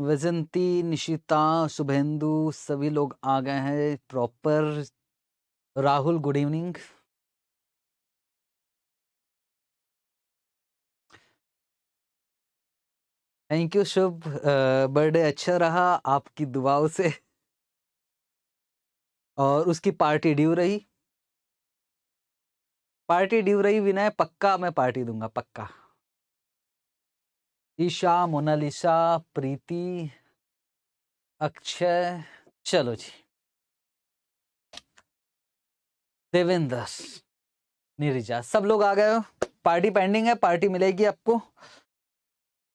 वैजंती निशिता शुभेंदु सभी लोग आ गए हैं proper Rahul good evening thank you शुभ बर्थडे अच्छा रहा आपकी दुआओं से और उसकी पार्टी ड्यू रही पार्टी ड्यू रही विनय पक्का मैं पार्टी दूंगा पक्का ईशा मोनालिसा प्रीति अक्षय चलो जी देवेंद्र निरिजा सब लोग आ गए हो पार्टी पेंडिंग है पार्टी मिलेगी आपको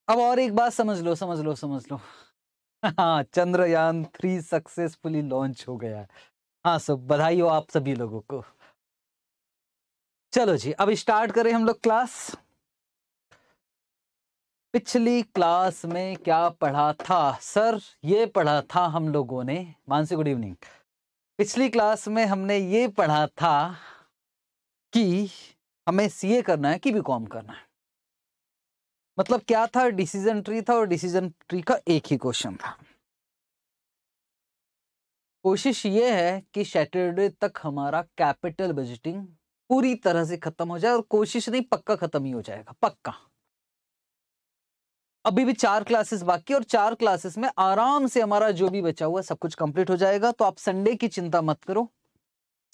अब और एक बात समझ लो समझ लो समझ लो हाँ चंद्रयान थ्री सक्सेसफुली लॉन्च हो गया है हाँ सब बधाई हो आप सभी लोगों को चलो जी अब स्टार्ट करें हम लोग क्लास पिछली क्लास में क्या पढ़ा था सर ये पढ़ा था हम लोगों ने मानसी गुड इवनिंग पिछली क्लास में हमने ये पढ़ा था कि हमें सीए करना है कि बीकॉम करना है मतलब क्या था डिसीजन ट्री था और डिसीजन ट्री का एक ही क्वेश्चन था कोशिश ये है कि सैटरडे तक हमारा कैपिटल बजटिंग पूरी तरह से खत्म हो जाए और कोशिश नहीं पक्का खत्म ही हो जाएगा पक्का अभी भी चार क्लासेस बाकी और चार क्लासेस में आराम से हमारा जो भी बचा हुआ सब कुछ कंप्लीट हो जाएगा तो आप संडे की चिंता मत करो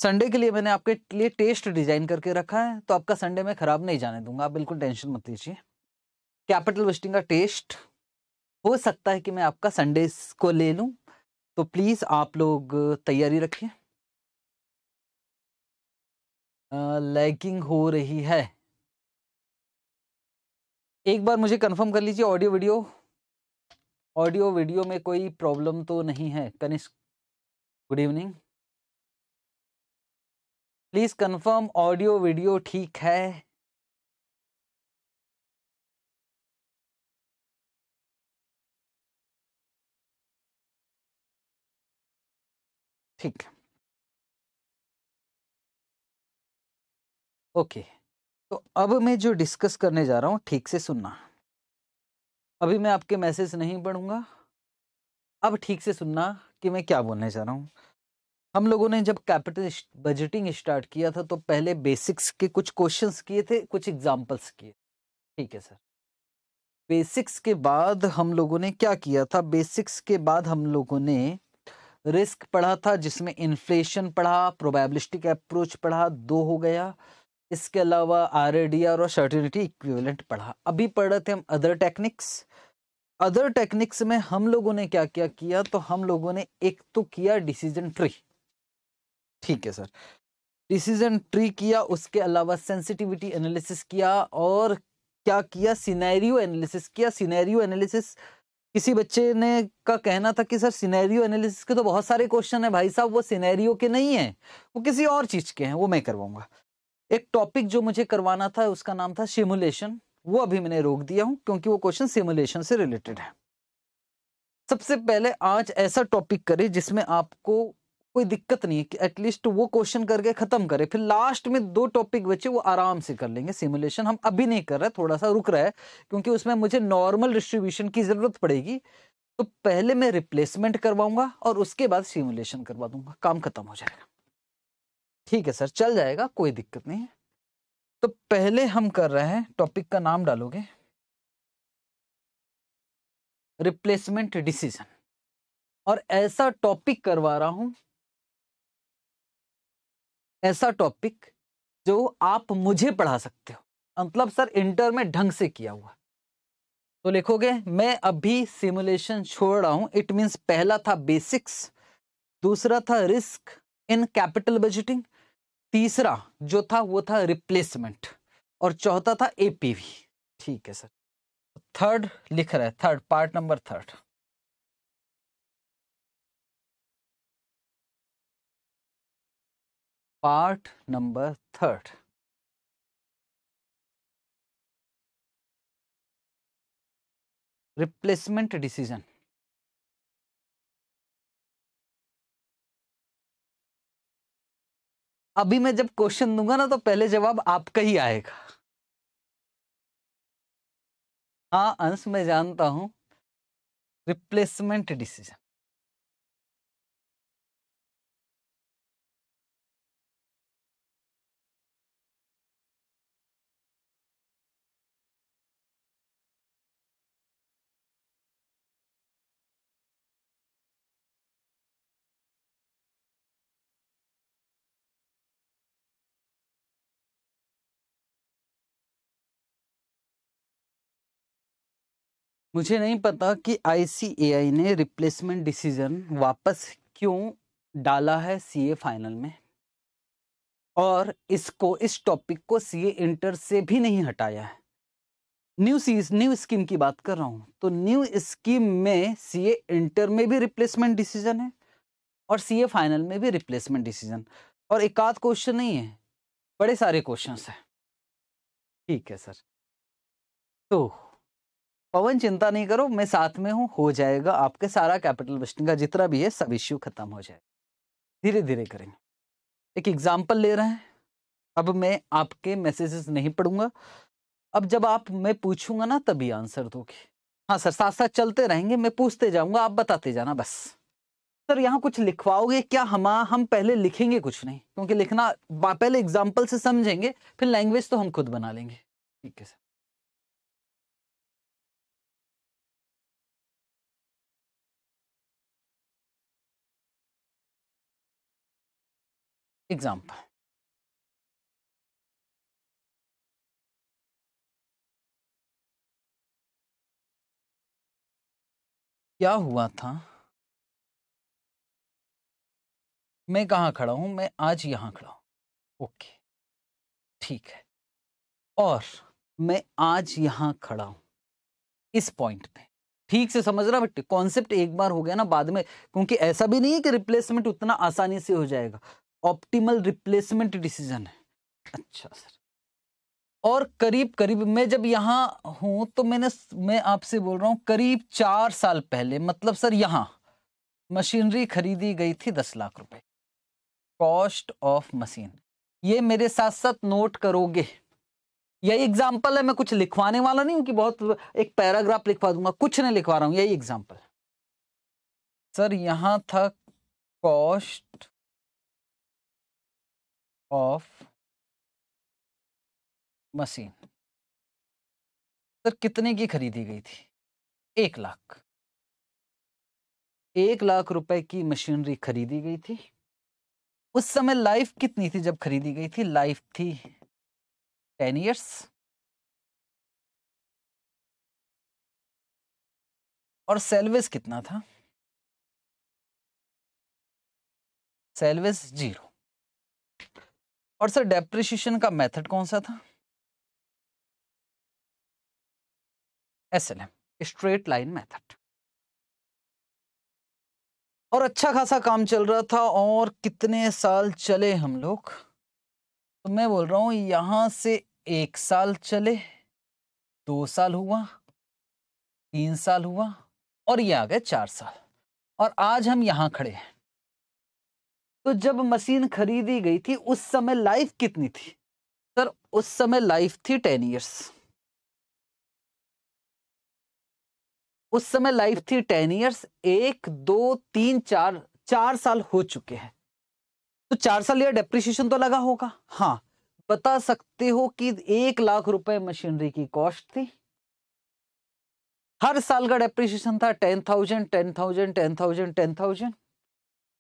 संडे के लिए मैंने आपके लिए टेस्ट डिजाइन करके रखा है तो आपका संडे में खराब नहीं जाने दूंगा आप बिल्कुल टेंशन मत लीजिए कैपिटल वेस्टिंग का टेस्ट हो सकता है कि मैं आपका संडे को ले लूँ तो प्लीज आप लोग तैयारी रखिए लैगिंग हो रही है एक बार मुझे कंफर्म कर लीजिए ऑडियो वीडियो ऑडियो वीडियो में कोई प्रॉब्लम तो नहीं है Kanishk good evening please confirm audio video ठीक है ठीक ओके okay. तो अब मैं जो डिस्कस करने जा रहा हूँ ठीक से सुनना अभी मैं आपके मैसेज नहीं पढ़ूंगा अब ठीक से सुनना कि मैं क्या बोलने जा रहा हूँ हम लोगों ने जब कैपिटल बजटिंग स्टार्ट किया था तो पहले बेसिक्स के कुछ क्वेश्चंस किए थे कुछ एग्जांपल्स किए ठीक है सर बेसिक्स के बाद हम लोगों ने क्या किया था बेसिक्स के बाद हम लोगों ने रिस्क पढ़ा था जिसमें इन्फ्लेशन पढ़ा प्रोबेबलिस्टिक अप्रोच पढ़ा दो हो गया इसके अलावा आर और शर्टिनिटी इक्विवेलेंट पढ़ा अभी पढ़ रहे थे हम अदर टेक्निक्स अदर टेक्निक्स में हम लोगों ने क्या क्या किया तो हम लोगों ने एक तो किया डिसीजन ट्री ठीक है सर डिसीजन ट्री किया उसके अलावा सेंसिटिविटी एनालिसिस किया और क्या किया सिनेरियो एनालिसिस किया सिनेरियो एनालिसिस किसी बच्चे ने का कहना था कि सर सिनेरियो एनालिसिस के तो बहुत सारे क्वेश्चन है भाई साहब वो सिनेरियो के नहीं है वो किसी और चीज़ के हैं वो मैं करवाऊंगा एक टॉपिक जो मुझे करवाना था उसका नाम था सिमुलेशन वो अभी मैंने रोक दिया हूं क्योंकि वो क्वेश्चन सिमुलेशन से रिलेटेड है सबसे पहले आज ऐसा टॉपिक करें जिसमें आपको कोई दिक्कत नहीं है कि एटलीस्ट वो क्वेश्चन करके खत्म करें फिर लास्ट में दो टॉपिक बचे वो आराम से कर लेंगे सिमुलेशन हम अभी नहीं कर रहे थोड़ा सा रुक रहा है क्योंकि उसमें मुझे नॉर्मल डिस्ट्रीब्यूशन की ज़रूरत पड़ेगी तो पहले मैं रिप्लेसमेंट करवाऊंगा और उसके बाद सिमुलेशन करवा दूंगा काम खत्म हो जाएगा ठीक है सर चल जाएगा कोई दिक्कत नहीं है तो पहले हम कर रहे हैं टॉपिक का नाम डालोगे रिप्लेसमेंट डिसीजन और ऐसा टॉपिक करवा रहा हूं ऐसा टॉपिक जो आप मुझे पढ़ा सकते हो मतलब सर इंटर में ढंग से किया हुआ तो लिखोगे मैं अभी सिमुलेशन छोड़ रहा हूं इट मींस पहला था बेसिक्स दूसरा था रिस्क इन कैपिटल बजटिंग तीसरा जो था वो था रिप्लेसमेंट और चौथा था एपीवी ठीक है सर थर्ड लिख रहा है third part number third part number third replacement decision अभी मैं जब क्वेश्चन दूंगा ना तो पहले जवाब आपका ही आएगा हाँ अंश मैं जानता हूं रिप्लेसमेंट डिसीजन मुझे नहीं पता कि आईसीएआई ने रिप्लेसमेंट डिसीजन वापस क्यों डाला है सीए फाइनल में और इसको इस टॉपिक को सीए इंटर से भी नहीं हटाया है न्यू सी न्यू स्कीम की बात कर रहा हूँ तो न्यू स्कीम में सीए इंटर में भी रिप्लेसमेंट डिसीजन है और सीए फाइनल में भी रिप्लेसमेंट डिसीजन और एक आध क्वेश्चन नहीं है बड़े सारे क्वेश्चन हैं ठीक है सर तो पवन चिंता नहीं करो मैं साथ में हूँ हो जाएगा आपके सारा कैपिटल वेस्टिंग का जितना भी है सब इश्यू खत्म हो जाएगा धीरे धीरे करेंगे एक एग्जाम्पल ले रहे हैं अब मैं आपके मैसेजेस नहीं पढ़ूंगा अब जब आप मैं पूछूंगा ना तभी आंसर दोगे हाँ सर साथ साथ चलते रहेंगे मैं पूछते जाऊंगा आप बताते जाना बस सर यहाँ कुछ लिखवाओगे क्या हम हम पहले लिखेंगे कुछ नहीं क्योंकि लिखना पहले एग्जाम्पल से समझेंगे फिर लैंग्वेज तो हम खुद बना लेंगे ठीक है सर example. क्या हुआ था मैं कहाँ खड़ा हूँ मैं आज यहाँ खड़ा हूँ ओके ठीक है और मैं आज यहाँ खड़ा हूँ इस पॉइंट पे ठीक से समझ रहा बट कॉन्सेप्ट एक बार हो गया ना बाद में क्योंकि ऐसा भी नहीं है कि रिप्लेसमेंट उतना आसानी से हो जाएगा ऑप्टिमल रिप्लेसमेंट डिसीजन है अच्छा सर और करीब करीब मैं जब यहां हूं तो मैंने मैं आपसे बोल रहा हूं करीब चार साल पहले मतलब सर यहां मशीनरी खरीदी गई थी दस लाख रुपए कॉस्ट ऑफ मशीन ये मेरे साथ साथ नोट करोगे यही एग्जाम्पल है मैं कुछ लिखवाने वाला नहीं हूं कि बहुत एक पैराग्राफ लिखवा दूंगा कुछ नहीं लिखवा रहा हूँ यही एग्जाम्पल सर यहाँ था कॉस्ट ऑफ मशीन सर कितने की खरीदी गई थी एक लाख एक लाख रुपए की मशीनरी खरीदी गई थी उस समय लाइफ कितनी थी जब खरीदी गई थी लाइफ थी टेन ईयर्स और सेल्वेज कितना था सेल्वेज जीरो और सर डेप्रिशिएशन का मेथड कौन सा था S L M straight line method और अच्छा खासा काम चल रहा था और कितने साल चले हम लोग तो मैं बोल रहा हूँ यहाँ से एक साल चले दो साल हुआ तीन साल हुआ और ये आ गए चार साल और आज हम यहाँ खड़े हैं तो जब मशीन खरीदी गई थी उस समय लाइफ कितनी थी सर उस समय लाइफ थी टेन ईयर्स उस समय लाइफ थी टेन ईयर्स एक दो तीन चार चार साल हो चुके हैं तो चार साल या डेप्रिशिएशन तो लगा होगा हाँ बता सकते हो कि एक लाख रुपए मशीनरी की कॉस्ट थी हर साल का डेप्रिसिएशन था ten thousand ten thousand ten thousand ten thousand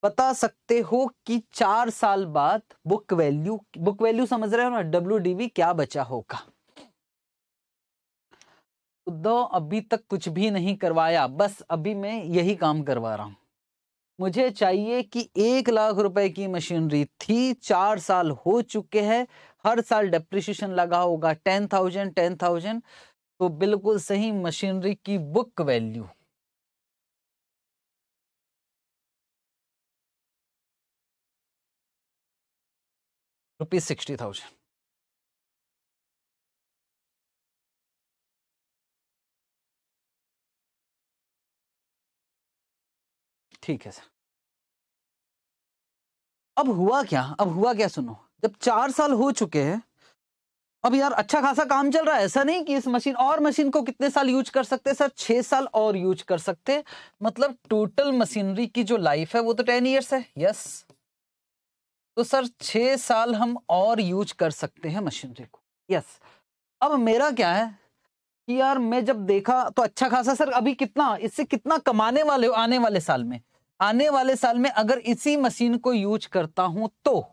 बता सकते हो कि चार साल बाद बुक वैल्यू बुक वैल्यू समझ रहे हो ना डब्ल्यू क्या बचा होगा उद्धव अभी तक कुछ भी नहीं करवाया बस अभी मैं यही काम करवा रहा हूं मुझे चाहिए कि एक लाख रुपए की मशीनरी थी चार साल हो चुके हैं हर साल डेप्रिशिएशन लगा होगा टेन थाउजेंड टेन थाउजेंड तो बिल्कुल सही मशीनरी की book value rupees sixty thousand ठीक है सर अब हुआ क्या अब हुआ क्या सुनो जब चार साल हो चुके हैं अब यार अच्छा खासा काम चल रहा है ऐसा नहीं कि इस मशीन और मशीन को कितने साल यूज कर सकते सर छह साल और यूज कर सकते मतलब टोटल मशीनरी की जो लाइफ है वो तो टेन ईयर्स है यस तो सर छः साल हम और यूज कर सकते हैं मशीनरी को यस अब मेरा क्या है कि यार मैं जब देखा तो अच्छा खासा सर अभी कितना इससे कितना कमाने वाले हो आने वाले साल में आने वाले साल में अगर इसी मशीन को यूज करता हूं तो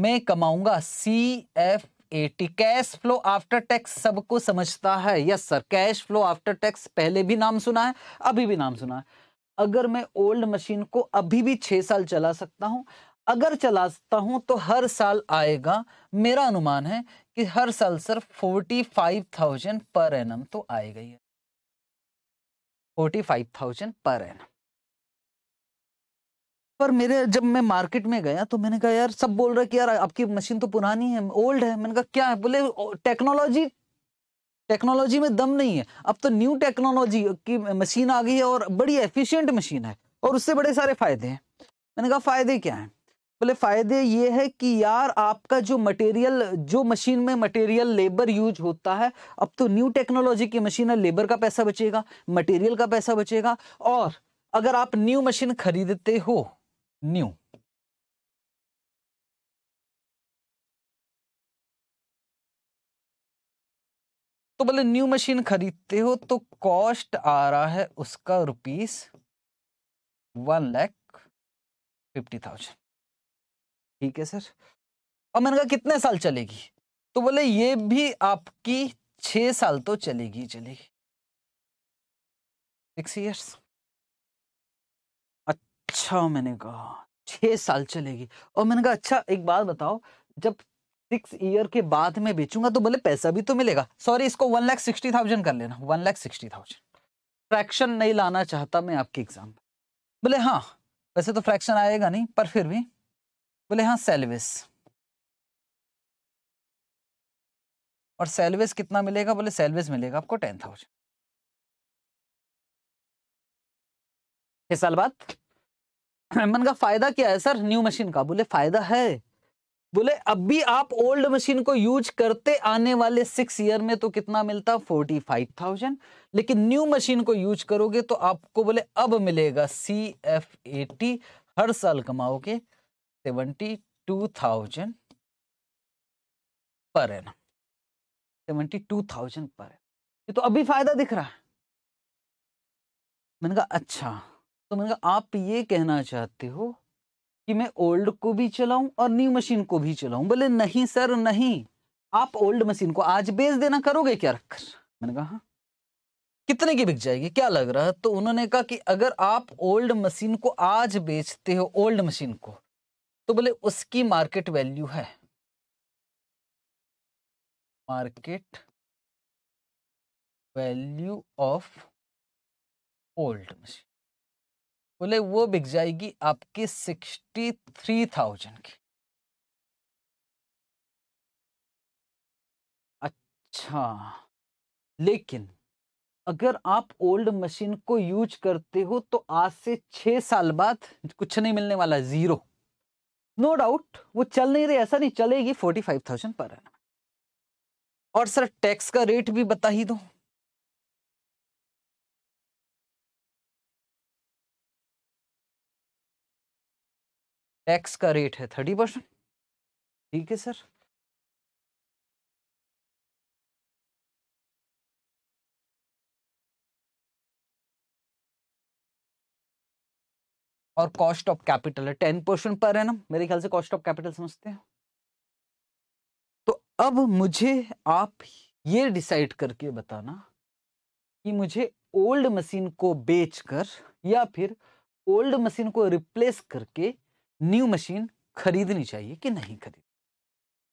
मैं कमाऊंगा C F A T cash flow after tax सबको समझता है yes sir cash flow after tax पहले भी नाम सुना है अभी भी नाम सुना है अगर मैं ओल्ड मशीन को अभी भी छह साल चला सकता हूं अगर चलाता हूं तो हर साल आएगा मेरा अनुमान है कि हर साल sir forty five thousand per annum तो आएगा ही forty five thousand per annum पर मेरे जब मैं मार्केट में गया तो मैंने कहा यार सब बोल रहे कि यार आपकी मशीन तो पुरानी है ओल्ड है मैंने कहा क्या है बोले टेक्नोलॉजी टेक्नोलॉजी में दम नहीं है अब तो न्यू टेक्नोलॉजी की मशीन आ गई है और बड़ी एफिशिएंट मशीन है और उससे बड़े सारे फायदे हैं मैंने कहा फायदे क्या हैं बोले फ़ायदे ये है कि यार आपका जो मटेरियल जो मशीन में मटेरियल लेबर यूज होता है अब तो न्यू टेक्नोलॉजी की मशीन है लेबर का पैसा बचेगा मटेरियल का पैसा बचेगा और अगर आप न्यू मशीन खरीदते हो न्यू तो बोले न्यू मशीन खरीदते हो तो कॉस्ट आ रहा है उसका rupees one lakh fifty thousand ठीक है सर और मैंने कहा कितने साल चलेगी तो बोले ये भी आपकी छ साल तो चलेगी चलेगी सिक्स ईयर्स अच्छा मैंने कहा छह साल चलेगी और मैंने कहा अच्छा एक बात बताओ जब सिक्स ईयर के बाद में बेचूंगा तो बोले पैसा भी तो मिलेगा सॉरी इसको वन लाख सिक्सटी थाउजेंड कर लेना one lakh sixty thousand fraction नहीं लाना चाहता मैं आपकी एग्जाम बोले हाँ वैसे तो फ्रैक्शन आएगा नहीं पर फिर भी बोले हाँ सेल्विस और सेल्विस कितना मिलेगा बोले सेल्विस मिलेगा आपको टेन थाउजेंड छह साल बाद मन का फायदा क्या है सर न्यू मशीन का बोले फायदा है बोले अब भी आप ओल्ड मशीन को यूज करते आने वाले सिक्स ईयर में तो कितना मिलता फोर्टी फाइव थाउजेंड लेकिन न्यू मशीन को यूज करोगे तो आपको बोले अब मिलेगा सी एफ एटी हर साल कमाओगे सेवेंटी टू थाउजेंड पर ना सेवेंटी टू थाउजेंड पर ये तो अभी फायदा दिख रहा है मैंने कहा अच्छा तो मैंने कहा आप ये कहना चाहते हो कि मैं ओल्ड को भी चलाऊं और न्यू मशीन को भी चलाऊं बोले नहीं सर नहीं आप ओल्ड मशीन को आज बेच देना करोगे क्या रखकर मैंने कहा हाँ कितने की बिक जाएगी क्या लग रहा है तो उन्होंने कहा कि अगर आप ओल्ड मशीन को आज बेचते हो ओल्ड मशीन को तो बोले उसकी मार्केट वैल्यू है market value of old machine बोले वो बिक जाएगी आपकी सिक्सटी थ्री थाउजेंड की अच्छा लेकिन अगर आप ओल्ड मशीन को यूज करते हो तो आज से छह साल बाद कुछ नहीं मिलने वाला ज़ीरो नो डाउट वो चल नहीं रही ऐसा नहीं चलेगी फोर्टी फाइव थाउजेंड पर है और सर टैक्स का रेट भी बता ही दो टैक्स का रेट है थर्टी परसेंट ठीक है सर और कॉस्ट ऑफ कैपिटल है टेन परसेंट पर है ना मेरे ख्याल से कॉस्ट ऑफ कैपिटल समझते हैं तो अब मुझे आप ये डिसाइड करके बताना कि मुझे ओल्ड मशीन को बेचकर या फिर ओल्ड मशीन को रिप्लेस करके न्यू मशीन खरीदनी चाहिए कि नहीं खरीद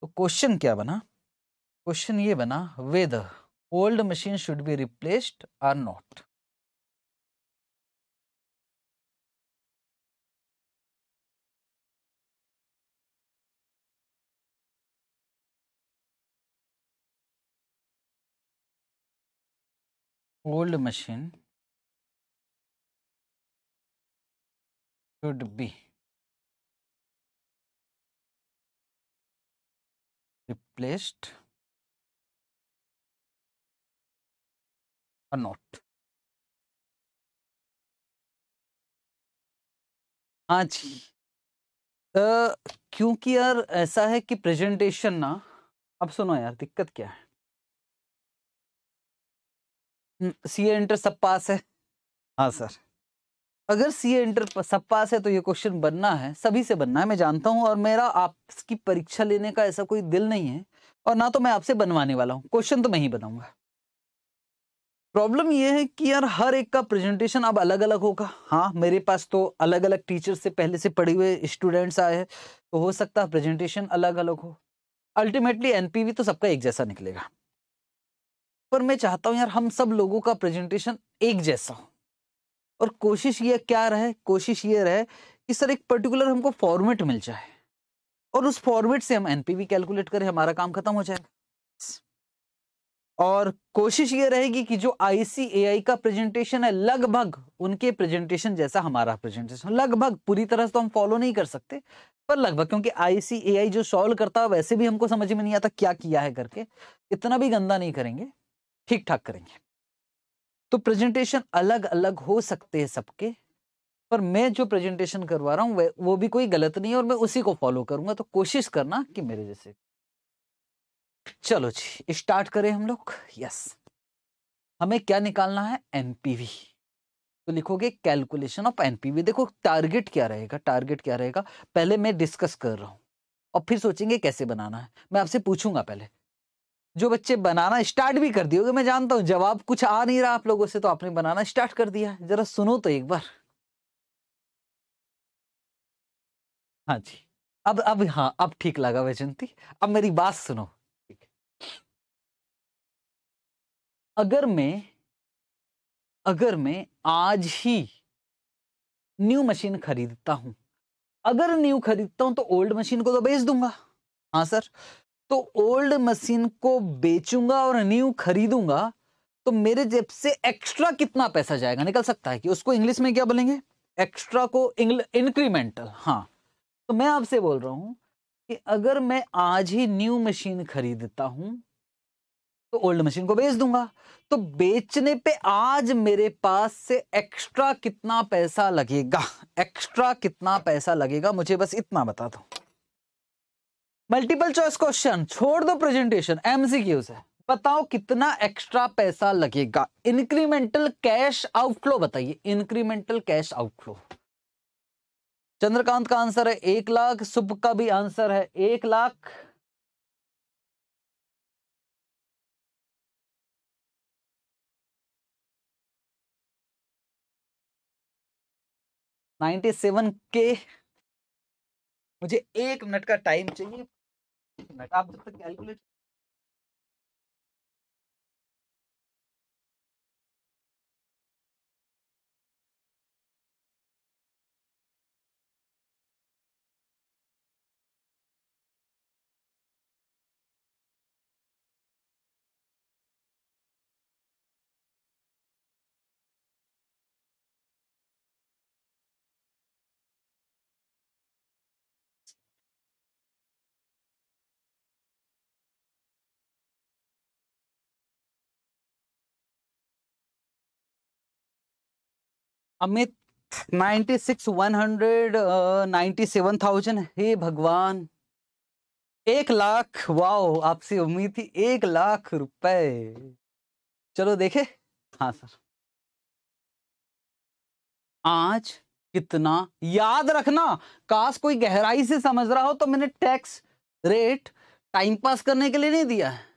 तो क्वेश्चन क्या बना क्वेश्चन ये बना whether old machine should be replaced or not old machine should be replaced or not हाँ जी क्योंकि यार ऐसा है कि प्रेजेंटेशन ना अब सुनो यार दिक्कत क्या है सी इंटर सब पास है हाँ सर अगर सी इंटर सब पास है तो ये क्वेश्चन बनना है सभी से बनना है मैं जानता हूँ और मेरा आपकी परीक्षा लेने का ऐसा कोई दिल नहीं है और ना तो मैं आपसे बनवाने वाला हूँ क्वेश्चन तो मैं ही बनाऊंगा प्रॉब्लम ये है कि यार हर एक का प्रेजेंटेशन अब अलग अलग होगा हाँ मेरे पास तो अलग अलग टीचर से पहले से पढ़े हुए स्टूडेंट्स आए हैं तो हो सकता है प्रेजेंटेशन अलग अलग हो अल्टीमेटली एनपीवी तो सबका एक जैसा निकलेगा पर मैं चाहता हूं यार हम सब लोगों का प्रेजेंटेशन एक जैसा हो और कोशिश ये क्या रहे कोशिश ये रहे कि सर एक पर्टिकुलर हमको फॉर्मेट मिल जाए और उस फॉर्मेट से हम एनपीवी कैलकुलेट करें हमारा काम खत्म हो जाएगा और कोशिश ये रहेगी कि जो आईसीएआई का प्रेजेंटेशन है लगभग उनके प्रेजेंटेशन जैसा हमारा प्रेजेंटेशन लगभग पूरी तरह से तो हम फॉलो नहीं कर सकते पर लगभग क्योंकि आईसीएआई जो सॉल्व करता है वैसे भी हमको समझ में नहीं आता क्या किया है करके इतना भी गंदा नहीं करेंगे ठीक ठाक करेंगे तो प्रेजेंटेशन अलग अलग हो सकते हैं सबके पर मैं जो प्रेजेंटेशन करवा रहा हूं वो भी कोई गलत नहीं है और मैं उसी को फॉलो करूंगा तो कोशिश करना कि मेरे जैसे चलो जी स्टार्ट करें हम लोग यस हमें क्या निकालना है एनपीवी तो लिखोगे कैलकुलेशन ऑफ एनपीवी देखो टारगेट क्या रहेगा टारगेट क्या रहेगा पहले मैं डिस्कस कर रहा हूं और फिर सोचेंगे कैसे बनाना है मैं आपसे पूछूंगा पहले जो बच्चे बनाना स्टार्ट भी कर दिए मैं जानता हूं जवाब कुछ आ नहीं रहा आप लोगों से तो आपने बनाना स्टार्ट कर दिया जरा सुनो तो एक बार हाँ जी अब अब हाँ अब ठीक लगा वैजंती अब मेरी बात सुनो ठीक अगर मैं अगर मैं आज ही न्यू मशीन खरीदता हूं अगर न्यू खरीदता हूं तो ओल्ड मशीन को तो बेच दूंगा हाँ सर तो ओल्ड मशीन को बेचूंगा और न्यू खरीदूंगा तो मेरे जेब से एक्स्ट्रा कितना पैसा जाएगा निकल सकता है कि उसको इंग्लिश में क्या बोलेंगे एक्स्ट्रा को इंक्रीमेंटल हाँ तो मैं आपसे बोल रहा हूं कि अगर मैं आज ही न्यू मशीन खरीदता हूं तो ओल्ड मशीन को बेच दूंगा तो बेचने पे आज मेरे पास से एक्स्ट्रा कितना पैसा लगेगा एक्स्ट्रा कितना पैसा लगेगा मुझे बस इतना बता दो मल्टीपल चॉइस क्वेश्चन छोड़ दो प्रेजेंटेशन एमसीक्यूज है बताओ कितना एक्स्ट्रा पैसा लगेगा इंक्रीमेंटल कैश आउटफ्लो बताइए इंक्रीमेंटल कैश आउटफ्लो चंद्रकांत का आंसर है एक लाख सुब का भी आंसर है एक लाख नाइन्टी सेवन के मुझे एक मिनट का टाइम चाहिए तो आप जब तक calculate Amit ninety six one hundred ninety seven thousand हे भगवान एक लाख वाओ आपसे उम्मीद थी एक लाख रुपए चलो देखे हाँ सर आज कितना याद रखना काश कोई गहराई से समझ रहा हो तो मैंने टैक्स रेट टाइम पास करने के लिए नहीं दिया है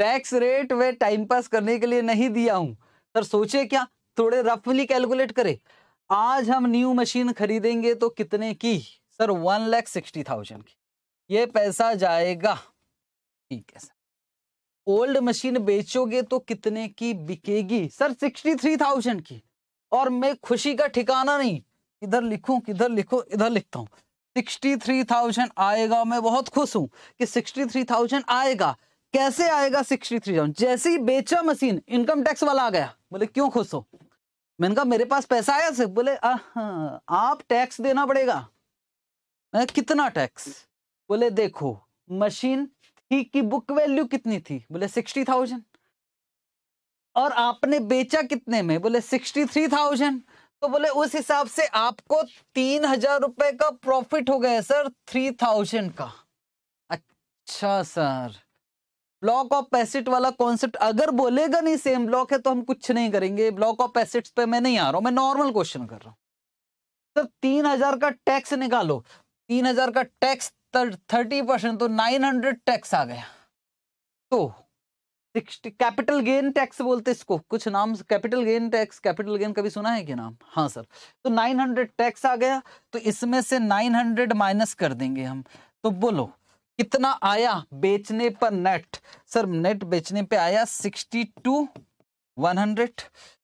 टैक्स रेट वे टाइम पास करने के लिए नहीं दिया हूं सर सोचे क्या थोड़े रफली कैलकुलेट करें आज हम न्यू मशीन खरीदेंगे तो कितने की sir one lakh sixty thousand की ये पैसा जाएगा ठीक है सर ओल्ड मशीन बेचोगे तो कितने की बिकेगी सर सिक्सटी थ्री थाउजेंड की और मैं खुशी का ठिकाना नहीं इधर लिखू किधर लिखो इधर लिखता हूं सिक्सटी थ्री थाउजेंड आएगा मैं बहुत खुश हूं कि सिक्सटी थ्री थाउजेंड आएगा कैसे आएगा सिक्सटी थ्री थाउजेंड जैसे ही बेचा मशीन इनकम टैक्स वाला आ गया बोले क्यों खुश हो मैंने कहा मेरे पास पैसा आया सिर्फ बोले आप टैक्स देना पड़ेगा मैं कितना टैक्स बोले देखो मशीन थी की बुक वैल्यू कितनी थी बोले सिक्सटी थाउजेंड और आपने बेचा कितने में बोले सिक्सटी थ्री थाउजेंड तो बोले उस हिसाब से आपको तीन हजार रुपए का प्रॉफिट हो गया सर थ्री थाउजेंड का अच्छा सर ब्लॉक ऑफ एसिड वाला कॉन्सेप्ट अगर बोलेगा नहीं सेम ब्लॉक है तो हम कुछ नहीं करेंगे ब्लॉक ऑफ एसिड्स पे मैं नहीं आ रहा हूं मैं नॉर्मल क्वेश्चन कर रहा हूं सर तीन हजार का टैक्स निकालो तीन हजार का टैक्स थर्टी परसेंट तो नाइन हंड्रेड टैक्स आ गया तो कैपिटल गेन टैक्स बोलते इसको कुछ नाम capital gain tax capital gain कभी सुना है क्या नाम हाँ सर तो नाइन टैक्स आ गया तो इसमें से नाइन माइनस कर देंगे हम तो बोलो कितना आया बेचने पर नेट सर नेट बेचने पे आया सिक्सटी टू वन हंड्रेड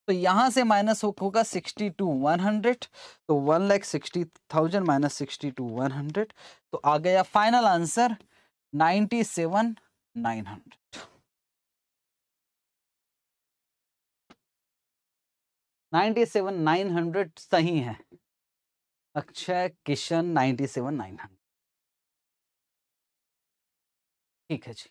तो यहां से माइनस होगा सिक्सटी टू वन हंड्रेड तो one lakh sixty thousand minus sixty two one hundred तो आ गया final answer ninety seven nine hundred ninety seven nine hundred सही है Akshay Kishan ninety seven nine hundred ठीक है जी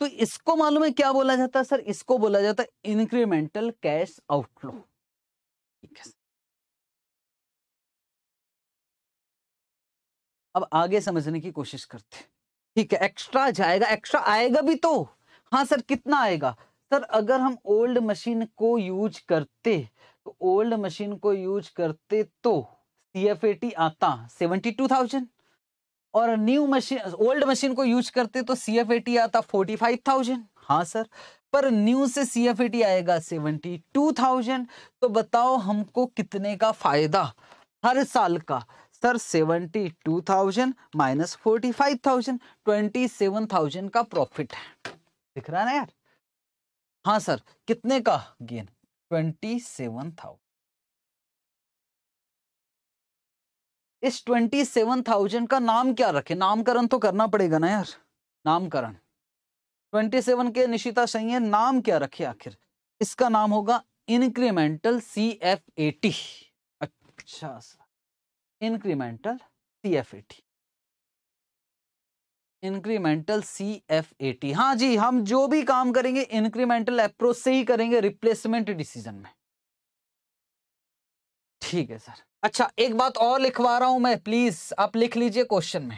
तो इसको मालूम है क्या बोला जाता है सर इसको बोला जाता है इंक्रीमेंटल कैश आउटफ्लो ठीक है अब आगे समझने की कोशिश करते ठीक है एक्स्ट्रा जाएगा एक्स्ट्रा आएगा भी तो हाँ सर कितना आएगा सर अगर हम ओल्ड मशीन को यूज करते तो ओल्ड मशीन को यूज करते तो सी एफ ए टी आता सेवेंटी टू थाउजेंड और न्यू मशीन ओल्ड मशीन को यूज करते तो सी एफ ए टी आता फोर्टी फाइव थाउजेंड हाँ सर पर न्यू से सी एफ ए टी आएगा सेवेंटी टू थाउजेंड तो बताओ हमको कितने का फायदा हर साल का sir seventy two thousand minus forty five thousand twenty seven thousand का प्रॉफिट है दिख रहा है ना यार हाँ सर कितने का गेन ट्वेंटी सेवन थाउजेंड इस ट्वेंटी सेवन थाउजेंड का नाम क्या रखे नामकरण तो करना पड़ेगा ना यार नामकरण ट्वेंटी सेवन के निशिता सही है नाम क्या रखे आखिर इसका नाम होगा इंक्रीमेंटल सी एफ एटी अच्छा incremental C F A T incremental C F A T हाँ जी हम जो भी काम करेंगे इंक्रीमेंटल अप्रोच से ही करेंगे रिप्लेसमेंट डिसीजन में ठीक है सर अच्छा एक बात और लिखवा रहा हूं मैं प्लीज आप लिख लीजिए क्वेश्चन में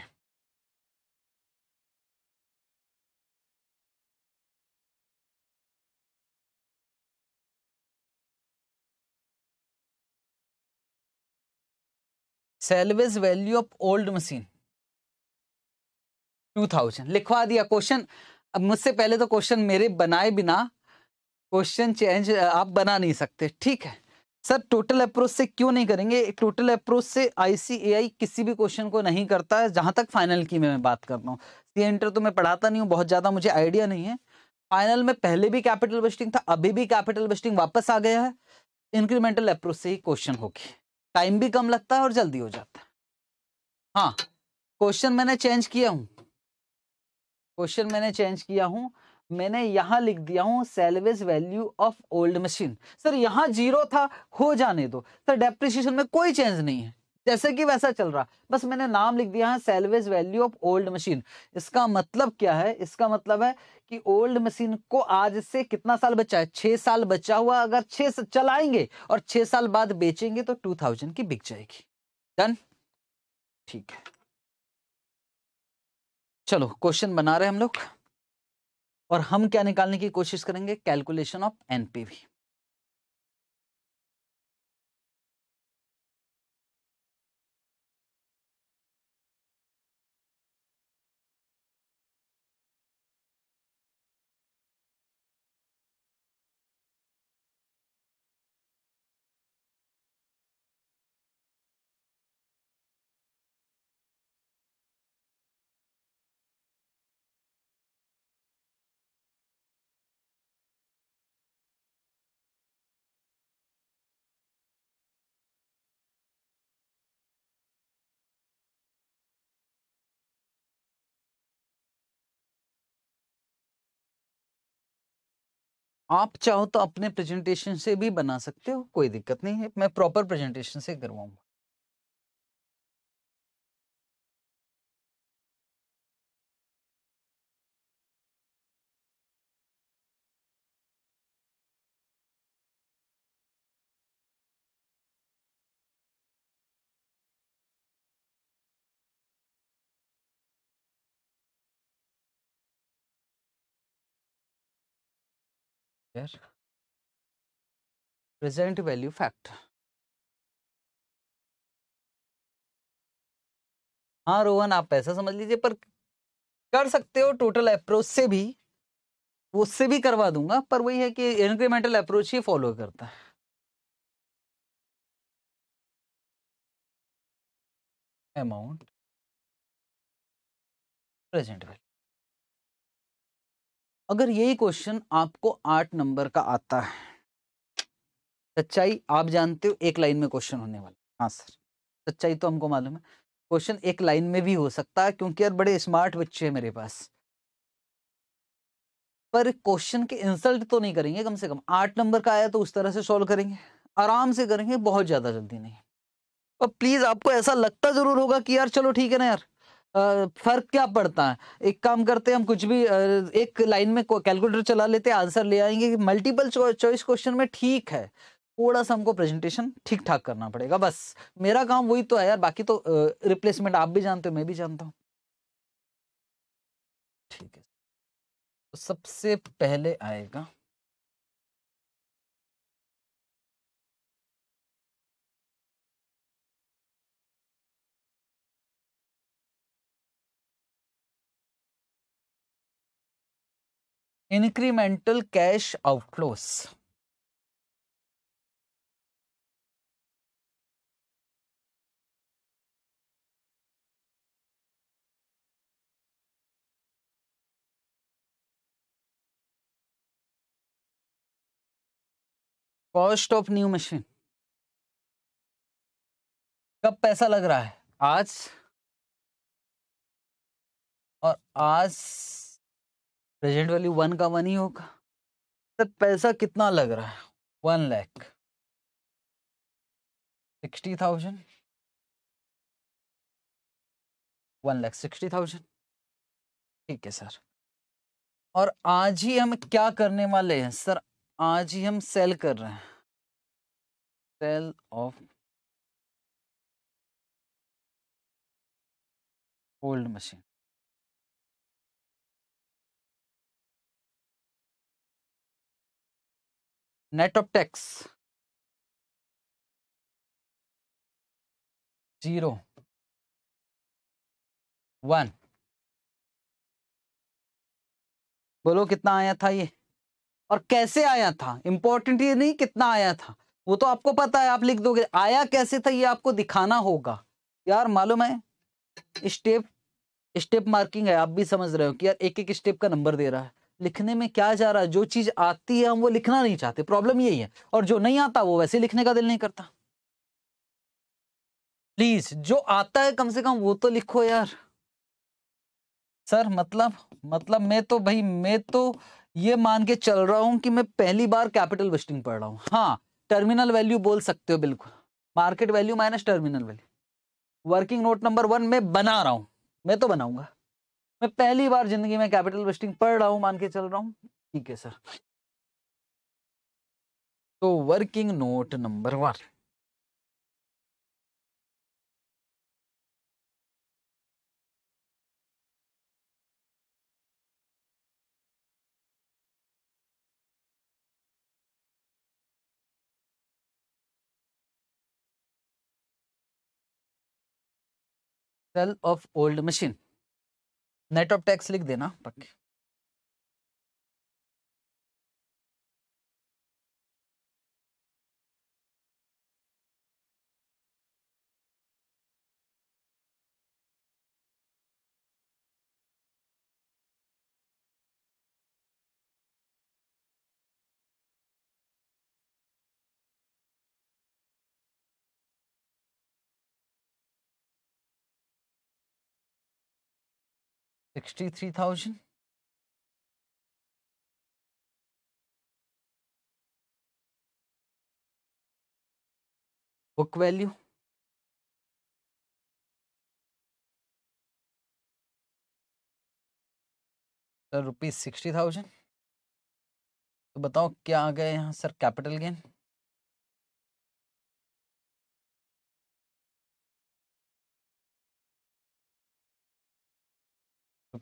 salvage value of old machine 2000 लिखवा दिया क्वेश्चन अब मुझसे पहले तो क्वेश्चन मेरे बनाए बिना क्वेश्चन चेंज आप बना नहीं सकते ठीक है सर टोटल अप्रोच से क्यों नहीं करेंगे टोटल अप्रोच से आईसीएआई किसी भी क्वेश्चन को नहीं करता है जहां तक फाइनल की मैं बात रहा हूँ सी इंटर तो मैं पढ़ाता नहीं हूँ बहुत ज़्यादा मुझे आइडिया नहीं है फाइनल में पहले भी कैपिटल वेस्टिंग था अभी भी कैपिटल वेस्टिंग वापस आ गया है इंक्रीमेंटल अप्रोच से ही क्वेश्चन होगी टाइम भी कम लगता है और जल्दी हो जाता है हाँ क्वेश्चन मैंने चेंज किया हूँ क्वेश्चन मैंने चेंज किया हूँ मैंने यहां लिख दिया हूं salvage value of old machine sir यहाँ जीरो था हो जाने दो सर डेप्रिशिएशन में कोई चेंज नहीं है जैसे कि वैसा चल रहा बस मैंने नाम लिख दिया है salvage value of old machine इसका मतलब क्या है इसका मतलब है कि ओल्ड मशीन को आज से कितना साल बचा है छह साल बचा हुआ अगर साल चलाएंगे और छह साल बाद बेचेंगे तो टू थाउजेंड की बिक जाएगी डन ठीक है चलो क्वेश्चन बना रहे हम लोग और हम क्या निकालने की कोशिश करेंगे कैलकुलेशन ऑफ एनपीवी आप चाहो तो अपने प्रेजेंटेशन से भी बना सकते हो कोई दिक्कत नहीं है मैं प्रॉपर प्रेजेंटेशन से करवाऊंगा where present value factor हाँ रोहन आप पैसा समझ लीजिए पर कर सकते हो टोटल अप्रोच से भी उससे भी करवा दूंगा पर वही है कि इंक्रीमेंटल अप्रोच ही फॉलो करता है अमाउंट प्रेजेंट वैल्यू अगर यही क्वेश्चन आपको आठ नंबर का आता है सच्चाई आप जानते हो एक लाइन में क्वेश्चन होने वाला हाँ सर सच्चाई तो हमको मालूम है क्वेश्चन एक लाइन में भी हो सकता है क्योंकि यार बड़े स्मार्ट बच्चे हैं मेरे पास पर क्वेश्चन के इंसल्ट तो नहीं करेंगे कम से कम आठ नंबर का आया तो उस तरह से सॉल्व करेंगे आराम से करेंगे बहुत ज़्यादा जल्दी नहीं और प्लीज़ आपको ऐसा लगता ज़रूर होगा कि यार चलो ठीक है ना यार फर्क क्या पड़ता है एक काम करते हैं हम कुछ भी एक लाइन में कैलकुलेटर चला लेते हैं आंसर ले आएंगे मल्टीपल चॉइस क्वेश्चन में ठीक है थोड़ा सा हमको प्रेजेंटेशन ठीक ठाक करना पड़ेगा बस मेरा काम वही तो है यार बाकी तो रिप्लेसमेंट आप भी जानते हो मैं भी जानता हूँ ठीक है तो सबसे पहले आएगा incremental cash outflows cost of new machine कब पैसा लग रहा है आज और आज प्रेजेंट वैल्यू वन का वन ही होगा सर पैसा कितना लग रहा है one lakh sixty thousand one lakh sixty thousand ठीक है सर और आज ही हम क्या करने वाले हैं सर आज ही हम सेल कर रहे हैं sale of old machine net of tax zero one बोलो कितना आया था ये और कैसे आया था इंपॉर्टेंट ये नहीं कितना आया था वो तो आपको पता है आप लिख दोगे आया कैसे था ये आपको दिखाना होगा यार मालूम है स्टेप स्टेप मार्किंग है आप भी समझ रहे हो कि यार एक एक स्टेप का नंबर दे रहा है लिखने में क्या जा रहा है जो चीज आती है हम वो लिखना नहीं चाहते प्रॉब्लम यही है और जो नहीं आता वो वैसे लिखने का दिल नहीं करता प्लीज जो आता है कम से कम वो तो लिखो यार सर मतलब मतलब मैं तो भाई मैं तो ये मान के चल रहा हूं कि मैं पहली बार कैपिटल वेस्टिंग पढ़ रहा हूं हाँ टर्मिनल वैल्यू बोल सकते हो बिल्कुल market value minus terminal value working note number one में बना रहा हूं मैं तो बनाऊंगा मैं पहली बार जिंदगी में कैपिटल वेस्टिंग पढ़ रहा हूं मान के चल रहा हूं ठीक है सर तो working note number one sale of old machine net of tax लिख देना पक्के 63,000. Book value. Sir rupees sixty thousand तो बताओ क्या आ गया यहाँ sir capital gain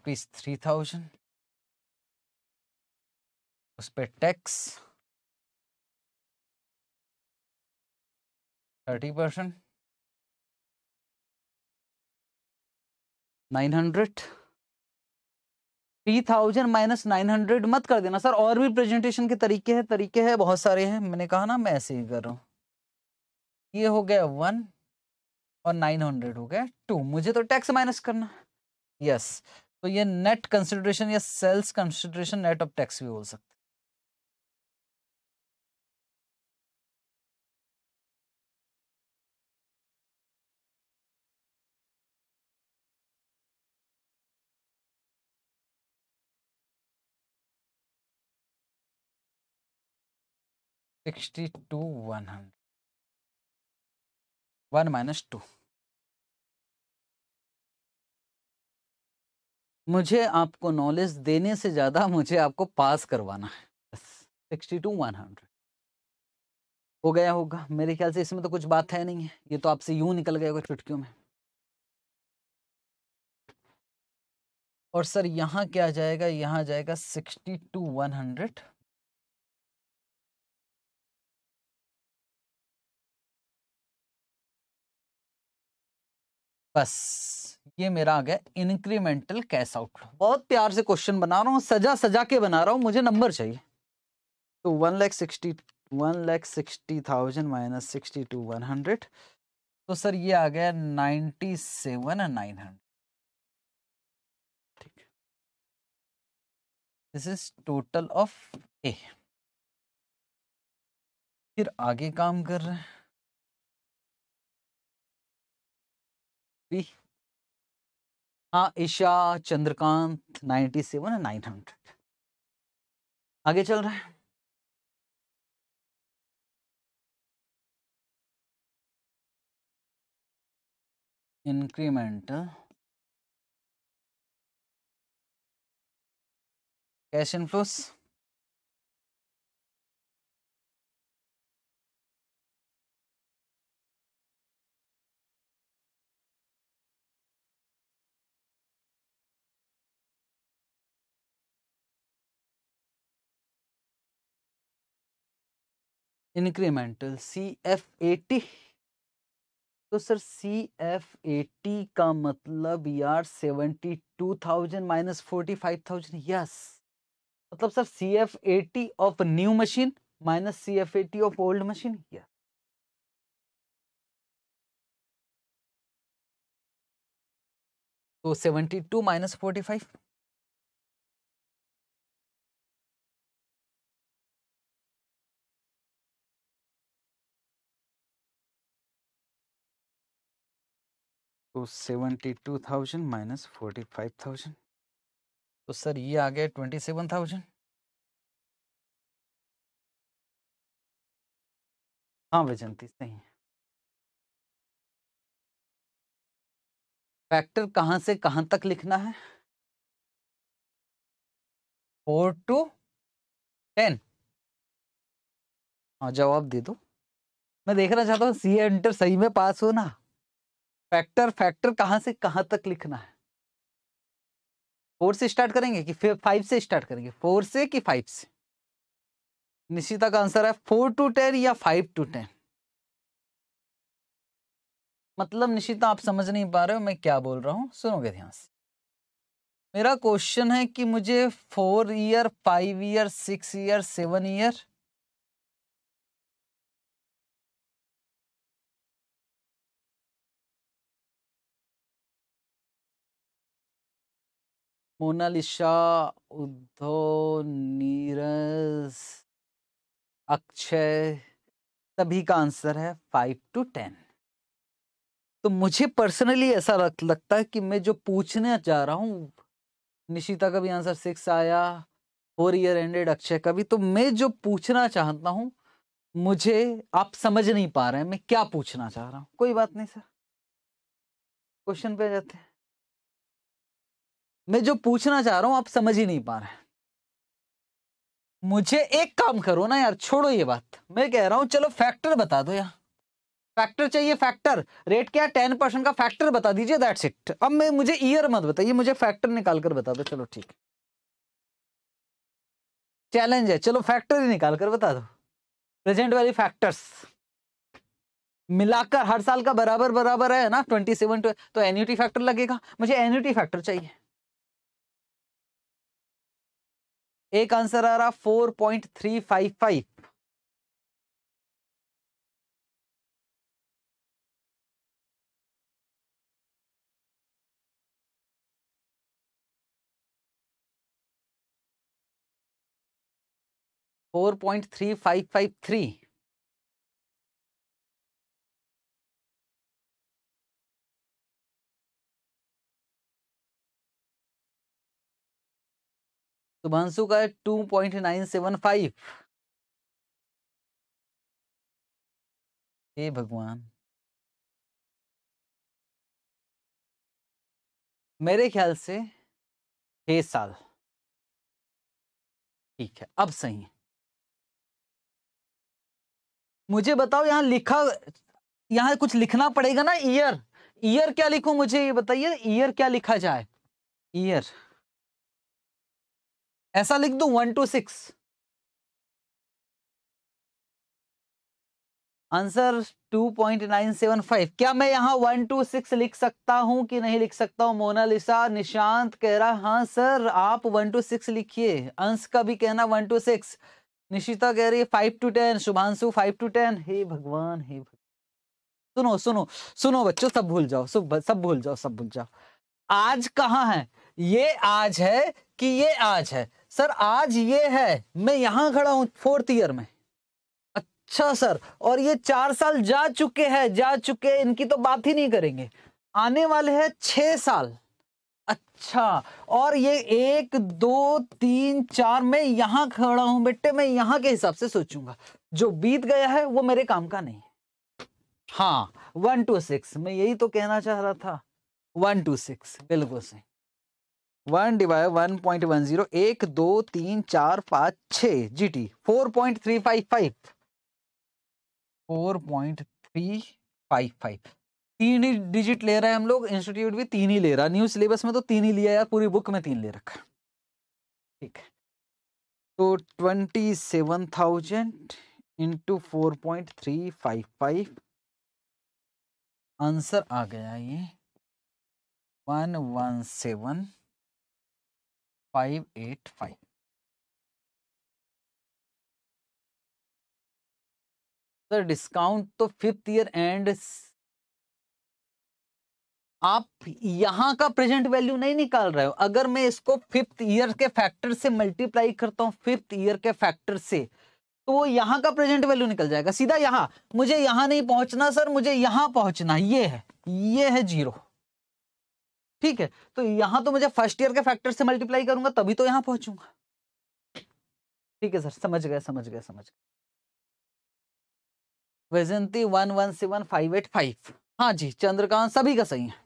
rupees three thousand उस पर tax thirty percent nine hundred three thousand minus nine hundred मत कर देना सर और भी प्रेजेंटेशन के तरीके हैं तरीके हैं बहुत सारे हैं मैंने कहा ना मैं ऐसे ही कर रहा हूँ ये हो गया वन और नाइन हंड्रेड हो गया टू मुझे तो टैक्स माइनस करना यस yes. तो ये नेट कंसिडरेशन या sales consideration net of tax भी बोल सकते sixty two one hundred one minus two मुझे आपको नॉलेज देने से ज़्यादा मुझे आपको पास करवाना है सिक्सटी टू वन हंड्रेड हो गया होगा मेरे ख्याल से इसमें तो कुछ बात है नहीं है ये तो आपसे यूं निकल गया होगा चुटकियों में और सर यहाँ क्या जाएगा यहाँ जाएगा सिक्सटी टू वन हंड्रेड बस ये मेरा आ गया इंक्रीमेंटल कैश आउट बहुत प्यार से क्वेश्चन बना रहा हूँ सजा सजा के बना रहा हूँ मुझे नंबर चाहिए तो one lakh sixty one lakh sixty thousand minus sixty two one hundred तो सर ये आ गया नाइन्टी सेवन नाइन हंड्रेड ठीक this is total of A फिर आगे काम कर रहे हैं हाँ Isha Chandrakant 97 seven nine nine आगे चल रहा है increment cash inflows incremental C F A T तो sir C F A T का मतलब यार seventy two thousand minus forty five thousand yes मतलब sir C F A T of new machine minus C F A T of old machine yes तो seventy two minus forty five seventy two thousand minus forty five thousand तो sir ये आ गया twenty seven thousand हाँ वैजंती सही है factor कहाँ से कहाँ तक लिखना है फोर टू टेन हाँ जवाब दे दो मैं देखना चाहता हूँ सी एंटर सही में पास हो ना फैक्टर फैक्टर कहां से कहां तक लिखना है फोर से स्टार्ट करेंगे कि फाइव से स्टार्ट करेंगे फोर से कि फाइव से निश्चिता का आंसर है फोर टू टेन या फाइव टू टेन मतलब निश्चिता आप समझ नहीं पा रहे हो मैं क्या बोल रहा हूँ सुनोगे ध्यान से मेरा क्वेश्चन है कि मुझे four year five year six year seven year Monalisa Uddhav Neeraj Akshay सभी का आंसर है फाइव टू टेन तो मुझे पर्सनली ऐसा लग, लगता है कि मैं जो पूछने जा रहा हूँ निशिता का भी आंसर सिक्स आया फोर ईयर एंडेड अक्षय का भी तो मैं जो पूछना चाहता हूँ मुझे आप समझ नहीं पा रहे हैं मैं क्या पूछना चाह रहा हूँ कोई बात नहीं सर क्वेश्चन पे आ जाते हैं मैं जो पूछना चाह रहा हूं आप समझ ही नहीं पा रहे मुझे एक काम करो ना यार छोड़ो ये बात मैं कह रहा हूं चलो फैक्टर बता दो यार फैक्टर चाहिए फैक्टर रेट क्या टेन परसेंट का फैक्टर बता दीजिए दैट्स इट अब मैं मुझे ईयर मत बताइए मुझे फैक्टर निकाल कर बता दो चलो ठीक चैलेंज है चलो फैक्टर ही निकाल कर बता दो प्रेजेंट वाली फैक्टर्स मिलाकर हर साल का बराबर बराबर है ना ट्वेंटी सेवन तो एन्यूटी फैक्टर लगेगा मुझे एन्यूटी फैक्टर चाहिए एक आंसर आ रहा four point three five five four point three five five three भंसु का है two point nine seven five हे भगवान मेरे ख्याल से छह साल ठीक है अब सही है मुझे बताओ यहां लिखा यहां कुछ लिखना पड़ेगा ना ईयर ईयर क्या लिखूं मुझे ये बताइए ईयर क्या लिखा जाए ईयर ऐसा लिख दू वन टू सिक्स आंसर 2.975 क्या मैं यहाँ वन टू सिक्स लिख सकता हूं कि नहीं लिख सकता हूँ मोनालिसा निशांत कह रहा हाँ सर आप वन टू सिक्स लिखिए अंश का भी कहना वन टू सिक्स निशिता कह रही है five two ten Shubhanshu five two ten हे भगवान हे भगवान सुनो सुनो सुनो बच्चों सब भूल जाओ सब सब भूल जाओ सब भूल जाओ आज कहाँ है ये आज है कि ये आज है सर आज ये है मैं यहां खड़ा हूं फोर्थ ईयर में अच्छा सर और ये चार साल जा चुके हैं जा चुके हैं इनकी तो बात ही नहीं करेंगे आने वाले हैं छह साल अच्छा और ये एक दो तीन चार मैं यहां खड़ा हूं बेटे मैं यहाँ के हिसाब से सोचूंगा जो बीत गया है वो मेरे काम का नहीं हाँ वन टू सिक्स मैं यही तो कहना चाह रहा था वन टू सिक्स बिल्कुल सही one divide one point one zero एक दो तीन चार पाँच छ जी टी four point three five five four point three five five तीन ही डिजिट ले रहे हैं हम लोग इंस्टीट्यूट भी तीन ही ले रहा न्यू सिलेबस में तो तीन ही लिया यार पूरी बुक में तीन ले रखा ठीक तो twenty seven thousand into four point three five five answer आ गया ये one one seven five eight five sir discount तो फिफ्थ ईयर एंड आप यहां का प्रेजेंट वैल्यू नहीं निकाल रहे हो अगर मैं इसको फिफ्थ ईयर के फैक्टर से मल्टीप्लाई करता हूं फिफ्थ ईयर के फैक्टर से तो वो यहां का प्रेजेंट वैल्यू निकल जाएगा सीधा यहां मुझे यहां नहीं पहुंचना सर मुझे यहां पहुंचना ये है ये है जीरो ठीक है तो यहां तो मुझे फर्स्ट ईयर के फैक्टर से मल्टीप्लाई करूंगा तभी तो यहां पहुंचूंगा ठीक है सर समझ गए समझ गए समझ गए Vaijanti one one seven five eight five हाँ जी चंद्रकांत सभी का सही है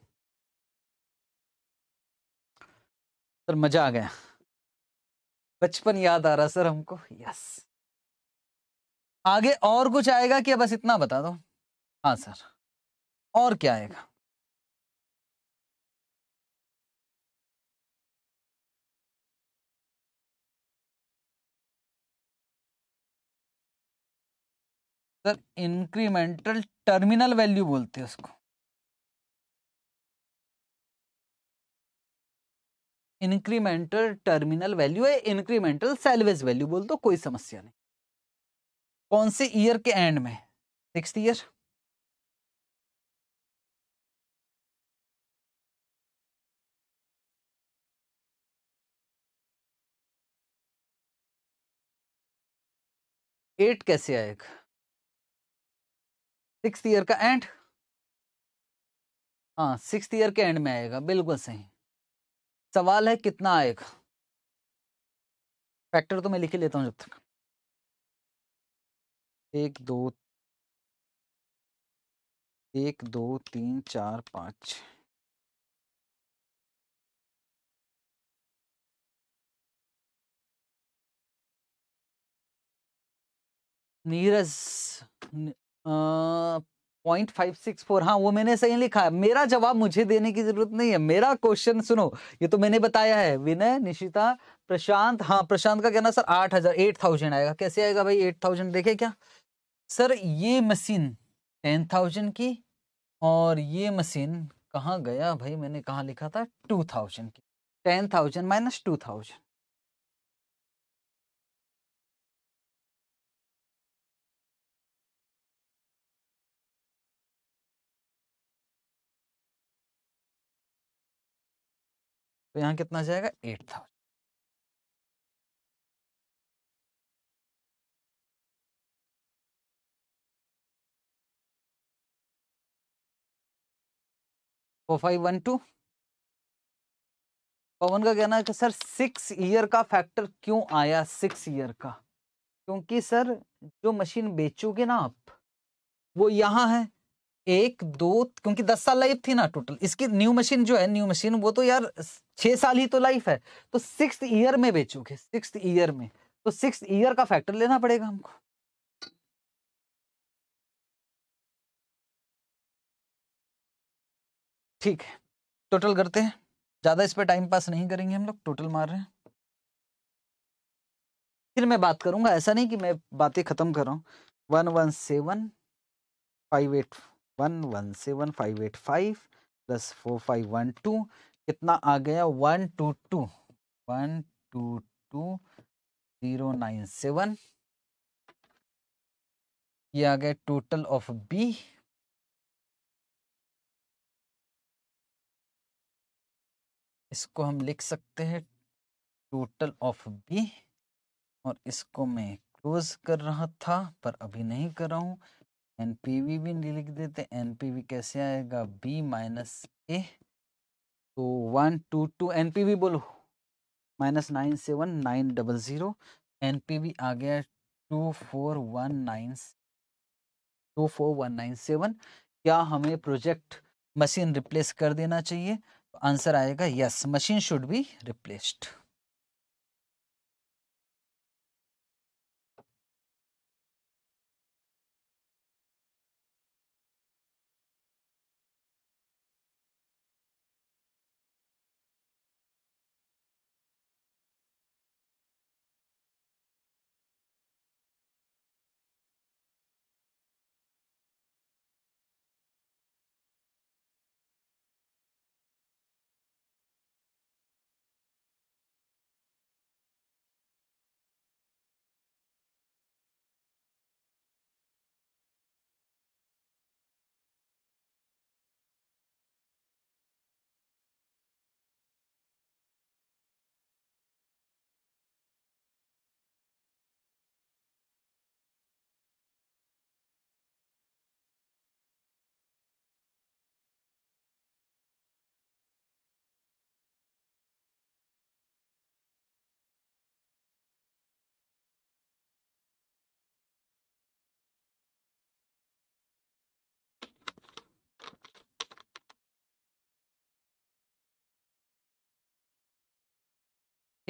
सर मजा आ गया बचपन याद आ रहा सर हमको यस आगे और कुछ आएगा क्या बस इतना बता दो हाँ सर और क्या आएगा सर इंक्रीमेंटल टर्मिनल वैल्यू बोलते हैं उसको इंक्रीमेंटल टर्मिनल वैल्यू है इंक्रीमेंटल सैलवेज वैल्यू बोल दो कोई समस्या नहीं कौन से ईयर के एंड में सिक्स ईयर एट कैसे आएगा सिक्स ईयर का एंड हाँ सिक्स ईयर के एंड में आएगा बिल्कुल सही सवाल है कितना आएगा फैक्टर तो मैं लिख ही लेता हूँ जब तक एक दो एक दो तीन चार पाँच Neeraj point five six four हाँ वो मैंने सही लिखा है मेरा जवाब मुझे देने की जरूरत नहीं है मेरा क्वेश्चन सुनो ये तो मैंने बताया है विनय निशिता प्रशांत हाँ प्रशांत का कहना सर आठ हजार एट थाउजेंड आएगा कैसे आएगा भाई एट थाउजेंड देखे क्या सर ये मशीन टेन थाउजेंड की और ये मशीन कहाँ गया भाई मैंने कहाँ लिखा था टू थाउजेंड की ten thousand minus two thousand तो यहाँ कितना जाएगा eight thousand four five one two Pavan का कहना है कि सर सिक्स ईयर का फैक्टर क्यों आया सिक्स ईयर का क्योंकि सर जो मशीन बेचोगे ना आप वो यहाँ है एक दो क्योंकि दस साल लाइफ थी ना टोटल इसकी न्यू मशीन जो है न्यू मशीन वो तो यार छह साल ही तो लाइफ है तो सिक्स ईयर में बेचोगे सिक्स ईयर में तो सिक्स ईयर का फैक्टर लेना पड़ेगा हमको ठीक है टोटल करते हैं ज्यादा इस पर टाइम पास नहीं करेंगे हम लोग टोटल मार रहे हैं फिर मैं बात करूंगा ऐसा नहीं कि मैं बातें खत्म कर रहा हूं one one seven five eight one one seven five eight five plus four five one two कितना आ गया one two two one two two zero nine seven ये आ गया टोटल ऑफ बी इसको हम लिख सकते हैं टोटल ऑफ बी और इसको मैं क्लोज कर रहा था पर अभी नहीं कर रहा हूँ एनपीवी भी नहीं लिख देते एनपीवी कैसे आएगा बी माइनस ए तो वन टू टू वी बोलो minus nine seven nine double zero V आ गया two four one nine two four one nine seven क्या हमें प्रोजेक्ट मशीन रिप्लेस कर देना चाहिए तो आंसर आएगा yes machine should be replaced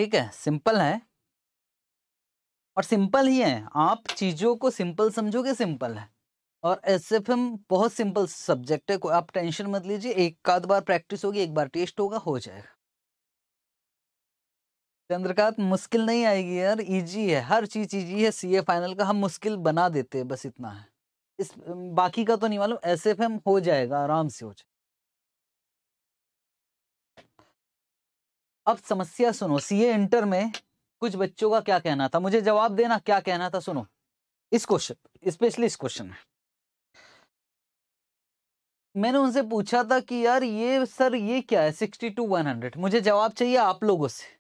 ठीक है सिंपल है और सिंपल ही है आप चीज़ों को सिंपल समझोगे सिंपल है और एस एफ एम बहुत सिंपल सब्जेक्ट है कोई आप टेंशन मत लीजिए एक आध बार प्रैक्टिस होगी एक बार टेस्ट होगा हो जाएगा चंद्रकांत मुश्किल नहीं आएगी यार इजी है हर चीज़ इजी है सीए फाइनल का हम मुश्किल बना देते हैं बस इतना है इस बाकी का तो नहीं मालूम एस एफ एम हो जाएगा आराम से हो जाएगा अब समस्या सुनो सीए इंटर में कुछ बच्चों का क्या कहना था मुझे जवाब देना क्या कहना था सुनो इस क्वेश्चन स्पेशली इस क्वेश्चन में मैंने उनसे पूछा था कि यार ये सर ये क्या है सिक्सटी टू वन हंड्रेड मुझे जवाब चाहिए आप लोगों से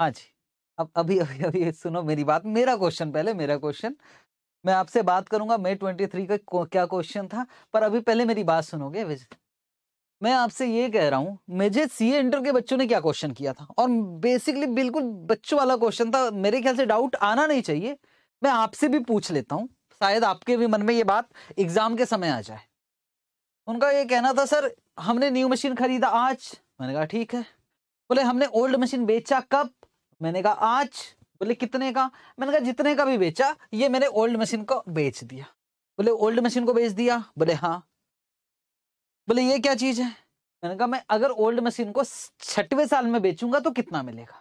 हाँ जी अब अभी अभी अभी सुनो मेरी बात मेरा क्वेश्चन पहले मेरा क्वेश्चन मैं आपसे बात करूंगा मई ट्वेंटी थ्री का क्या क्वेश्चन था पर अभी पहले मेरी बात सुनोगे विजय मैं आपसे ये कह रहा हूँ मुझे सी इंटर के बच्चों ने क्या क्वेश्चन किया था और बेसिकली बिल्कुल बच्चों वाला क्वेश्चन था मेरे ख्याल से डाउट आना नहीं चाहिए मैं आपसे भी पूछ लेता हूँ शायद आपके भी मन में ये बात एग्जाम के समय आ जाए उनका ये कहना था सर हमने न्यू मशीन खरीदा आज मैंने कहा ठीक है बोले हमने ओल्ड मशीन बेचा कब मैंने कहा आज बोले कितने का मैंने कहा जितने का भी बेचा ये मैंने ओल्ड मशीन को बेच दिया बोले ओल्ड मशीन को बेच दिया बोले हाँ बोले ये क्या चीज है मैंने कहा मैं अगर ओल्ड मशीन को छठवें साल में बेचूंगा तो कितना मिलेगा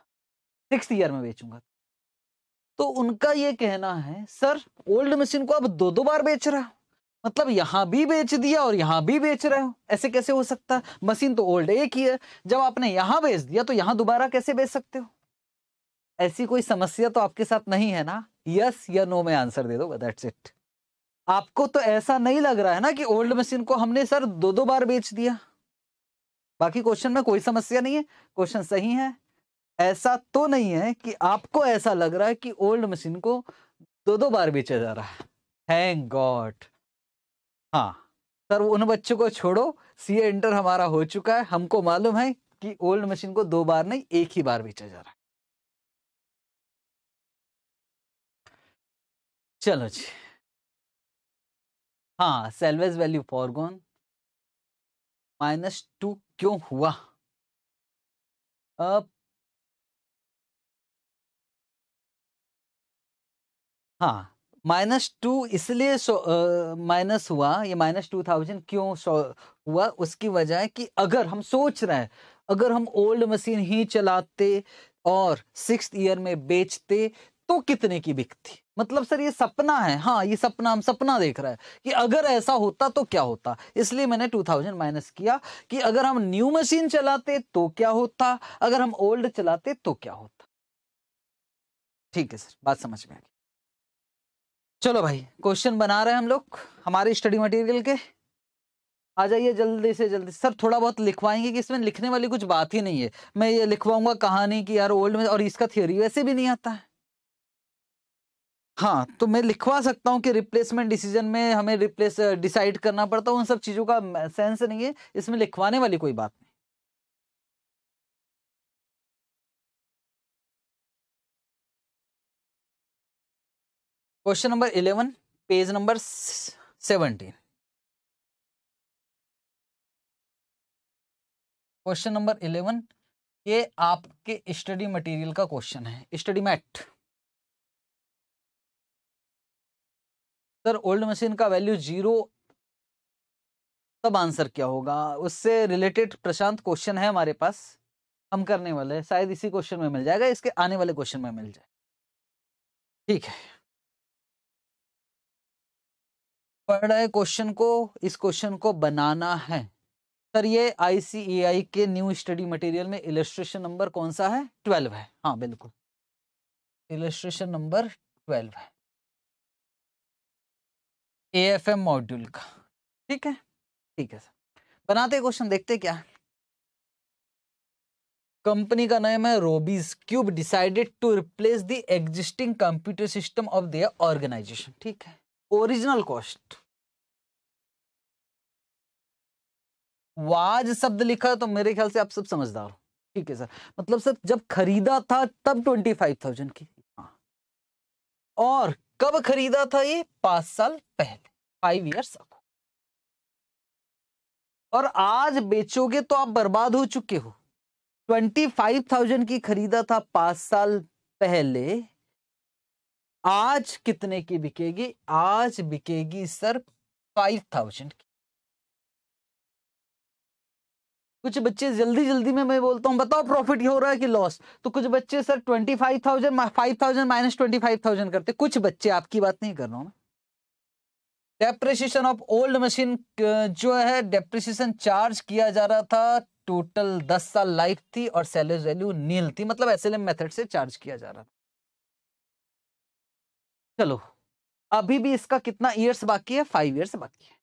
सिक्स ईयर में बेचूंगा तो।, तो उनका ये कहना है सर ओल्ड मशीन को अब दो दो बार बेच रहा मतलब यहाँ भी बेच दिया और यहाँ भी बेच रहे हो ऐसे कैसे हो सकता है मशीन तो ओल्ड एक ही है जब आपने यहाँ बेच दिया तो यहाँ दोबारा कैसे बेच सकते हो ऐसी कोई समस्या तो आपके साथ नहीं है ना यस या नो में आंसर दे दोगा दैट्स इट आपको तो ऐसा नहीं लग रहा है ना कि ओल्ड मशीन को हमने सर दो दो बार बेच दिया बाकी क्वेश्चन में कोई समस्या नहीं है क्वेश्चन सही है ऐसा तो नहीं है कि आपको ऐसा लग रहा है कि ओल्ड मशीन को दो दो बार बेचा जा रहा है थैंक गॉड हाँ सर उन बच्चों को छोड़ो सी इंटर हमारा हो चुका है हमको मालूम है कि ओल्ड मशीन को दो बार नहीं एक ही बार बेचा जा रहा है चलो जी हाँ salvage value forgone minus two क्यों हुआ अब हाँ माइनस टू इसलिए माइनस हुआ ये माइनस टू थाउजेंड क्यों हुआ उसकी वजह है कि अगर हम सोच रहे हैं अगर हम ओल्ड मशीन ही चलाते और सिक्स ईयर में बेचते तो कितने की बिकती मतलब सर ये सपना है हाँ ये सपना हम सपना देख रहा है कि अगर ऐसा होता तो क्या होता इसलिए मैंने 2000 माइनस किया कि अगर हम न्यू मशीन चलाते तो क्या होता अगर हम ओल्ड चलाते तो क्या होता ठीक है सर बात समझ में आ गई चलो भाई क्वेश्चन बना रहे हैं हम लोग हमारे स्टडी मटेरियल के आ जाइए जल्दी से जल्दी सर थोड़ा बहुत लिखवाएंगे कि इसमें लिखने वाली कुछ बात ही नहीं है मैं ये लिखवाऊंगा कहानी की यार ओल्ड में और इसका थियोरी वैसे भी नहीं आता है हाँ तो मैं लिखवा सकता हूँ कि रिप्लेसमेंट डिसीजन में हमें रिप्लेस डिसाइड करना पड़ता है उन सब चीज़ों का सेंस नहीं है इसमें लिखवाने वाली कोई बात नहीं question number eleven page number seventeen question number eleven ये आपके स्टडी मटेरियल का क्वेश्चन है study mat sir old machine का वैल्यू जीरो तब आंसर क्या होगा उससे रिलेटेड प्रशांत क्वेश्चन है हमारे पास हम करने वाले शायद इसी क्वेश्चन में मिल जाएगा इसके आने वाले क्वेश्चन में मिल जाए ठीक है पढ़ रहे क्वेश्चन को इस क्वेश्चन को बनाना है सर ये आईसीएआई e के न्यू स्टडी मटेरियल में इलेस्ट्रेशन नंबर कौन सा है ट्वेल्व है हाँ बिल्कुल इलेस्ट्रेशन नंबर ट्वेल्व है ए एफ एम मॉड्यूल का ठीक है ठीक है सर बनाते क्वेश्चन देखते क्या कंपनी का नाम है Robbie's cube decided to replace the existing computer system of their organisation ठीक है ओरिजिनल कॉस्ट वाज शब्द लिखा है तो मेरे ख्याल से आप सब समझदार हो ठीक है सर मतलब सर जब खरीदा था तब ट्वेंटी फाइव थाउजेंड की हाँ। और कब खरीदा था ये पांच साल पहले फाइव ईयर्स और आज बेचोगे तो आप बर्बाद हो चुके हो ट्वेंटी फाइव थाउजेंड की खरीदा था पांच साल पहले आज कितने की बिकेगी आज बिकेगी सर फाइव थाउजेंड की कुछ बच्चे जल्दी जल्दी में मैं बोलता हूँ बताओ प्रॉफिट हो रहा है कि लॉस तो कुछ बच्चे sir twenty five thousand five thousand minus twenty five thousand करते कुछ बच्चे आपकी बात नहीं कर रहा हूँ डेप्रिसिएशन ऑफ ओल्ड मशीन जो है डेप्रिसिएशन चार्ज किया जा रहा था टोटल दस साल लाइफ थी और सैलरी वैल्यू नील थी मतलब एस एल मेथड से चार्ज किया जा रहा था चलो अभी भी इसका कितना ईयर्स बाकी है फाइव ईयर्स बाकी है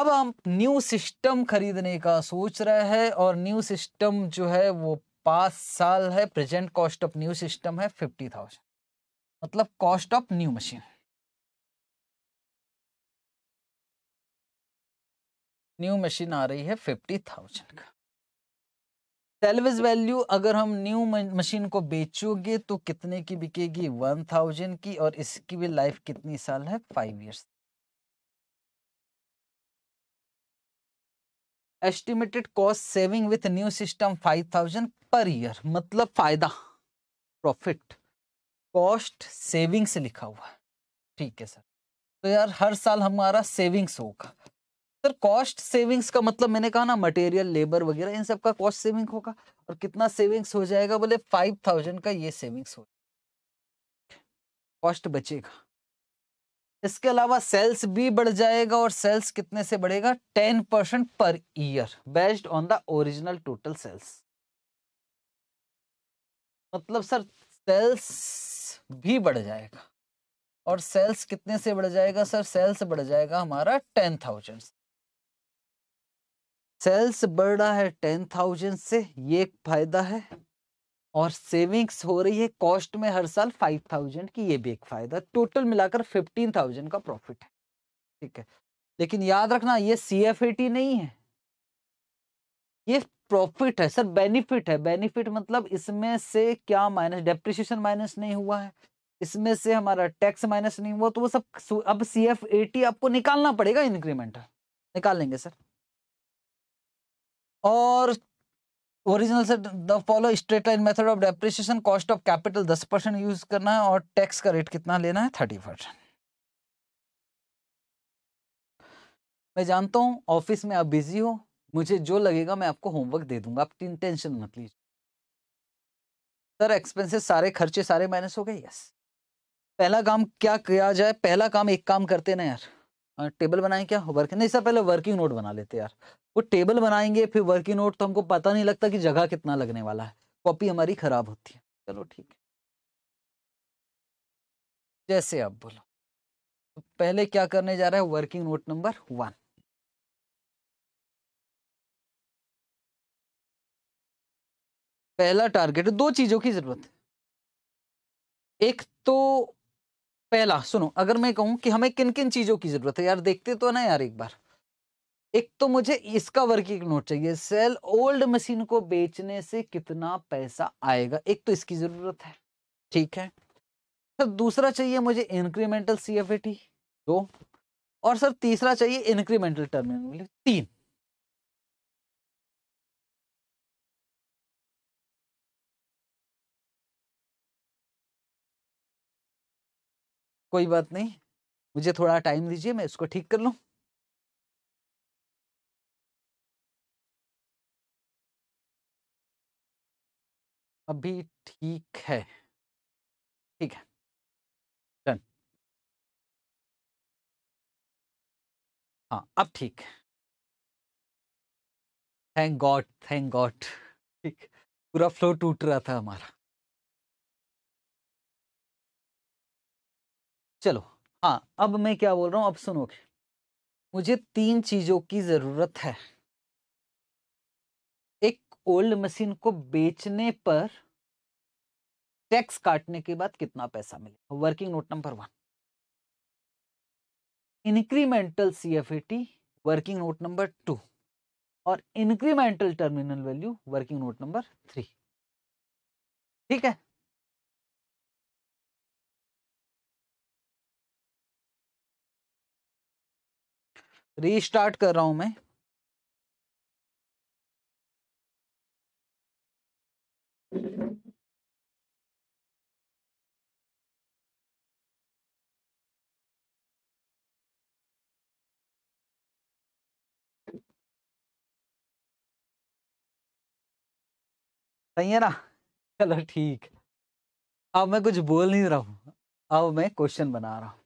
अब हम न्यू सिस्टम खरीदने का सोच रहे हैं और न्यू सिस्टम जो है वो पाँच साल है present cost of new system है फिफ्टी थाउजेंड मतलब cost of new machine new machine आ रही है फिफ्टी थाउजेंड का सेल्वेज वैल्यू अगर हम न्यू मशीन को बेचोगे तो कितने की बिकेगी वन थाउजेंड की और इसकी भी लाइफ कितनी साल है five years estimated cost saving with new system five thousand per year मतलब फायदा प्रॉफिट कॉस्ट सेविंग्स लिखा हुआ है ठीक है सर तो यार हर साल हमारा सेविंग्स होगा सर कॉस्ट सेविंग्स का मतलब मैंने कहा ना मटेरियल लेबर वगैरह इन सब का कॉस्ट सेविंग होगा और कितना सेविंग्स हो जाएगा बोले फाइव थाउजेंड का ये सेविंग्स हो कॉस्ट बचेगा इसके अलावा सेल्स भी बढ़ जाएगा और सेल्स कितने से बढ़ेगा ten percent per year based on the original total sales मतलब सर सेल्स भी बढ़ जाएगा और सेल्स कितने से बढ़ जाएगा सर सेल्स बढ़ जाएगा हमारा टेन थाउजेंड सेल्स बढ़ रहा है टेन थाउजेंड से ये एक फायदा है और सेविंग्स हो रही है कॉस्ट में हर साल फाइव थाउजेंड की ये भी एक फायदा टोटल मिलाकर फिफ्टीन थाउजेंड का प्रॉफिट है ठीक है लेकिन याद रखना ये सी एफ ए टी नहीं है ये प्रॉफिट है सर बेनिफिट है बेनिफिट मतलब इसमें से क्या माइनस डेप्रिसिएशन माइनस नहीं हुआ है इसमें से हमारा टैक्स माइनस नहीं हुआ तो वो सब अब सी एफ ए टी आपको निकालना पड़ेगा इंक्रीमेंट निकाल लेंगे सर और ओरिजिनल से the follow straight line method of depreciation cost of capital दस परसेंट यूज करना है और टैक्स का रेट कितना लेना है थर्टी परसेंट मैं जानता हूँ ऑफिस में आप बिजी हो मुझे जो लगेगा मैं आपको होमवर्क दे दूंगा आप टेंशन मत लीजिए सर एक्सपेंसेस सारे खर्चे सारे माइनस हो गए यस पहला काम क्या किया जाए पहला काम एक काम करते ना यार टेबल बनाएं क्या वर्क नहीं सर पहले वर्किंग नोट बना लेते यार वो टेबल बनाएंगे फिर वर्किंग नोट तो हमको पता नहीं लगता कि जगह कितना लगने वाला है कॉपी हमारी खराब होती है चलो ठीक है जैसे आप बोलो तो पहले क्या करने जा रहा है वर्किंग नोट नंबर वन पहला टारगेट दो चीजों की जरूरत है एक तो पहला सुनो अगर मैं कहूँ कि हमें किन किन चीज़ों की ज़रूरत है यार देखते तो ना यार एक बार एक तो मुझे इसका वर्किंग नोट चाहिए सेल ओल्ड मशीन को बेचने से कितना पैसा आएगा एक तो इसकी ज़रूरत है ठीक है सर दूसरा चाहिए मुझे incremental C F A T दो और सर तीसरा चाहिए इंक्रीमेंटल टर्मिनल तीन कोई बात नहीं मुझे थोड़ा टाइम दीजिए मैं इसको ठीक कर लूँ अभी ठीक है ठीक है डन हाँ अब ठीक थैंक गॉड थैंक गॉड ठीक पूरा फ्लो टूट रहा था हमारा चलो हाँ अब मैं क्या बोल रहा हूँ अब सुनोगे मुझे तीन चीजों की जरूरत है एक ओल्ड मशीन को बेचने पर टैक्स काटने के बाद कितना पैसा मिलेगा working note number one incremental CFAT working note number two और incremental terminal value working note number three ठीक है रीस्टार्ट कर रहा हूं मैं सही है ना चलो ठीक अब मैं कुछ बोल नहीं रहा हूं अब मैं क्वेश्चन बना रहा हूं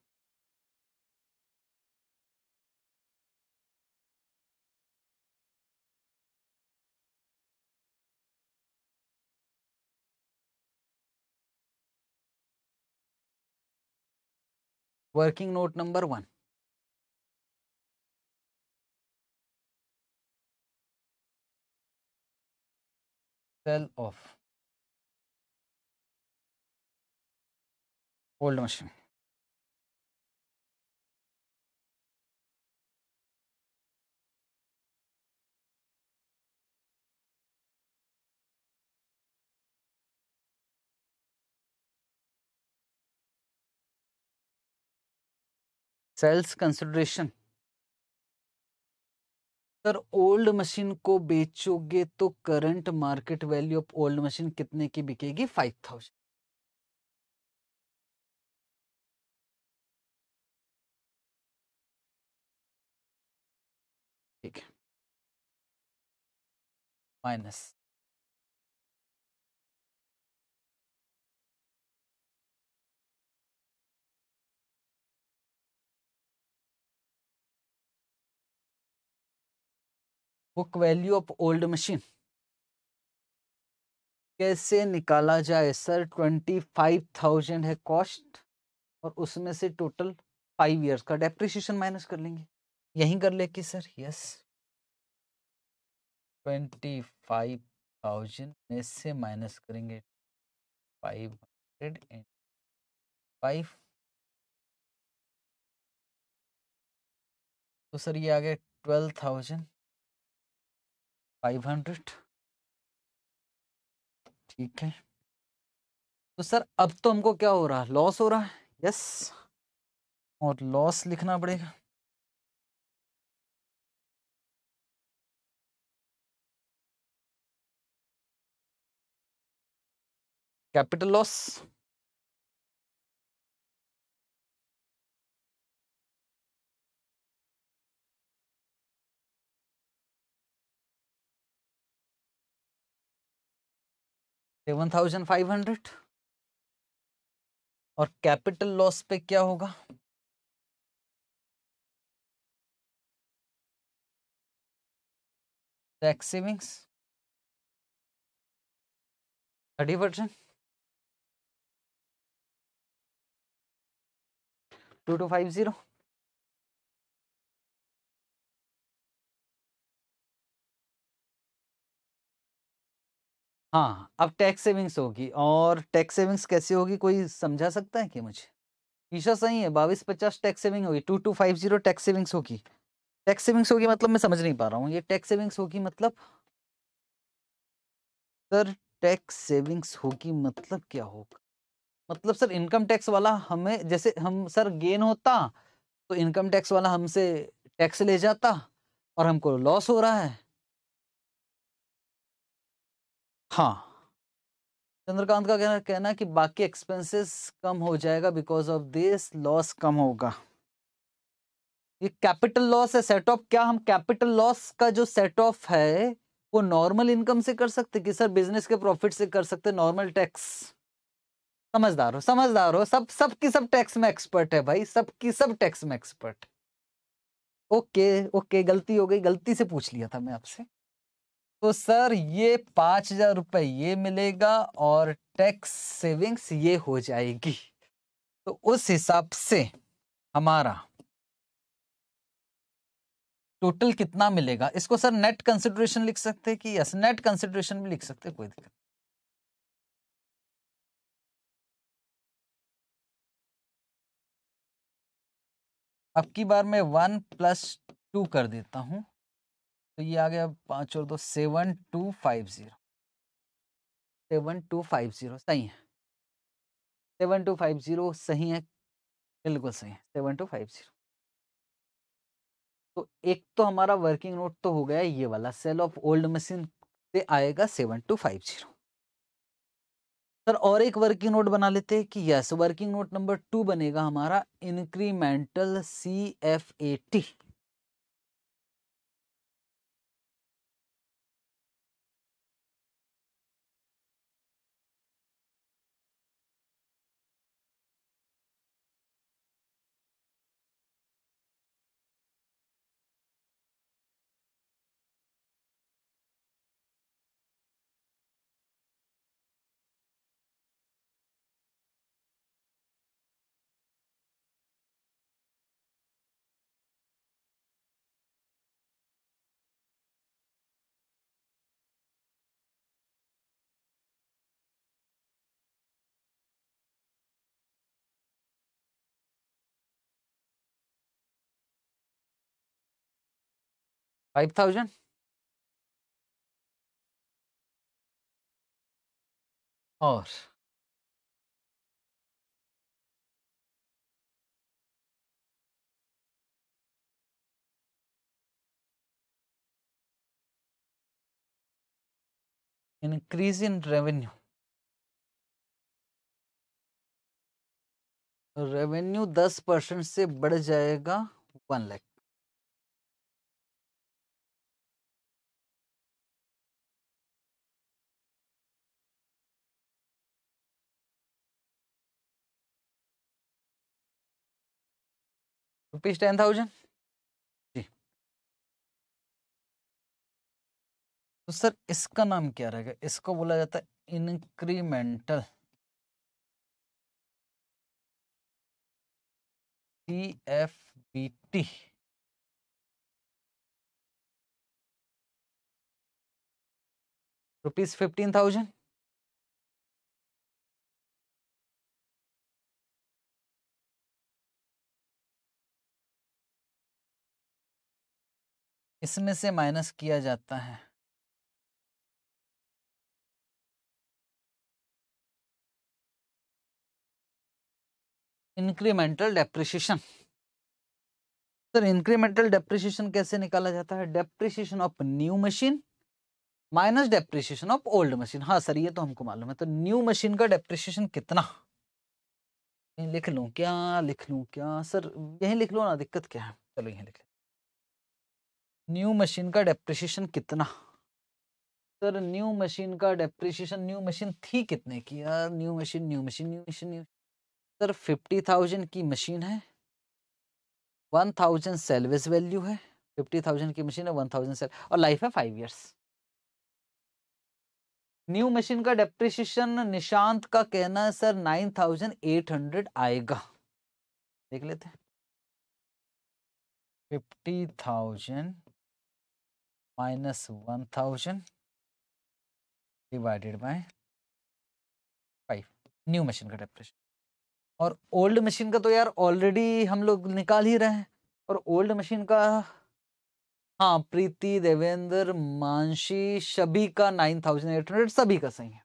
working note number one sale of old machine sales consideration sir old machine को बेचोगे तो current market value of old machine कितने की बिकेगी फाइव थाउजेंड ठीक है minus book value of old machine कैसे निकाला जाए सर ट्वेंटी फाइव थाउजेंड है कॉस्ट और उसमें से टोटल फाइव इयर्स का डेप्रिसिएशन माइनस कर लेंगे यहीं कर लेके sir yes twenty five thousand में से माइनस करेंगे फाइव हंड्रेड एंड फाइव तो सर ये आ गया ट्वेल्व थाउजेंड फाइव हंड्रेड ठीक है तो सर अब तो हमको क्या हो रहा है लॉस हो रहा है यस और लॉस लिखना पड़ेगा capital loss seven thousand five hundred और कैपिटल लॉस पे क्या होगा tax savings thirty percent two two five zero हाँ, अब टैक्स सेविंग्स होगी और टैक्स सेविंग्स कैसे होगी कोई समझा सकता है कि मुझे? ईशा सही है, पचास टैक्स सेविंग होगी, two two five zero tax savings होगी। टैक्स सेविंग्स होगी मतलब मैं समझ नहीं पा रहा हूँ, ये टैक्स सेविंग्स होगी मतलब? सर टैक्स सेविंग्स होगी मतलब क्या होगा? मतलब सर इनकम टैक्स वाला हमें जैसे हम सर गेन होता, तो इनकम टैक्स वाला हमसे टैक्स ले जाता और हमको लॉस हो रहा है। हाँ चंद्रकांत का कहना कहना कि बाकी एक्सपेंसेस कम हो जाएगा बिकॉज ऑफ दिस लॉस कम होगा ये कैपिटल लॉस है सेट ऑफ क्या हम कैपिटल लॉस का जो सेट ऑफ है वो नॉर्मल इनकम से कर सकते कि सर बिजनेस के प्रॉफिट से कर सकते नॉर्मल टैक्स समझदार हो समझदार हो सब सब की सब टैक्स में एक्सपर्ट है भाई सब की सब टैक्स में एक्सपर्ट ओके ओके गलती हो गई गलती से पूछ लिया था मैं आपसे तो सर ये पाँच हजार रुपये ये मिलेगा और टैक्स सेविंग्स ये हो जाएगी तो उस हिसाब से हमारा टोटल कितना मिलेगा इसको सर नेट कंसिडरेशन लिख सकते हैं कि यस नेट कंसिडरेशन भी लिख सकते कोई दिक्कत अब की बार मैं वन प्लस टू कर देता हूं तो ये आ गया पाँच और दो seven two five zero seven two five zero सही है सेवन टू फाइव ज़ीरो सही है बिल्कुल सही है सेवन टू फाइव ज़ीरो तो एक तो हमारा वर्किंग नोट तो हो गया ये वाला सेल ऑफ ओल्ड मशीन से आएगा seven two five zero sir और एक वर्किंग नोट बना लेते हैं कि yes working note number two बनेगा हमारा incremental C F A T five thousand और इंक्रीज इन रेवेन्यू रेवेन्यू दस परसेंट से बढ़ जाएगा one lakh rupees ten thousand जी तो सर इसका नाम क्या रहेगा इसको बोला जाता है incremental T F B T rupees fifteen thousand इसमें से माइनस किया जाता है incremental depreciation sir incremental depreciation कैसे निकाला जाता है depreciation of new machine minus depreciation of old machine हाँ सर ये तो हमको मालूम है तो न्यू मशीन का डेप्रिशिएशन कितना लिख लू क्या लिख लू क्या सर यही लिख लो ना दिक्कत क्या है चलो यही लिख न्यू मशीन का डेप्रिसिएशन कितना सर न्यू मशीन का डेप्रिसिएशन न्यू मशीन थी कितने की यार new machine new machine new machine new sir fifty thousand की मशीन है वन थाउजेंड सेलवेज वैल्यू है फिफ्टी थाउजेंड की मशीन है वन थाउजेंड सेल और लाइफ है फाइव ईयर्स न्यू मशीन का डेप्रिसिएशन निशांत का कहना है sir nine thousand eight hundred आएगा देख लेते fifty thousand minus one thousand divided by five new machine का डेप्रेशन और ओल्ड मशीन का तो यार ऑलरेडी हम लोग निकाल ही रहे हैं और ओल्ड मशीन का हाँ प्रीति देवेंद्र मानसी सभी का नाइन थाउजेंड एट हंड्रेड सभी का सही है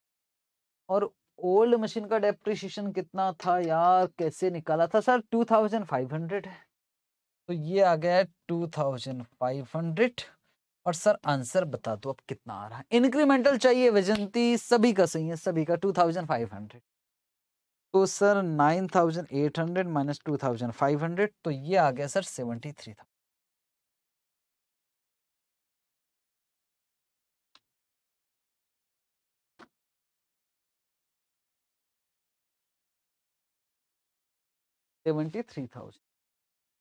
और ओल्ड मशीन का डेप्रिशिएशन कितना था यार कैसे निकाला था sir two thousand five hundred है तो ये आ गया है टू थाउजेंड फाइव हंड्रेड और सर आंसर बता दो अब कितना आ रहा है इंक्रीमेंटल चाहिए वैजंती सभी का सही है सभी का टू थाउजेंड फाइव हंड्रेड तो sir nine thousand eight hundred minus two thousand five hundred तो ये आ गया sir seventy three thousand seventy three thousand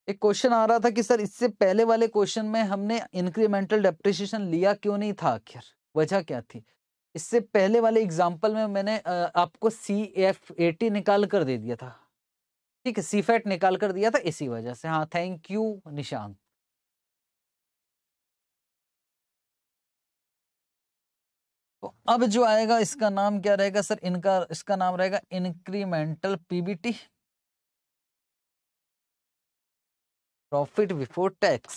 एक क्वेश्चन आ रहा था कि सर इससे पहले वाले क्वेश्चन में हमने इंक्रीमेंटल डेप्रिसिएशन लिया क्यों नहीं था आखिर वजह क्या थी इससे पहले वाले एग्जाम्पल में मैंने आपको सी एफ ए टी निकाल कर दे दिया था ठीक है सी फैट निकाल कर दिया था इसी वजह से हाँ थैंक यू निशांत तो अब जो आएगा इसका नाम क्या रहेगा सर इनका इसका नाम रहेगा incremental PBT profit before tax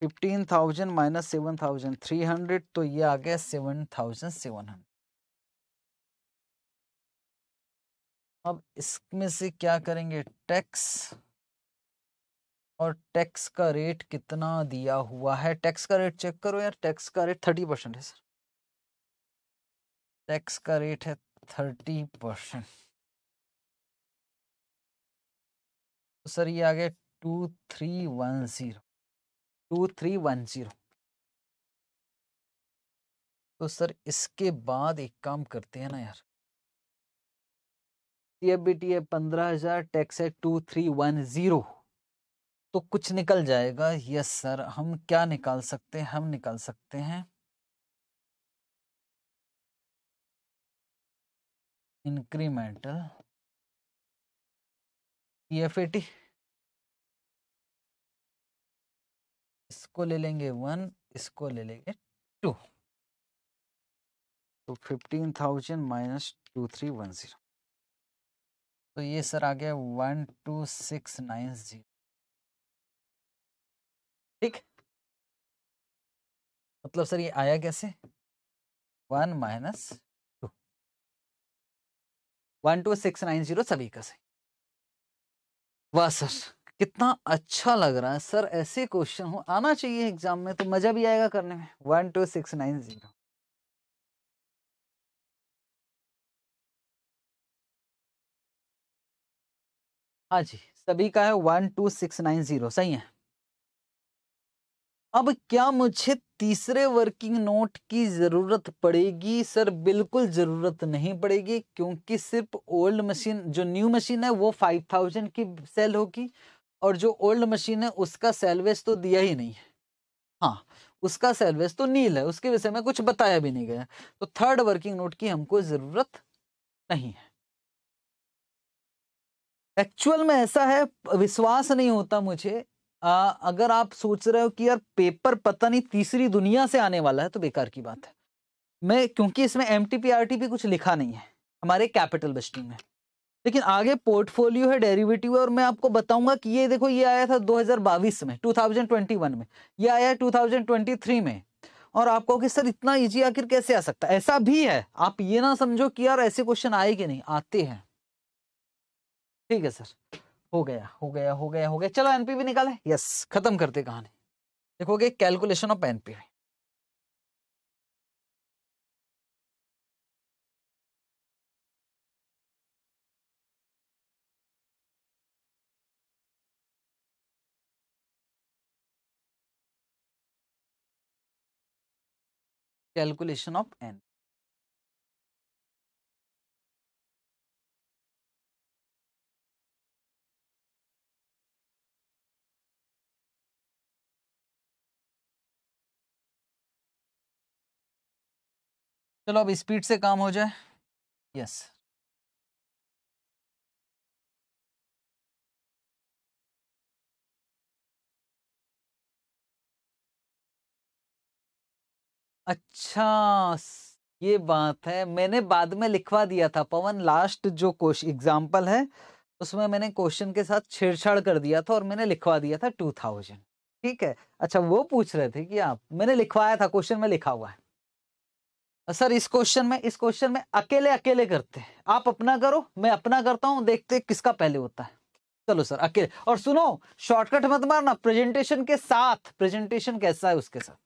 fifteen thousand minus seven thousand three hundred तो ये आ गया सेवन थाउजेंड सेवन हंड्रेड अब इसमें से क्या करेंगे टैक्स और टैक्स का रेट कितना दिया हुआ है टैक्स का रेट चेक करो यार टैक्स का रेट थर्टी परसेंट है सर टैक्स का रेट है थर्टी परसेंट तो सर ये आ गया two three one zero two three one zero तो सर इसके बाद एक काम करते हैं ना यार T F B T F पंद्रह हजार टैक्स है टू थ्री वन जीरो तो कुछ निकल जाएगा यस सर हम क्या निकाल सकते हैं हम निकाल सकते हैं इंक्रीमेंटल टी एफ टी इसको ले लेंगे वन इसको ले लेंगे टू तो fifteen thousand minus two three one zero तो ये सर आ गया one two six nine zero ठीक मतलब सर ये आया कैसे one minus two one two six nine zero सभी का सही वाह सर कितना अच्छा लग रहा है सर ऐसे क्वेश्चन हो आना चाहिए एग्जाम में तो मजा भी आएगा करने में one two six nine zero हाँ जी सभी का है one two six nine zero सही है अब क्या मुझे तीसरे वर्किंग नोट की ज़रूरत पड़ेगी सर बिल्कुल ज़रूरत नहीं पड़ेगी क्योंकि सिर्फ ओल्ड मशीन जो न्यू मशीन है वो फाइव थाउजेंड की सेल होगी और जो ओल्ड मशीन है उसका सैलवेज तो दिया ही नहीं है हाँ उसका सैलवेज तो नील है उसके विषय में कुछ बताया भी नहीं गया तो थर्ड वर्किंग नोट की हमको जरूरत नहीं है एक्चुअल में ऐसा है विश्वास नहीं होता मुझे आ, अगर आप सोच रहे हो कि यार पेपर पता नहीं तीसरी दुनिया से आने वाला है तो बेकार की बात है मैं क्योंकि इसमें M T P R T P कुछ लिखा नहीं है हमारे कैपिटल बस्टिंग में लेकिन आगे पोर्टफोलियो है डेरिवेटिव है और मैं आपको बताऊंगा कि ये देखो ये आया था 2022 में 2021 में ये आया 2023 में और आपको कि सर इतना इजी आखिर कैसे आ सकता है ऐसा भी है आप ये ना समझो कि यार ऐसे क्वेश्चन आए कि नहीं आते हैं ठीक है सर हो गया हो गया हो गया हो गया चलो एनपी भी निकाले यस खत्म करते कहानी देखोगे calculation of NPI calculation of n. चलो अब स्पीड से काम हो जाए यस अच्छा ये बात है मैंने बाद में लिखवा दिया था पवन लास्ट जो क्वेश्चन एग्जाम्पल है उसमें मैंने क्वेश्चन के साथ छेड़छाड़ कर दिया था और मैंने लिखवा दिया था टू थाउजेंड ठीक है अच्छा वो पूछ रहे थे कि आप मैंने लिखवाया था क्वेश्चन में लिखा हुआ है सर इस क्वेश्चन में इस क्वेश्चन में अकेले अकेले करते हैं आप अपना करो मैं अपना करता हूँ देखते किसका पहले होता है चलो सर अकेले और सुनो शॉर्टकट मत मारना प्रेजेंटेशन के साथ प्रेजेंटेशन कैसा है उसके साथ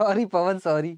sorry Pawan sorry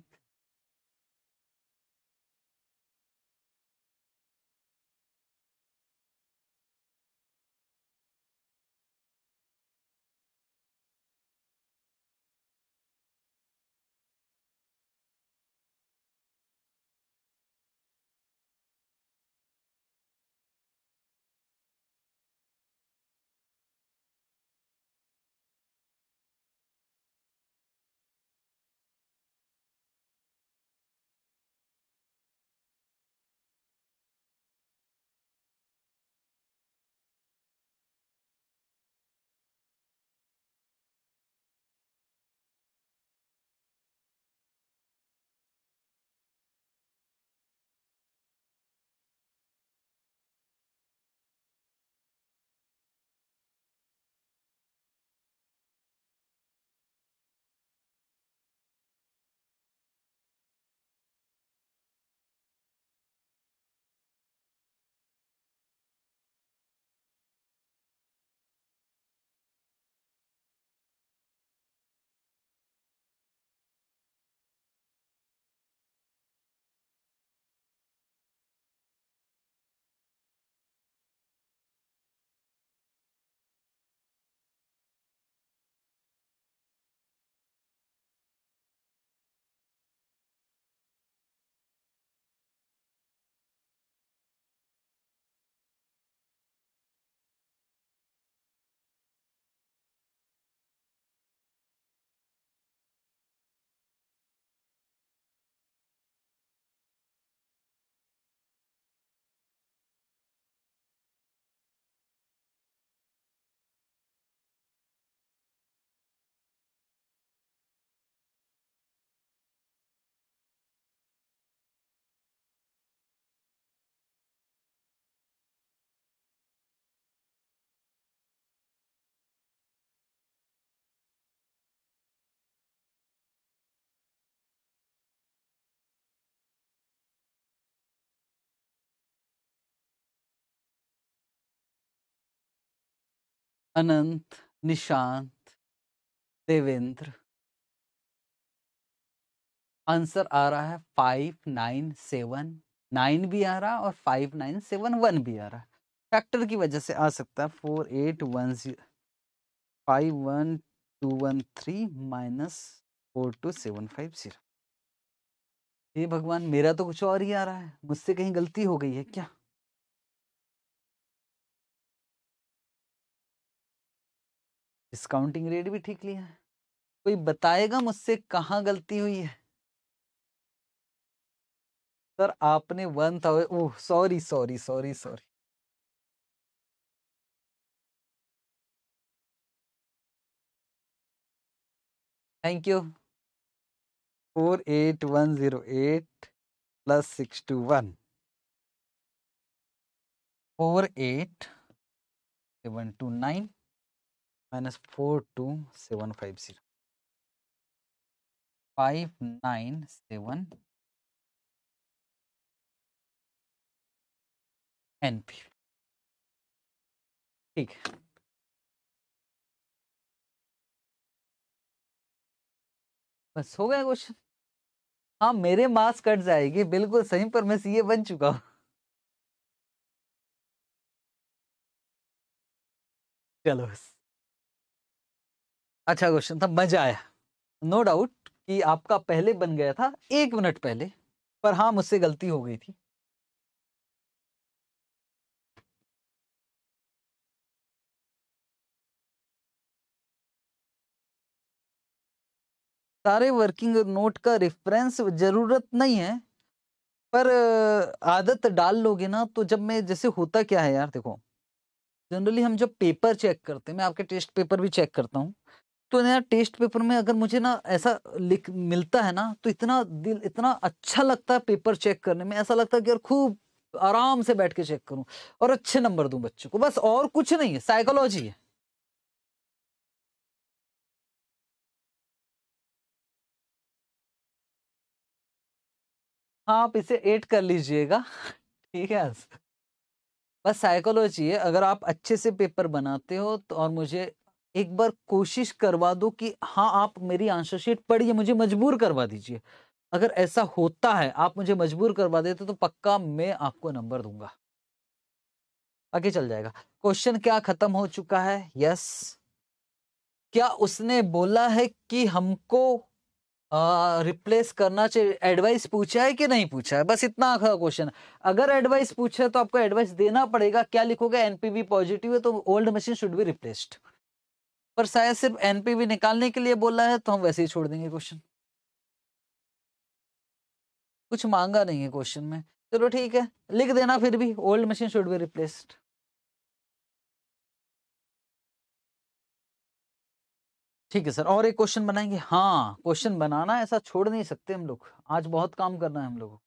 Anant Nishant Devendra answer आ रहा है फाइव नाइन सेवन नाइन भी आ रहा और फाइव नाइन सेवन वन भी आ रहा फैक्टर की वजह से आ सकता है four eight one zero five one two one three minus four two seven five zero हे भगवान मेरा तो कुछ और ही आ रहा है मुझसे कहीं गलती हो गई है क्या डिस्काउंटिंग रेट भी ठीक लिया है कोई बताएगा मुझसे कहाँ गलती हुई है सर आपने one thousand oh sorry sorry sorry sorry thank you four eight one zero eight plus six two one four eight seven two nine minus four two seven five zero five nine seven N P ठीक है बस हो गया question हाँ मेरे marks cut जाएगी बिल्कुल सही पर मैं सीए बन चुका हूं चलो अच्छा क्वेश्चन था मजा आया नो डाउट कि आपका पहले बन गया था एक मिनट पहले पर हाँ मुझसे गलती हो गई थी सारे वर्किंग नोट का रेफरेंस जरूरत नहीं है पर आदत डाल लोगे ना तो जब मैं जैसे होता क्या है यार देखो जनरली हम जब पेपर चेक करते हैं मैं आपके टेस्ट पेपर भी चेक करता हूँ तो ना टेस्ट पेपर में अगर मुझे ना ऐसा लिख मिलता है ना तो इतना दिल इतना अच्छा लगता है पेपर चेक करने में ऐसा लगता है कि यार खूब आराम से बैठ के चेक करूं और अच्छे नंबर दूं बच्चों को बस और कुछ नहीं है साइकोलॉजी है हाँ आप इसे एट कर लीजिएगा ठीक है बस साइकोलॉजी है अगर आप अच्छे से पेपर बनाते हो तो और मुझे एक बार कोशिश करवा दो कि हाँ आप मेरी आंसर शीट पढ़िए मुझे मजबूर करवा दीजिए अगर ऐसा होता है आप मुझे मजबूर करवा देते तो पक्का मैं आपको नंबर दूंगा आगे चल जाएगा क्वेश्चन क्या खत्म हो चुका है यस क्या उसने बोला है कि हमको रिप्लेस करना चाहिए एडवाइस पूछा है कि नहीं पूछा है बस इतना आखिर क्वेश्चन अगर एडवाइस पूछे तो आपको एडवाइस देना पड़ेगा क्या लिखोगे एनपीवी पॉजिटिव है तो old machine should be replaced पर शायद सिर्फ एनपीवी निकालने के लिए बोला है तो हम वैसे ही छोड़ देंगे क्वेश्चन कुछ मांगा नहीं है क्वेश्चन में चलो ठीक है लिख देना फिर भी old machine should be replaced ठीक है सर और एक क्वेश्चन बनाएंगे हाँ क्वेश्चन बनाना ऐसा छोड़ नहीं सकते हम लोग आज बहुत काम करना है हम लोगों को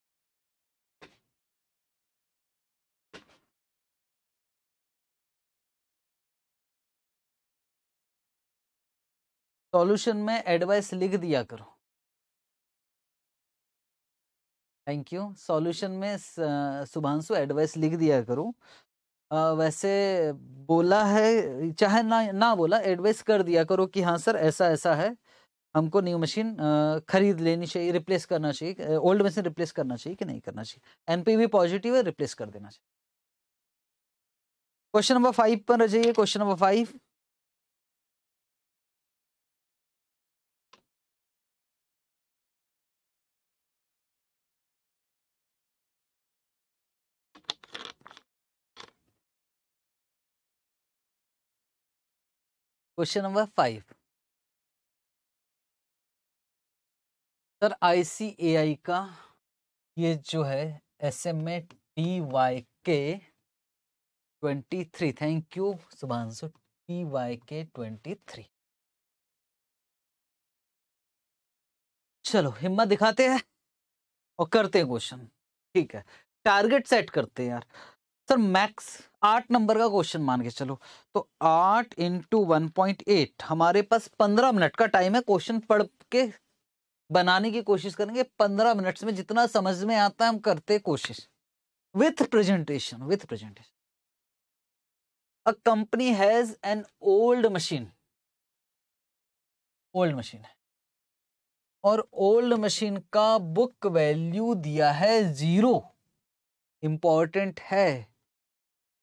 सॉल्यूशन में एडवाइस लिख दिया करो थैंक यू सॉल्यूशन में सुभांशु एडवाइस लिख दिया करो वैसे बोला है चाहे ना ना बोला एडवाइस कर दिया करो कि हाँ सर ऐसा ऐसा है हमको न्यू मशीन खरीद लेनी चाहिए रिप्लेस करना चाहिए ओल्ड मशीन रिप्लेस करना चाहिए कि नहीं करना चाहिए एनपीवी पॉजिटिव है रिप्लेस कर देना चाहिए क्वेश्चन नंबर फाइव पर रह जाइए question number five question number five sir ICAI का ये जो है S M A T Y के twenty three thank you Subhanshu T Y के ट्वेंटी थ्री चलो हिम्मत दिखाते हैं और करते हैं क्वेश्चन ठीक है टारगेट सेट करते हैं यार सर मैक्स आठ नंबर का क्वेश्चन मान के चलो तो आठ इंटू वन पॉइंट एट हमारे पास पंद्रह मिनट का टाइम है क्वेश्चन पढ़ के बनाने की कोशिश करेंगे पंद्रह मिनट्स में जितना समझ में आता है हम करते कोशिश with presentation with presentation a company has an old machine old machine है और ओल्ड मशीन का बुक वैल्यू दिया है जीरो इंपॉर्टेंट है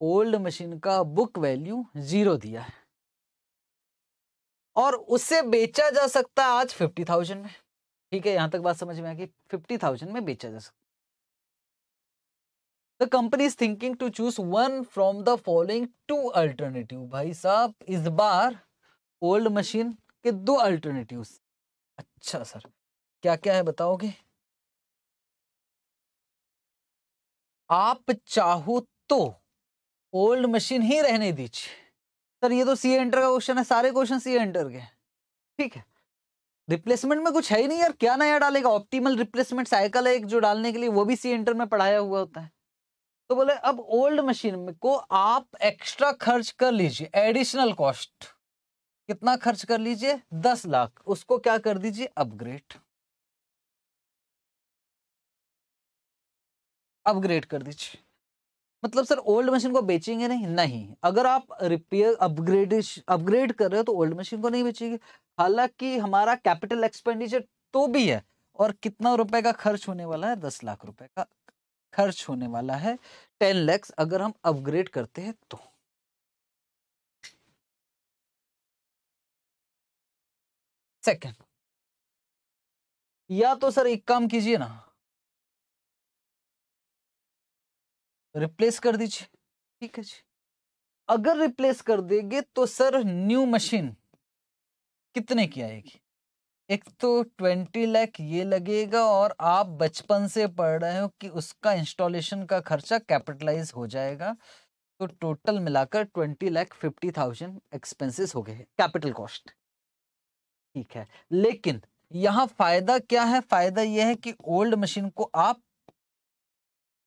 ओल्ड मशीन का बुक वैल्यू जीरो दिया है और उससे बेचा जा सकता है आज फिफ्टी थाउजेंड में ठीक है यहां तक बात समझ में आ गई फिफ्टी थाउजेंड में बेचा जा सकता the company is thinking to choose one from the following two alternative भाई साहब इस बार ओल्ड मशीन के दो अल्टरनेटिव अच्छा सर क्या क्या है बताओगे आप चाहो तो ओल्ड मशीन ही रहने दीजिए सर ये तो सी एंटर का क्वेश्चन है सारे क्वेश्चन सी एंटर के ठीक है रिप्लेसमेंट में कुछ है ही नहीं यार क्या नया डालेगा ऑप्टिमल रिप्लेसमेंट साइकिल है एक जो डालने के लिए वो भी सी एंटर में पढ़ाया हुआ होता है तो बोले अब ओल्ड मशीन को आप एक्स्ट्रा खर्च कर लीजिए एडिशनल कॉस्ट कितना खर्च कर लीजिए दस लाख उसको क्या कर दीजिए अपग्रेड अपग्रेड कर दीजिए मतलब सर ओल्ड मशीन को बेचेंगे नहीं नहीं अगर आप रिपेयर अपग्रेड अपग्रेड कर रहे हो तो ओल्ड मशीन को नहीं बेचेंगे हालांकि हमारा कैपिटल एक्सपेंडिचर तो भी है और कितना रुपए का खर्च होने वाला है दस लाख रुपए का खर्च होने वाला है टेन लैक्स अगर हम अपग्रेड करते हैं तो सेकंड या तो सर एक काम कीजिए ना रिप्लेस कर दीजिए ठीक है जी अगर रिप्लेस कर देंगे तो सर न्यू मशीन कितने की आएगी एक तो ट्वेंटी लाख ये लगेगा और आप बचपन से पढ़ रहे हो कि उसका इंस्टॉलेशन का खर्चा कैपिटलाइज हो जाएगा तो टोटल मिलाकर twenty lakh fifty thousand expenses हो गए कैपिटल कॉस्ट ठीक है लेकिन यहाँ फायदा क्या है फायदा यह है कि ओल्ड मशीन को आप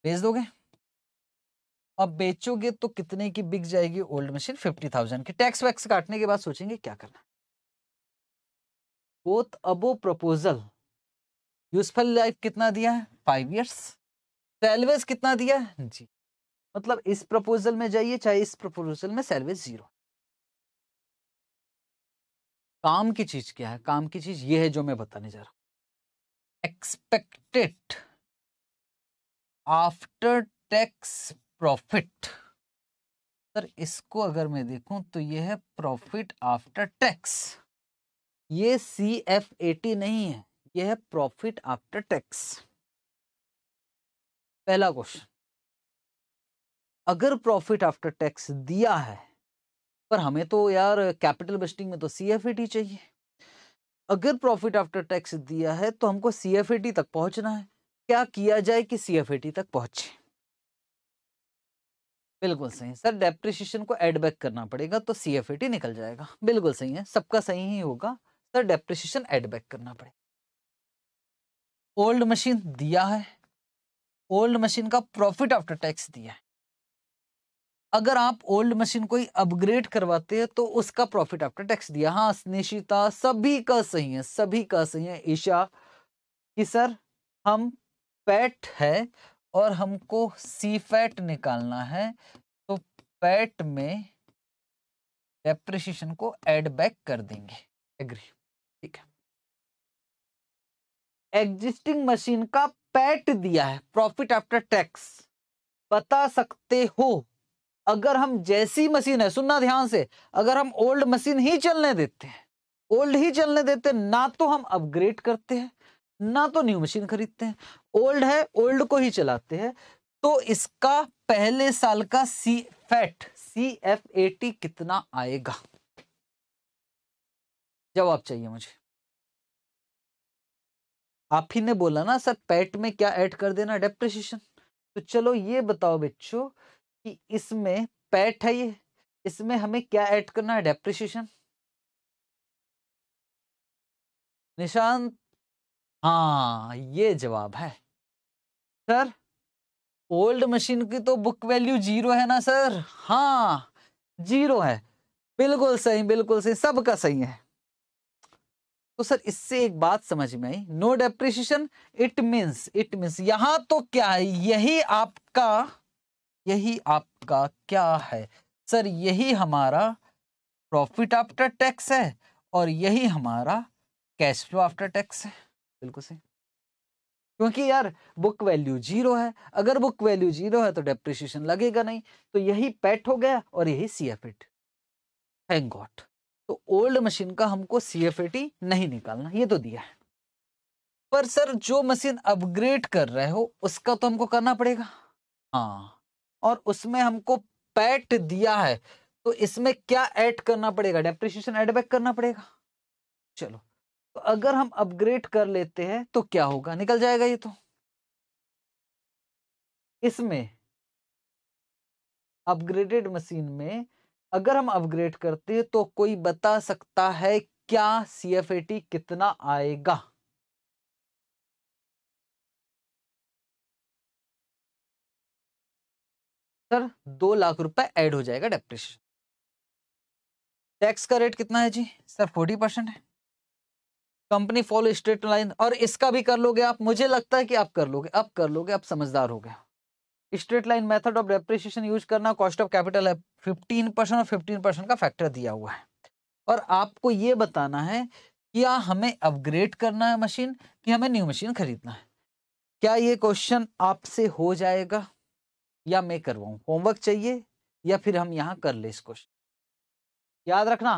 भेज दोगे अब बेचोगे तो कितने की बिक जाएगी ओल्ड मशीन फिफ्टी थाउजेंड की टैक्स वैक्स काटने के बाद सोचेंगे क्या करना बोथ अबो प्रपोजल यूजफुल लाइफ कितना दिया है फाइव इयर्स सैलवेज कितना दिया है जी मतलब इस प्रपोजल में जाइए चाहे इस प्रपोजल में सैलवेज जीरो काम की चीज क्या है काम की चीज ये है जो मैं बताने जा रहा हूं expected after tax profit sir इसको अगर मैं देखूं तो ये है प्रॉफिट आफ्टर टैक्स ये सी एफ एटी नहीं है ये है प्रॉफिट आफ्टर टैक्स पहला क्वेश्चन अगर प्रॉफिट आफ्टर टैक्स दिया है पर हमें तो यार कैपिटल बेस्टिंग में तो सी एफ एटी चाहिए अगर प्रॉफिट आफ्टर टैक्स दिया है तो हमको सी एफ एटी तक पहुंचना है क्या किया जाए कि सी एफ एटी तक पहुंचे बिल्कुल सही सर डेप्रिसिएशन को एड बैक करना पड़ेगा तो सी एफ ए टी निकल जाएगा बिल्कुल सही है सबका सही ही होगा सर डेप्रिसिएशन एड बैक करना पड़ेगा ओल्ड मशीन दिया है ओल्ड मशीन का प्रॉफिट आफ्टर टैक्स दिया है अगर आप ओल्ड मशीन कोई अपग्रेड करवाते हैं तो उसका प्रॉफिट आफ्टर टैक्स दिया हाँ निशिता सभी का सही है सभी का सही है ईशा कि सर हम पैट है और हमको सी फैट निकालना है तो पैट में डेप्रिशिएशन को एड बैक कर देंगे एग्री ठीक है एग्जिस्टिंग मशीन का पैट दिया है प्रॉफिट आफ्टर टैक्स बता सकते हो अगर हम जैसी मशीन है सुनना ध्यान से अगर हम ओल्ड मशीन ही चलने देते हैं ओल्ड ही चलने देते हैं ना तो हम अपग्रेड करते हैं ना तो न्यू मशीन खरीदते हैं ओल्ड है ओल्ड को ही चलाते हैं तो इसका पहले साल का C FAT C F A T कितना आएगा जवाब चाहिए मुझे आप ही ने बोला ना सर पैट में क्या ऐड कर देना डेप्रिसिएशन तो चलो ये बताओ बच्चों कि इसमें पैट है ये इसमें हमें क्या ऐड करना है डेप्रिशिएशन निशांत हाँ ये जवाब है सर ओल्ड मशीन की तो बुक वैल्यू जीरो है ना सर हाँ जीरो है बिल्कुल सही बिल्कुल सही सबका सही है तो सर इससे एक बात समझ में आई no depreciation it means it means यहां तो क्या है यही आपका यही आपका क्या है सर यही हमारा प्रॉफिट आफ्टर टैक्स है और यही हमारा कैश फ्लो आफ्टर टैक्स है बिल्कुल सही क्योंकि यार बुक वैल्यू जीरो है अगर बुक वैल्यू जीरो है तो डेप्रिसिएशन लगेगा नहीं तो यही पैट हो गया और यही C F AT thank God तो ओल्ड मशीन का हमको सी एफ एटी नहीं निकालना ये तो दिया है पर सर जो मशीन अपग्रेड कर रहे हो उसका तो हमको करना पड़ेगा हाँ और उसमें हमको पैट दिया है तो इसमें क्या ऐड करना पड़ेगा डेप्रिसिएशन एड बैक करना पड़ेगा चलो तो अगर हम अपग्रेड कर लेते हैं तो क्या होगा निकल जाएगा ये तो इसमें अपग्रेडेड मशीन में अगर हम अपग्रेड करते हैं तो कोई बता सकता है क्या सी टी कितना आएगा सर दो लाख रुपए ऐड हो जाएगा डेप्रेशन टैक्स का रेट कितना है जी सर फोर्टी परसेंट है कंपनी फॉलो स्ट्रेट लाइन और इसका भी कर लोगे आप मुझे लगता है कि आप कर लोगे अब कर लोगे अब समझदार हो गए straight line method of depreciation use करना कॉस्ट ऑफ कैपिटल है फिफ्टीन परसेंट और फिफ्टीन परसेंट का फैक्टर दिया हुआ है और आपको ये बताना है क्या हमें अपग्रेड करना है मशीन कि हमें न्यू मशीन खरीदना है क्या ये क्वेश्चन आपसे हो जाएगा या मैं करवाऊँ होमवर्क चाहिए या फिर हम यहाँ कर ले इस क्वेश्चन याद रखना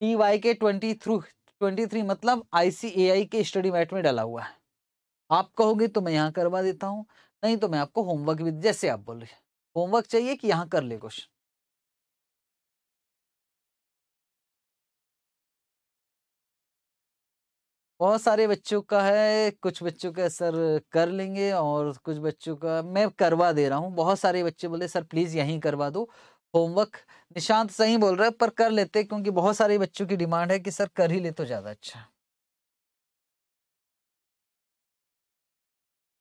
टी वाई के ट्वेंटी थ्रू 23 मतलब आईसीएआई के स्टडी मैट में डाला हुआ है आप कहोगे तो मैं यहाँ करवा देता हूँ नहीं तो मैं आपको होमवर्क भी जैसे आप बोले होमवर्क चाहिए कि यहाँ कर ले क्वेश्चन बहुत सारे बच्चों का है कुछ बच्चों का सर कर लेंगे और कुछ बच्चों का मैं करवा दे रहा हूँ बहुत सारे बच्चे बोले सर प्लीज़ यहीं करवा दो होमवर्क निशांत सही बोल रहा है पर कर लेते क्योंकि बहुत सारे बच्चों की डिमांड है कि सर कर ही ले तो ज़्यादा अच्छा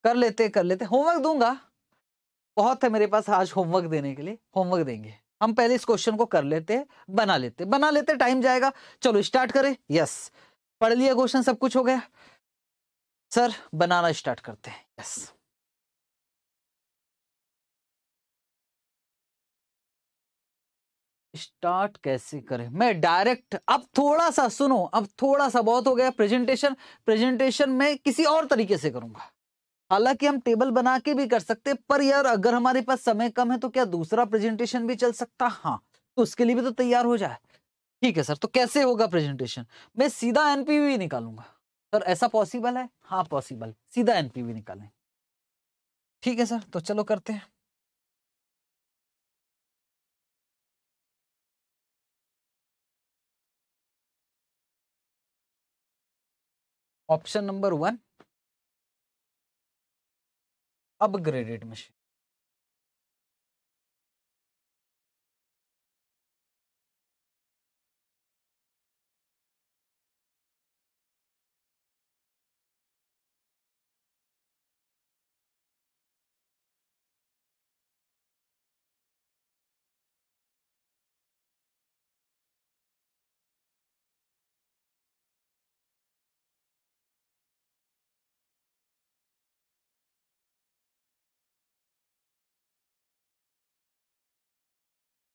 कर लेते कर लेते होमवर्क दूंगा बहुत है मेरे पास आज होमवर्क देने के लिए होमवर्क देंगे हम पहले इस क्वेश्चन को कर लेते हैं बना लेते बना लेते टाइम जाएगा चलो स्टार्ट करें यस पढ़ लिया क्वेश्चन सब कुछ हो गया सर बनाना स्टार्ट करते हैं यस स्टार्ट कैसे करें मैं डायरेक्ट अब थोड़ा सा सुनो अब थोड़ा सा बहुत हो गया प्रेजेंटेशन प्रेजेंटेशन में किसी और तरीके से करूंगा हालांकि हम टेबल बना के भी कर सकते पर यार अगर हमारे पास समय कम है तो क्या दूसरा प्रेजेंटेशन भी चल सकता हाँ तो उसके लिए भी तो तैयार हो जाए ठीक है सर तो कैसे होगा प्रेजेंटेशन मैं सीधा एनपीवी निकालूंगा सर ऐसा पॉसिबल है हाँ पॉसिबल सीधा एनपीवी निकालें ठीक है सर तो चलो करते हैं option number one upgraded machine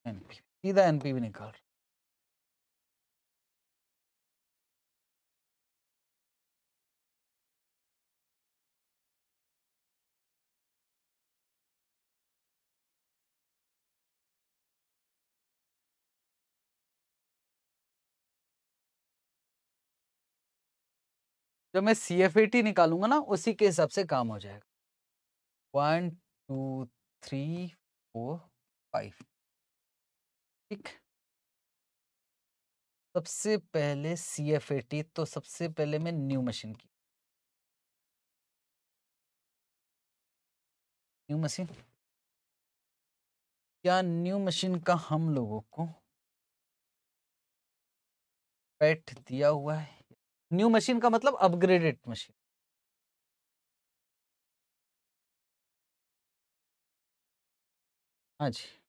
NP सीधा भी निकाल रहा जब मैं सी एफ ए टी निकालूंगा ना उसी के हिसाब से काम हो जाएगा one two three four five ठीक सबसे पहले सी एफ ए टी तो सबसे पहले मैं न्यू मशीन की न्यू मशीन क्या न्यू मशीन का हम लोगों को पैट दिया हुआ है न्यू मशीन का मतलब अपग्रेडेड मशीन हाँ जी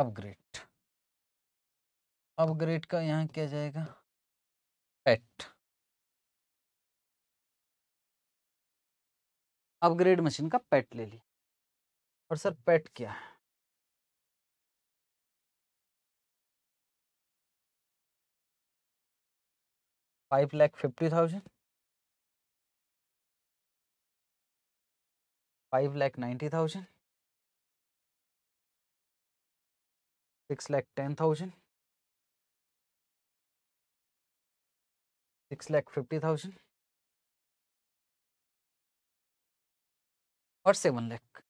अपग्रेड अपग्रेड का यहाँ क्या जाएगा पेट अपग्रेड मशीन का पेट ले लिया और सर पेट क्या है five lakh fifty thousand five lakh ninety thousand six lakh ten thousand six lakh fifty thousand और सेवन लैख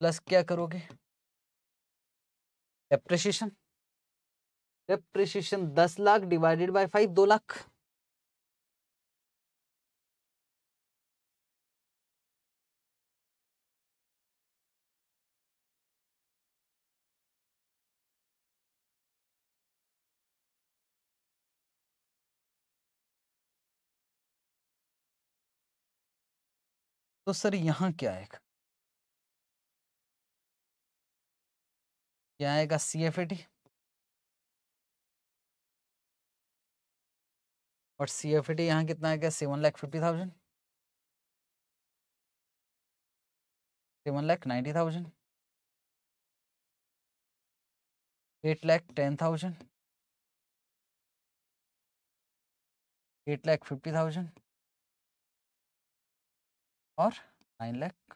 प्लस क्या करोगे एप्रिशिएशन एप्रिशिएशन दस लाख डिवाइडेड बाय फाइव दो लाख तो सर यहां क्या आएगा क्या आएगा सी एफ ए टी और सी एफ टी यहां कितना आएगा seven lakh fifty thousand seven lakh ninety thousand eight lakh ten thousand eight lakh fifty thousand और नाइन लैख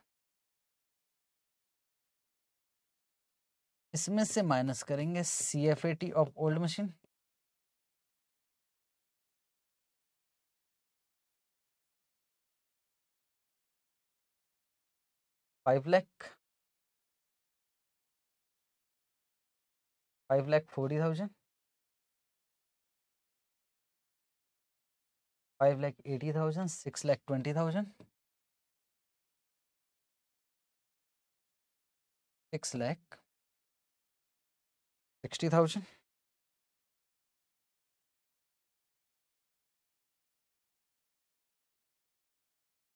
इसमें से माइनस करेंगे C F A T of old machine five lakh five lakh forty thousand five lakh eighty thousand six lakh twenty thousand six lakh sixty thousand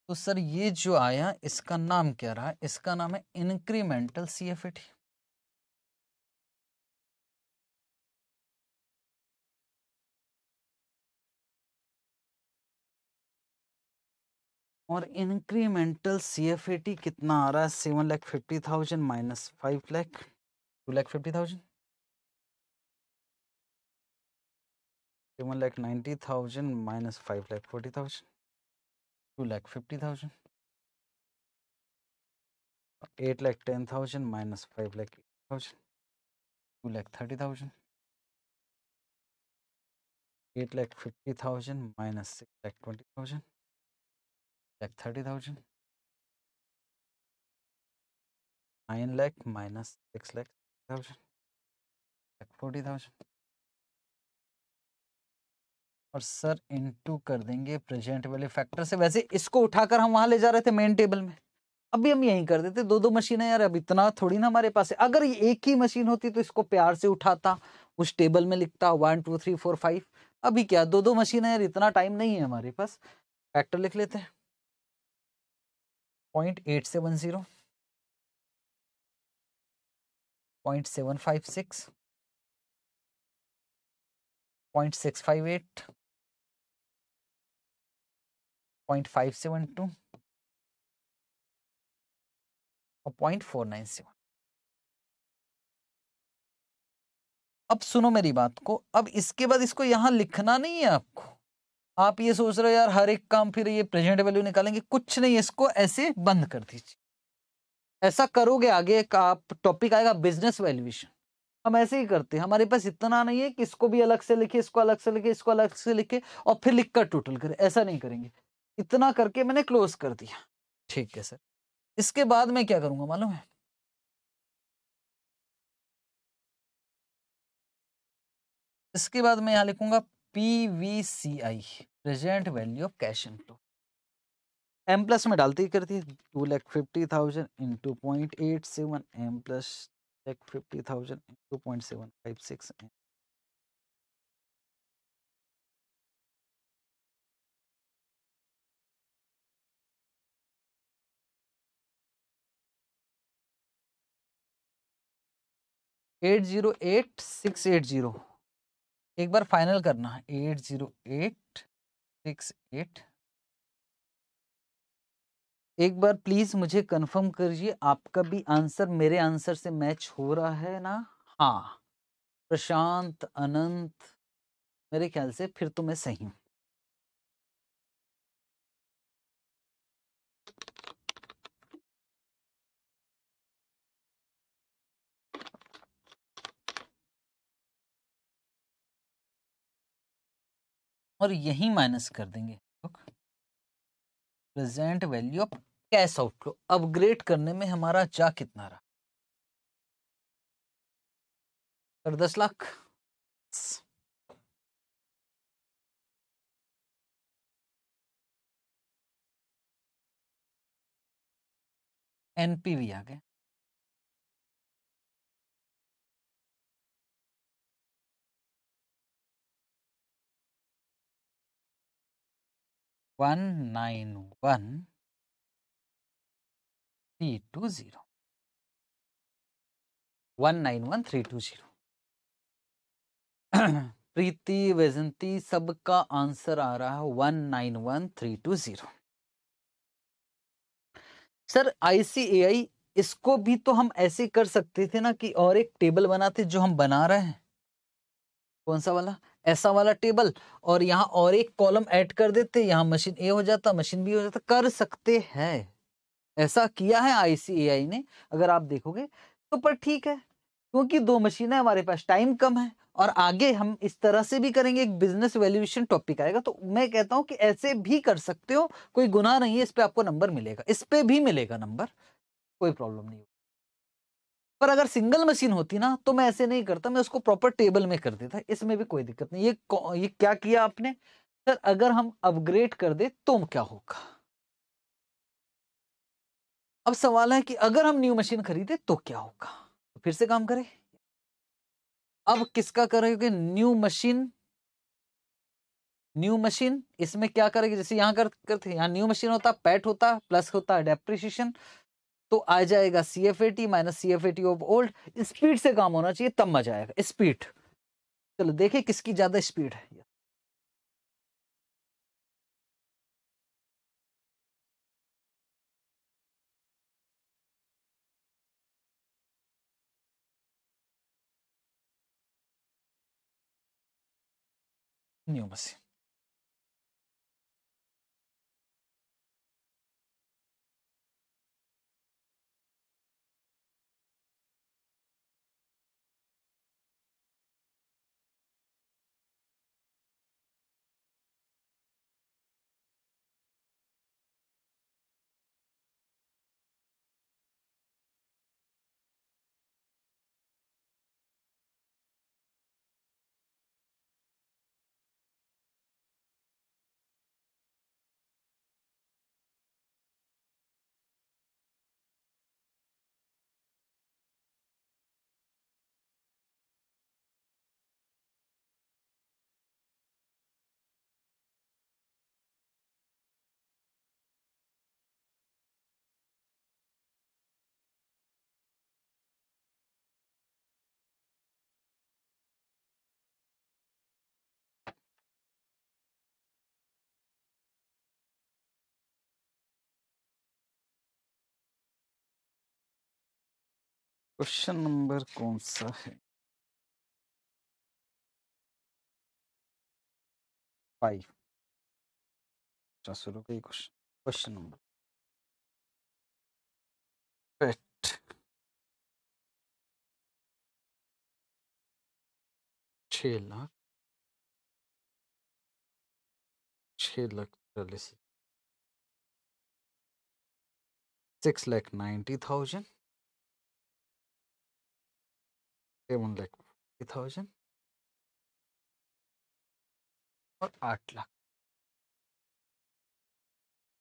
तो sir ये जो आया इसका नाम क्या रहा इसका नाम है incremental C F E T और इंक्रीमेंटल सी कितना आ रहा है seven lakh fifty thousand minus five lakh two lakh fifty thousand seven lakh ninety thousand minus five lakh forty thousand two lakh fifty thousand eight lakh ten thousand minus five lakh thousand two lakh thirty thousand eight lakh fifty thousand minus six lakh twenty thousand lakh thirty thousand nine lakh minus six lakh thousand lakh forty thousand और sir into कर देंगे present वाले factor से वैसे इसको उठाकर हम वहां ले जा रहे थे मेन टेबल में अभी हम यही कर देते दो दो मशीन है यार अब इतना थोड़ी ना हमारे पास है अगर ये एक ही मशीन होती तो इसको प्यार से उठाता उस टेबल में लिखता one two three four five अभी क्या दो दो मशीन है यार इतना टाइम नहीं है हमारे पास फैक्टर लिख लेते हैं point eight seven zero point seven five six point six five eight point five seven two और पॉइंट फोर नाइन सेवन अब सुनो मेरी बात को अब इसके बाद इसको यहां लिखना नहीं है आपको आप ये सोच रहे हो यार हर एक काम फिर ये प्रेजेंट वैल्यू निकालेंगे कुछ नहीं इसको ऐसे बंद कर दीजिए ऐसा करोगे आगे एक आप टॉपिक आएगा बिजनेस वैल्यूएशन हम ऐसे ही करते हैं हमारे पास इतना नहीं है कि इसको भी अलग से लिखे इसको अलग से लिखे इसको अलग से लिखे और फिर लिख कर टोटल करें ऐसा नहीं करेंगे इतना करके मैंने क्लोज कर दिया ठीक है सर इसके बाद मैं क्या करूँगा मालूम है इसके बाद मैं यहाँ लिखूंगा PVCI present value of cash inflow M plus में डालती करती two lakh fifty thousand into point eight seven M plus lakh fifty thousand into point seven five six M eight zero eight six eight zero एक बार final करना है eight zero eight six eight एक बार please मुझे कंफर्म करिए आपका भी आंसर मेरे आंसर से मैच हो रहा है ना हाँ प्रशांत अनंत मेरे ख्याल से फिर तो मैं सही हूँ और यही माइनस कर देंगे तो present value of cash outflow upgrade करने में हमारा जा कितना रहा और दस लाख एनपीवी आ गए one nine one three two zero one nine one three two zero Preeti Vaijanti सबका आंसर आ रहा है one nine one three two zero sir ICAI इसको भी तो हम ऐसे कर सकते थे ना कि और एक टेबल बनाते जो हम बना रहे हैं कौन सा वाला ऐसा वाला टेबल और यहाँ और एक कॉलम ऐड कर देते यहाँ मशीन ए हो जाता मशीन बी हो जाता कर सकते हैं ऐसा किया है आईसीएआई ने अगर आप देखोगे तो पर ठीक है क्योंकि दो मशीन है हमारे पास टाइम कम है और आगे हम इस तरह से भी करेंगे एक बिजनेस वैल्यूएशन टॉपिक आएगा तो मैं कहता हूँ कि ऐसे भी कर सकते हो कोई गुनाह नहीं है इस पर आपको नंबर मिलेगा इस पर भी मिलेगा नंबर कोई प्रॉब्लम नहीं पर अगर सिंगल मशीन होती ना तो मैं ऐसे नहीं करता मैं उसको प्रॉपर टेबल में कर देता इसमें भी कोई दिक्कत नहीं ये ये क्या किया आपने सर अगर हम अपग्रेड कर दे तो क्या होगा अब सवाल है कि अगर हम न्यू मशीन खरीदे तो क्या होगा तो फिर से काम करें अब किसका करेंगे न्यू मशीन न्यू मशीन इसमें क्या करेगी जैसे करते कर करते यहाँ न्यू मशीन होता पैट होता प्लस होता डेप्रिशिएशन तो आ जाएगा C F A T minus C F A T of old speed से काम होना चाहिए तब मजा आएगा स्पीड चलो देखिए किसकी ज्यादा स्पीड है Nenhuma, sim. क्वेश्चन नंबर कौन सा है फाइव अच्छा, शुरू का क्वेश्चन क्वेश्चन नंबर पेट छ लाख छ लाख चालीस six lakh ninety thousand seven lakh fifty thousand और आठ लाख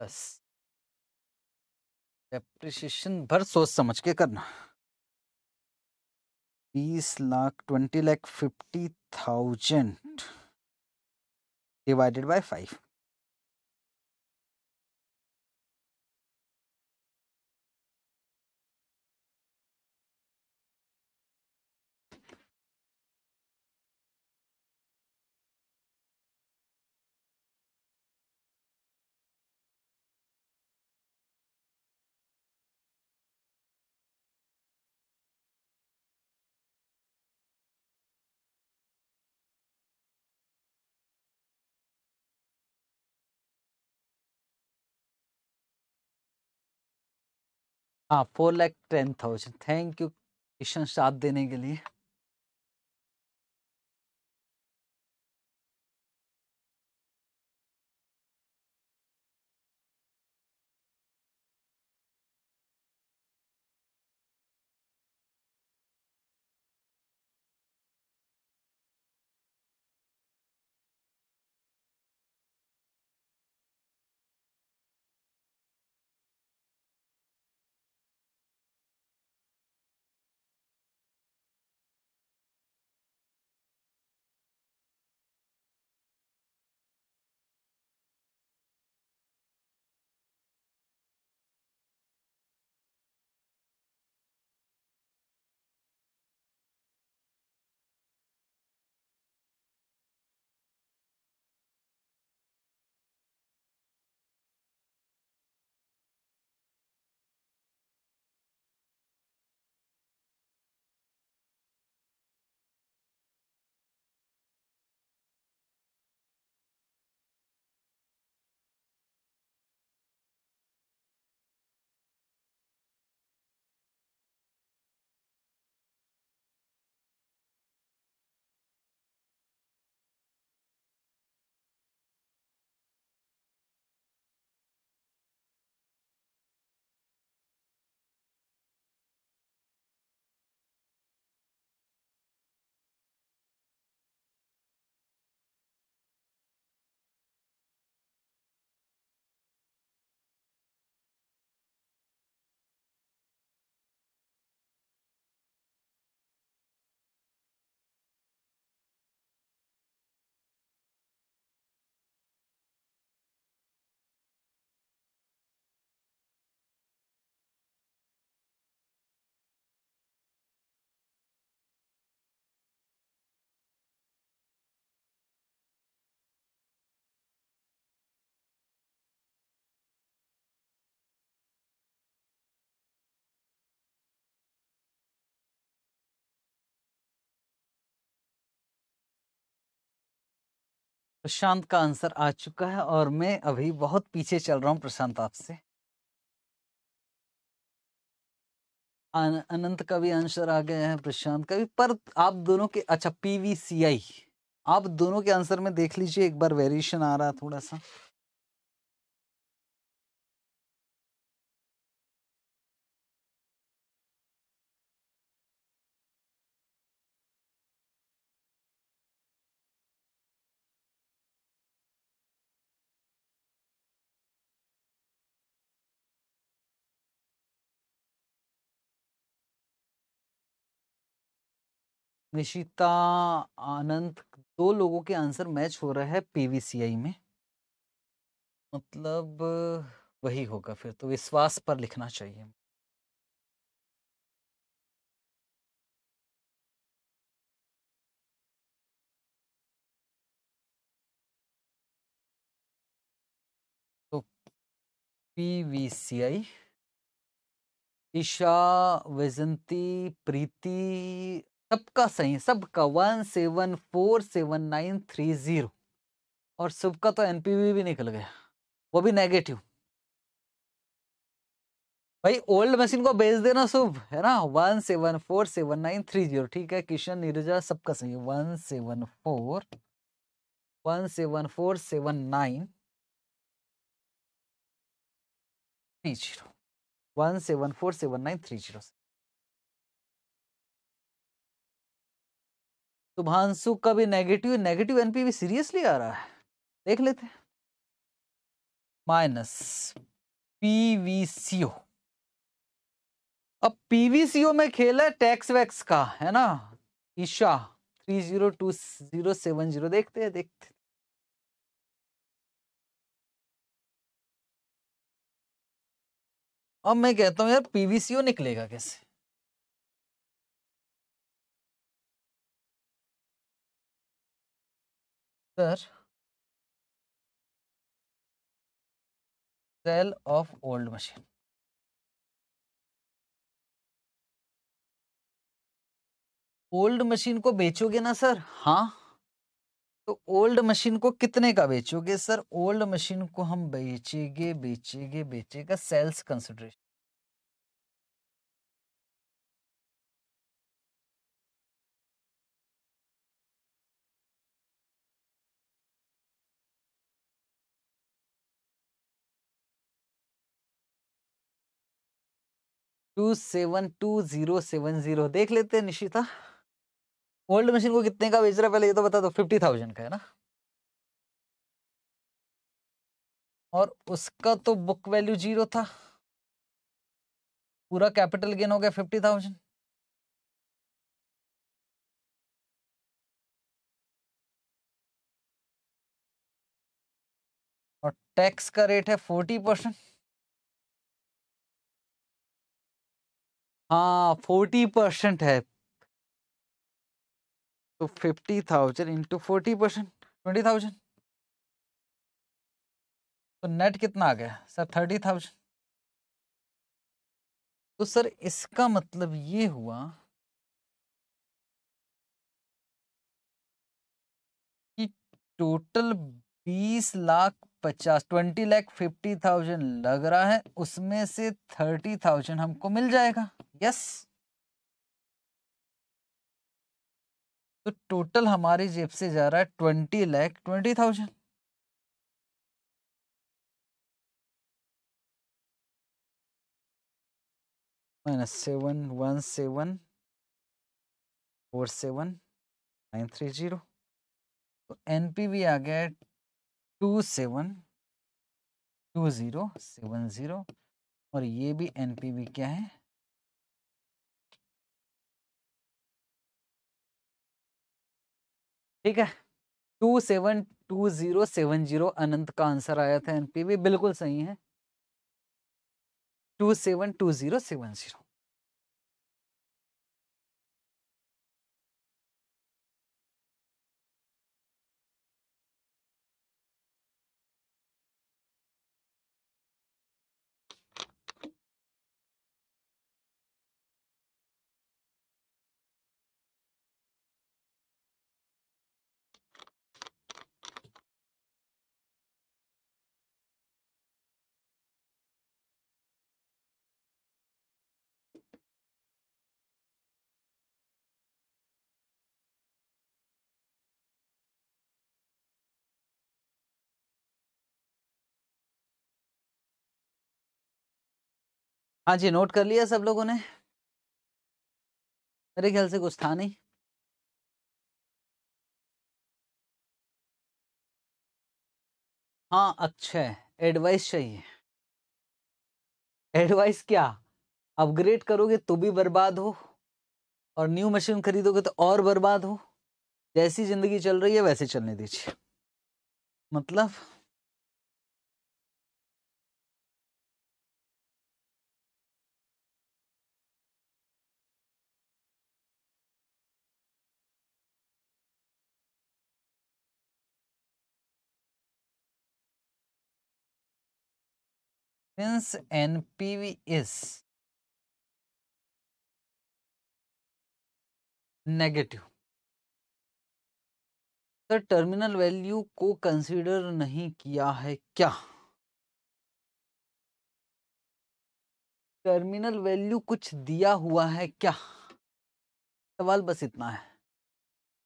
बस एप्रिसिएशन भर सोच समझ के करना बीस lakh twenty lakh fifty thousand divided by five हाँ four lakh ten thousand thank you question साथ देने के लिए प्रशांत का आंसर आ चुका है और मैं अभी बहुत पीछे चल रहा हूँ प्रशांत आपसे अनंत का भी आंसर आ गया है प्रशांत का भी पर आप दोनों के अच्छा पीवीसीआई आप दोनों के आंसर में देख लीजिए एक बार वेरिएशन आ रहा है थोड़ा सा निशिता आनंद दो लोगों के आंसर मैच हो रहा है पीवीसीआई में मतलब वही होगा फिर तो विश्वास पर लिखना चाहिए तो पीवीसीआई ईशा वैजंती प्रीति सबका सही है सबका one seven four seven nine three zero और सबका तो एनपीवी भी निकल गया वो भी नेगेटिव भाई ओल्ड मशीन को बेच देना शुभ है ना one seven four seven nine three zero ठीक है किशन नीरजा सबका सही है one seven four one seven four seven nine three zero one seven four seven nine three zero Shubhanshu का भी नेगेटिव नेगेटिव एनपीवी सीरियसली आ रहा है देख लेते हैं माइनस पीवीसीओ अब पीवीसीओ में खेल है टैक्स वैक्स का है ना Isha three zero two zero seven zero देखते हैं देखते अब मैं कहता हूं यार पीवीसीओ निकलेगा कैसे sir sale of old machine old machine को बेचोगे ना सर हाँ तो ओल्ड मशीन को कितने का बेचोगे सर ओल्ड मशीन को हम बेचेंगे बेचेंगे बेचेगा sales consideration two seven two zero seven zero देख लेते हैं निशिता ओल्ड मशीन को कितने का बेच रहा है पहले ये तो बता दो फिफ्टी थाउजेंड का है ना और उसका तो बुक वैल्यू जीरो था पूरा कैपिटल गेन हो गया फिफ्टी थाउजेंड और टैक्स का रेट है फोर्टी परसेंट हाँ फोर्टी परसेंट है तो fifty thousand into forty percent twenty thousand तो नेट कितना आ गया सर थर्टी थाउजेंड तो सर इसका मतलब ये हुआ कि टोटल बीस लाख पचास ट्वेंटी लाख फिफ्टी थाउजेंड लग रहा है उसमें से थर्टी थाउजेंड हमको मिल जाएगा यस तो टोटल हमारी जेब से जा रहा है twenty lakh twenty thousand minus seven one seven four seven nine three zero तो एन पी भी आ गया है two seven two zero seven zero और ये भी एन पी भी क्या है ठीक है two seven two zero seven zero Anant का आंसर आया था एनपीवी बिल्कुल सही है two seven two zero seven zero हाँ जी नोट कर लिया सब लोगों ने मेरे ख्याल से कुछ था नहीं हाँ अच्छा है एडवाइस चाहिए एडवाइस क्या अपग्रेड करोगे तो भी बर्बाद हो और न्यू मशीन खरीदोगे तो और बर्बाद हो जैसी जिंदगी चल रही है वैसे चलने दीजिए मतलब P V is negative sir terminal value को कंसीडर नहीं किया है क्या टर्मिनल वैल्यू कुछ दिया हुआ है क्या सवाल बस इतना है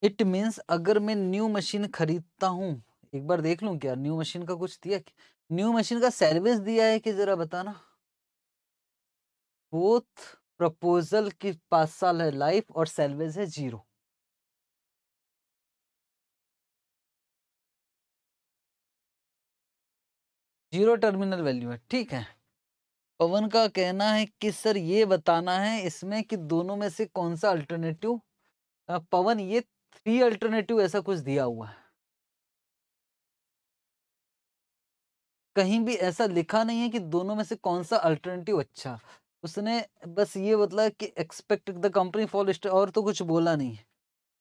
इट मीन्स अगर मैं न्यू मशीन खरीदता हूँ एक बार देख लू क्या न्यू मशीन का कुछ दिया क्या? न्यू मशीन का सर्विस दिया है कि जरा बताना बोथ प्रपोजल की पांच साल है लाइफ और सर्विस है जीरो जीरो टर्मिनल वैल्यू है ठीक है पवन का कहना है कि सर ये बताना है इसमें कि दोनों में से कौन सा अल्टरनेटिव पवन ये थ्री अल्टरनेटिव ऐसा कुछ दिया हुआ है कहीं भी ऐसा लिखा नहीं है कि दोनों में से कौन सा अल्टरनेटिव अच्छा उसने बस ये बोला कि एक्सपेक्ट द कंपनी फॉल और तो कुछ बोला नहीं है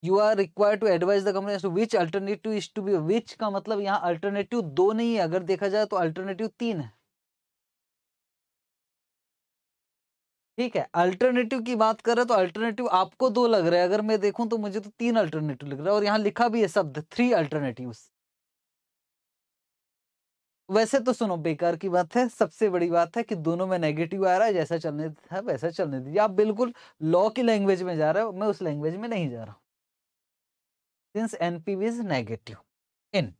you are require to advise the company which alternative is to be which का मतलब यहाँ अल्टरनेटिव दो नहीं है अगर देखा जाए तो अल्टरनेटिव तीन है ठीक है अल्टरनेटिव की बात करें तो अल्टरनेटिव आपको दो लग रहा है अगर मैं देखूं तो मुझे तो तीन अल्टरनेटिव लग रहा है और यहाँ लिखा भी है शब्द थ्री अल्टरनेटिव्स वैसे तो सुनो बेकार की बात है सबसे बड़ी बात है कि दोनों में नेगेटिव आ रहा है जैसा चलने था वैसा चलने दीजिए आप बिल्कुल लॉ की लैंग्वेज में जा रहे हो मैं उस लैंग्वेज में नहीं जा रहा हूं NPV is negative in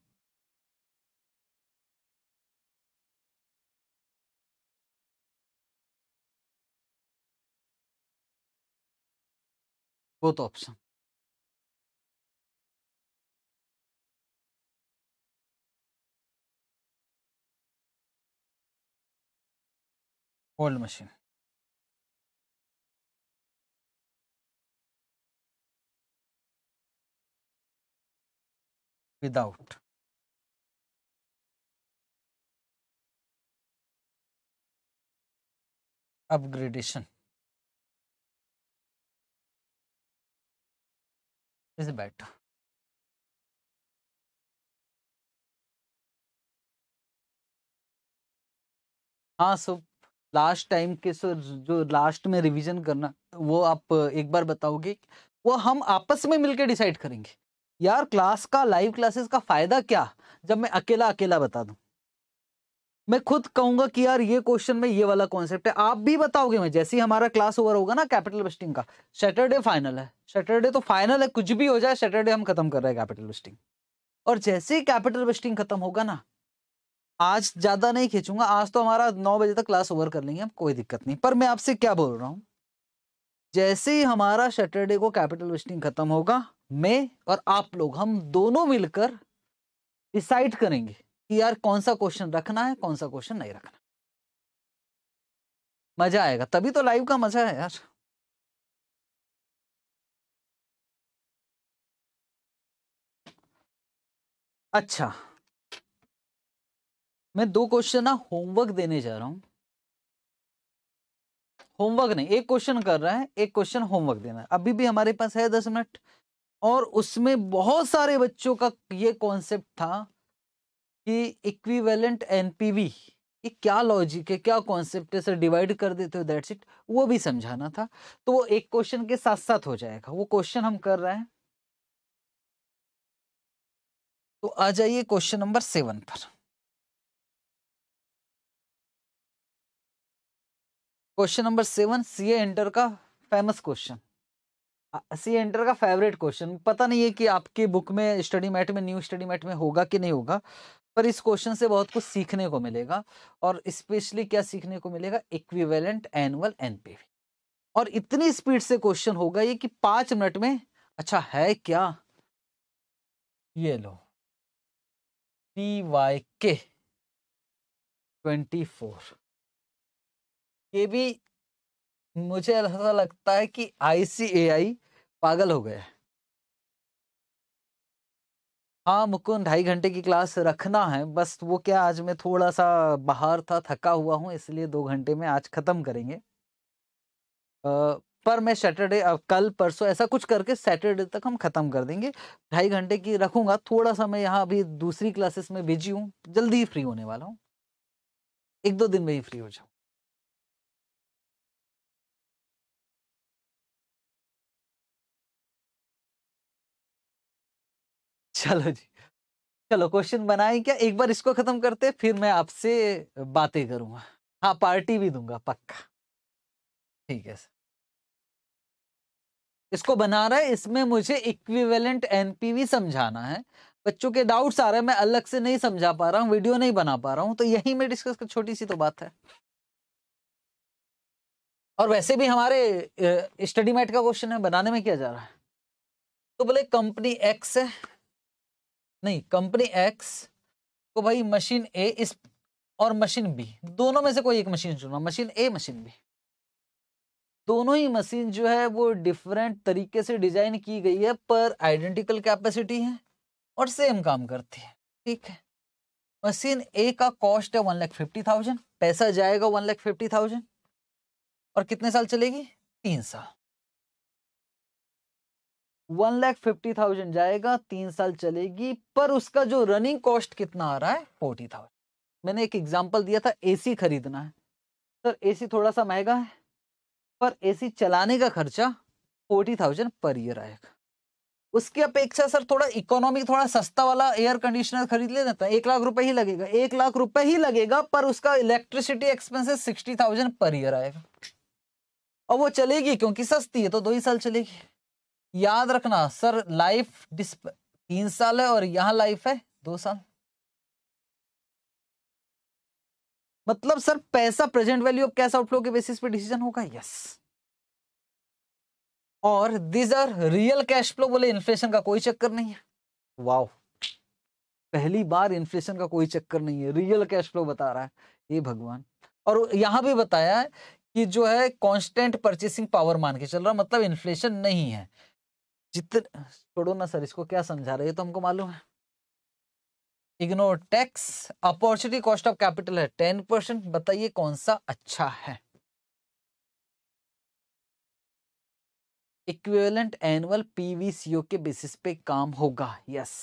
both तो option old machine. without upgradation is better. Ah, Shubh last time के सर जो लास्ट में रिवीजन करना वो आप एक बार बताओगे वो हम आपस में मिलके डिसाइड करेंगे यार क्लास का लाइव क्लासेस का फायदा क्या जब मैं अकेला अकेला बता दूं मैं खुद कहूंगा कि यार ये क्वेश्चन में ये वाला कॉन्सेप्ट है आप भी बताओगे मैं जैसे ही हमारा क्लास ओवर होगा ना कैपिटल बस्टिंग का सैटरडे फाइनल है सैटरडे तो फाइनल है कुछ भी हो जाए सैटरडे हम खत्म कर रहे हैं कैपिटल बस्टिंग और जैसे ही कैपिटल बस्टिंग खत्म होगा ना आज ज्यादा नहीं खींचूंगा आज तो हमारा नौ बजे तक क्लास ओवर कर लेंगे हम कोई दिक्कत नहीं पर मैं आपसे क्या बोल रहा हूँ जैसे ही हमारा सैटरडे को कैपिटल वेस्टिंग खत्म होगा मैं और आप लोग हम दोनों मिलकर डिसाइड करेंगे कि यार कौन सा क्वेश्चन रखना है कौन सा क्वेश्चन नहीं रखना मजा आएगा तभी तो लाइव का मजा है यार अच्छा मैं दो क्वेश्चन ना होमवर्क देने जा रहा हूं होमवर्क नहीं एक क्वेश्चन कर रहा है एक क्वेश्चन होमवर्क देना है अभी भी हमारे पास है दस मिनट और उसमें बहुत सारे बच्चों का ये कॉन्सेप्ट था कि इक्विवेलेंट एनपीवी ये क्या लॉजिक है क्या कॉन्सेप्ट है सर डिवाइड कर देते हो दैट्स इट वो भी समझाना था तो वो एक क्वेश्चन के साथ साथ हो जाएगा वो क्वेश्चन हम कर रहे हैं तो आ जाइए क्वेश्चन नंबर सेवन पर question number seven C enter का फेमस क्वेश्चन सी एंटर का फेवरेट क्वेश्चन पता नहीं है कि आपकी बुक में स्टडी मैट में न्यू स्टडी मैट में होगा कि नहीं होगा पर इस क्वेश्चन से बहुत कुछ सीखने को मिलेगा और स्पेशली क्या सीखने को मिलेगा इक्विवेलेंट एनुअल एनपीवी और इतनी स्पीड से क्वेश्चन होगा ये कि पांच मिनट में अच्छा है क्या ये लो पी वाई के ट्वेंटी फोर ये भी मुझे ऐसा लगता है कि आईसीएआई पागल हो गया है हाँ मुकुंद ढाई घंटे की क्लास रखना है बस वो क्या आज मैं थोड़ा सा बाहर था थका हुआ हूँ इसलिए दो घंटे में आज ख़त्म करेंगे आ, पर मैं सैटरडे कल परसों ऐसा कुछ करके सैटरडे तक हम ख़त्म कर देंगे ढाई घंटे की रखूँगा थोड़ा सा मैं यहाँ अभी दूसरी क्लासेस में बिजी हूँ जल्दी ही फ्री होने वाला हूँ एक दो दिन में ही फ्री हो जाऊँ चलो जी चलो क्वेश्चन बनाए क्या एक बार इसको खत्म करते फिर मैं आपसे बातें करूंगा हाँ पार्टी भी दूंगा पक्का ठीक है सर इसको बना रहा है इसमें मुझे इक्विवेलेंट एनपीवी समझाना है बच्चों के डाउट्स आ रहे हैं मैं अलग से नहीं समझा पा रहा हूँ वीडियो नहीं बना पा रहा हूँ तो यही में डिस्कस कर छोटी सी तो बात है और वैसे भी हमारे स्टडी मैट का क्वेश्चन है बनाने में क्या जा रहा है तो बोले कंपनी एक्स है नहीं कंपनी एक्स को भाई मशीन ए इस और मशीन बी दोनों में से कोई एक मशीन चुनना मशीन ए मशीन बी दोनों ही मशीन जो है वो डिफरेंट तरीके से डिजाइन की गई है पर आइडेंटिकल कैपेसिटी है और सेम काम करती है ठीक है मशीन ए का कॉस्ट है वन लाख फिफ्टी थाउजेंड पैसा जाएगा वन लाख फिफ्टी थाउजेंड और कितने साल चलेगी तीन साल वन लैख फिफ्टी थाउजेंड जाएगा तीन साल चलेगी पर उसका जो रनिंग कॉस्ट कितना आ रहा है फोर्टी थाउजेंड मैंने एक एग्जाम्पल दिया था एसी खरीदना है सर एसी थोड़ा सा महंगा है पर एसी चलाने का खर्चा फोर्टी थाउजेंड पर ईयर आएगा उसकी अपेक्षा सर थोड़ा इकोनॉमिक थोड़ा सस्ता वाला एयर कंडीशनर खरीद ले देता है तो एक लाख रुपए ही लगेगा एक लाख रुपए ही लगेगा पर उसका electricity expenses sixty thousand per year आएगा और वो चलेगी क्योंकि सस्ती है तो दो ही साल चलेगी याद रखना सर लाइफ डिस्प तीन साल है और यहाँ लाइफ है दो साल मतलब सर पैसा present value of cash outflow के बेसिस पे डिसीजन होगा यस और these are real cash flow बोले इन्फ्लेशन का कोई चक्कर नहीं है वाओ पहली बार इन्फ्लेशन का कोई चक्कर नहीं है रियल कैश फ्लो बता रहा है ये भगवान और यहां भी बताया है कि जो है कांस्टेंट परचेसिंग पावर मान के चल रहा मतलब इन्फ्लेशन नहीं है जितने छोड़ो ना सर इसको क्या समझा रहे तो हमको मालूम है ignore tax opportunity cost of capital है टेन परसेंट बताइए कौन सा अच्छा है इक्विवेलेंट एनुअल पीवीसीओ के बेसिस पे काम होगा यस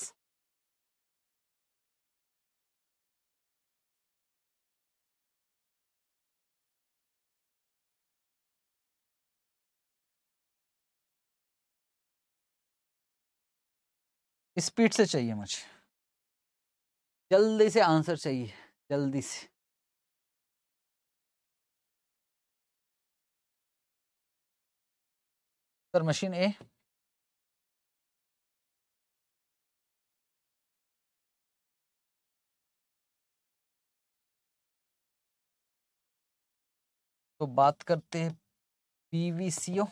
स्पीड से चाहिए मुझे जल्दी से आंसर चाहिए जल्दी से सर मशीन ए तो बात करते हैं पीवीसीओ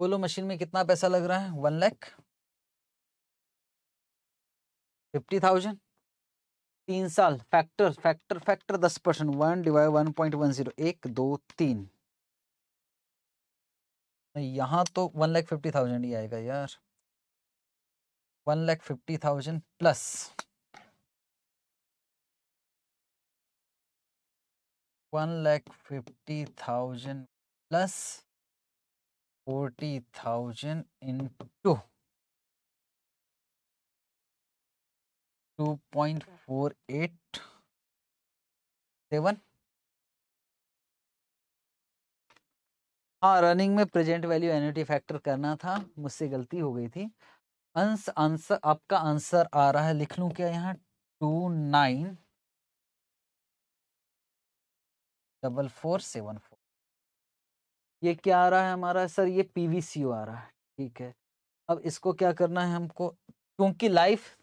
बोलो मशीन में कितना पैसा लग रहा है वन लैख फिफ्टी थाउजेंड तीन साल फैक्टर फैक्टर फैक्टर दस percent one divide one point one zero एक दो तीन यहाँ तो वन लैख फिफ्टी थाउजेंड ही आएगा यार one lakh fifty thousand plus one lakh fifty thousand plus forty thousand into two point four eight seven हाँ रनिंग में प्रेजेंट वैल्यू एनिटी फैक्टर करना था मुझसे गलती हो गई थी अंश आंसर आपका आंसर आ रहा है लिख लूँ क्या यहाँ two nine double four seven four ये क्या आ रहा है हमारा सर ये पीवीसीओ आ रहा है ठीक है अब इसको क्या करना है हमको क्योंकि लाइफ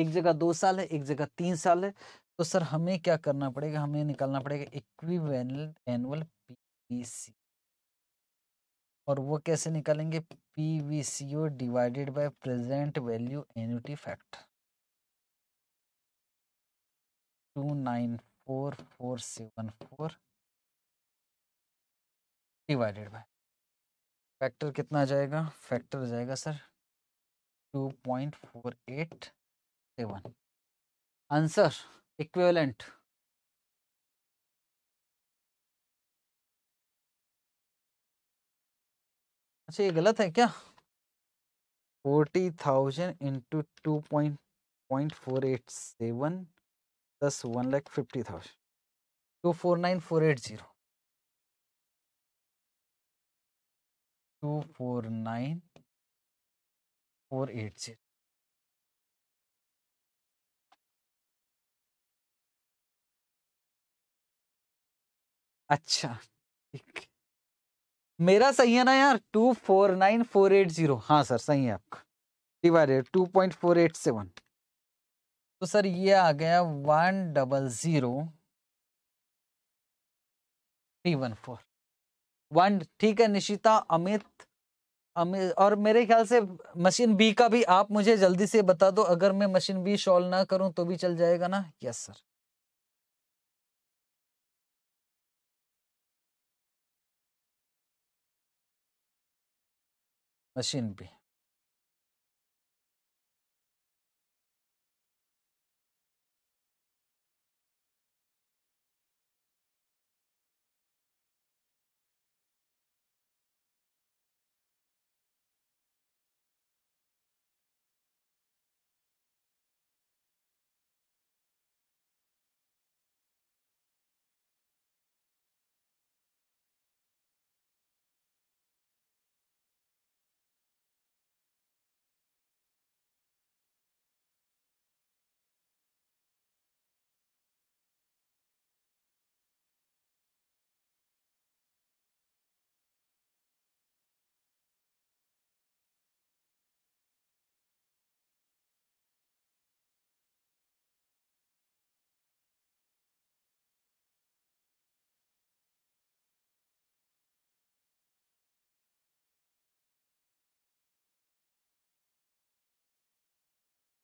एक जगह दो साल है एक जगह तीन साल है तो सर हमें क्या करना पड़ेगा हमें निकालना पड़ेगा इक्विवेलेंट एनुअल पीवीसी और वो कैसे निकालेंगे PVCO divided by present value annuity factor two nine four four seven four divided by factor कितना जाएगा फैक्टर जाएगा sir two point four eight seven answer equivalent अच्छा ये गलत है क्या forty thousand into two point point four eight seven plus one lakh fifty thousand two four nine four eight zero two four nine four eight zero अच्छा ठीक मेरा सही है ना यार to four nine four eight zero हाँ sir सही है आपका divided two point four eight seven तो सर ये आ गया one double zero three one four one ठीक है निशिता अमित अमित और मेरे ख्याल से मशीन बी का भी आप मुझे जल्दी से बता दो अगर मैं मशीन बी सॉल्व ना करूं तो भी चल जाएगा ना yes sir machine machinery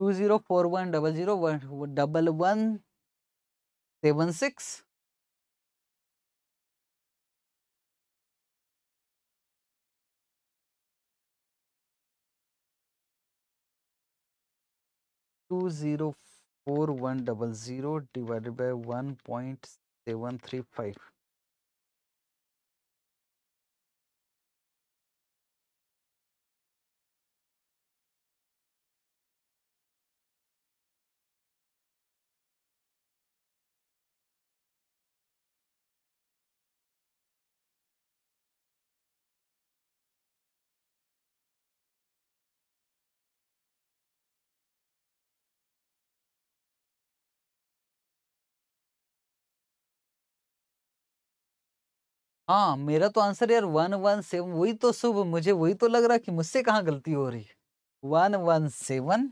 two zero four one double zero one double one seven six. Two zero four one double zero divided by one point seven three five. हाँ मेरा तो आंसर यार वन वन सेवन वही तो शुभ मुझे वही तो लग रहा कि मुझसे कहाँ गलती हो रही one one seven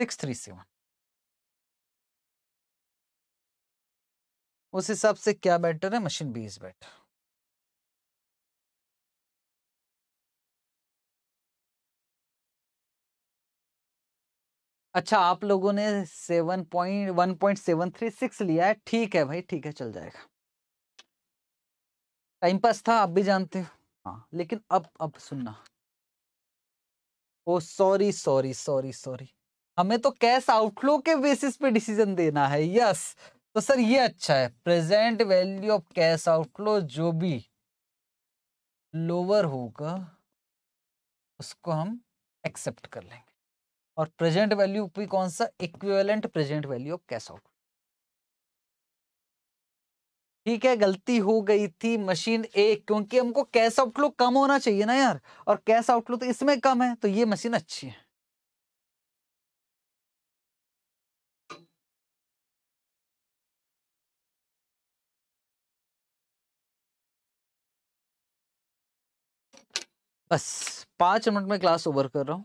six three seven उस हिसाब से क्या बेटर है मशीन बी इज बेटर अच्छा आप लोगों ने seven point one point seven three six लिया है ठीक है भाई ठीक है चल जाएगा टाइम पास था आप भी जानते हो हाँ लेकिन अब अब सुनना oh sorry sorry sorry sorry हमें तो कैश आउटफ्लो के बेसिस पे डिसीजन देना है यस तो सर ये अच्छा है present value of cash outflow जो भी लोअर होगा उसको हम एक्सेप्ट कर लेंगे और प्रेजेंट वैल्यू भी कौन सा equivalent present value of cash outflow ठीक है गलती हो गई थी मशीन एक क्योंकि हमको कैश आउटफ्लो कम होना चाहिए ना यार और कैश आउटफ्लो तो इसमें कम है तो ये मशीन अच्छी है बस पांच मिनट में क्लास ओवर कर रहा हूं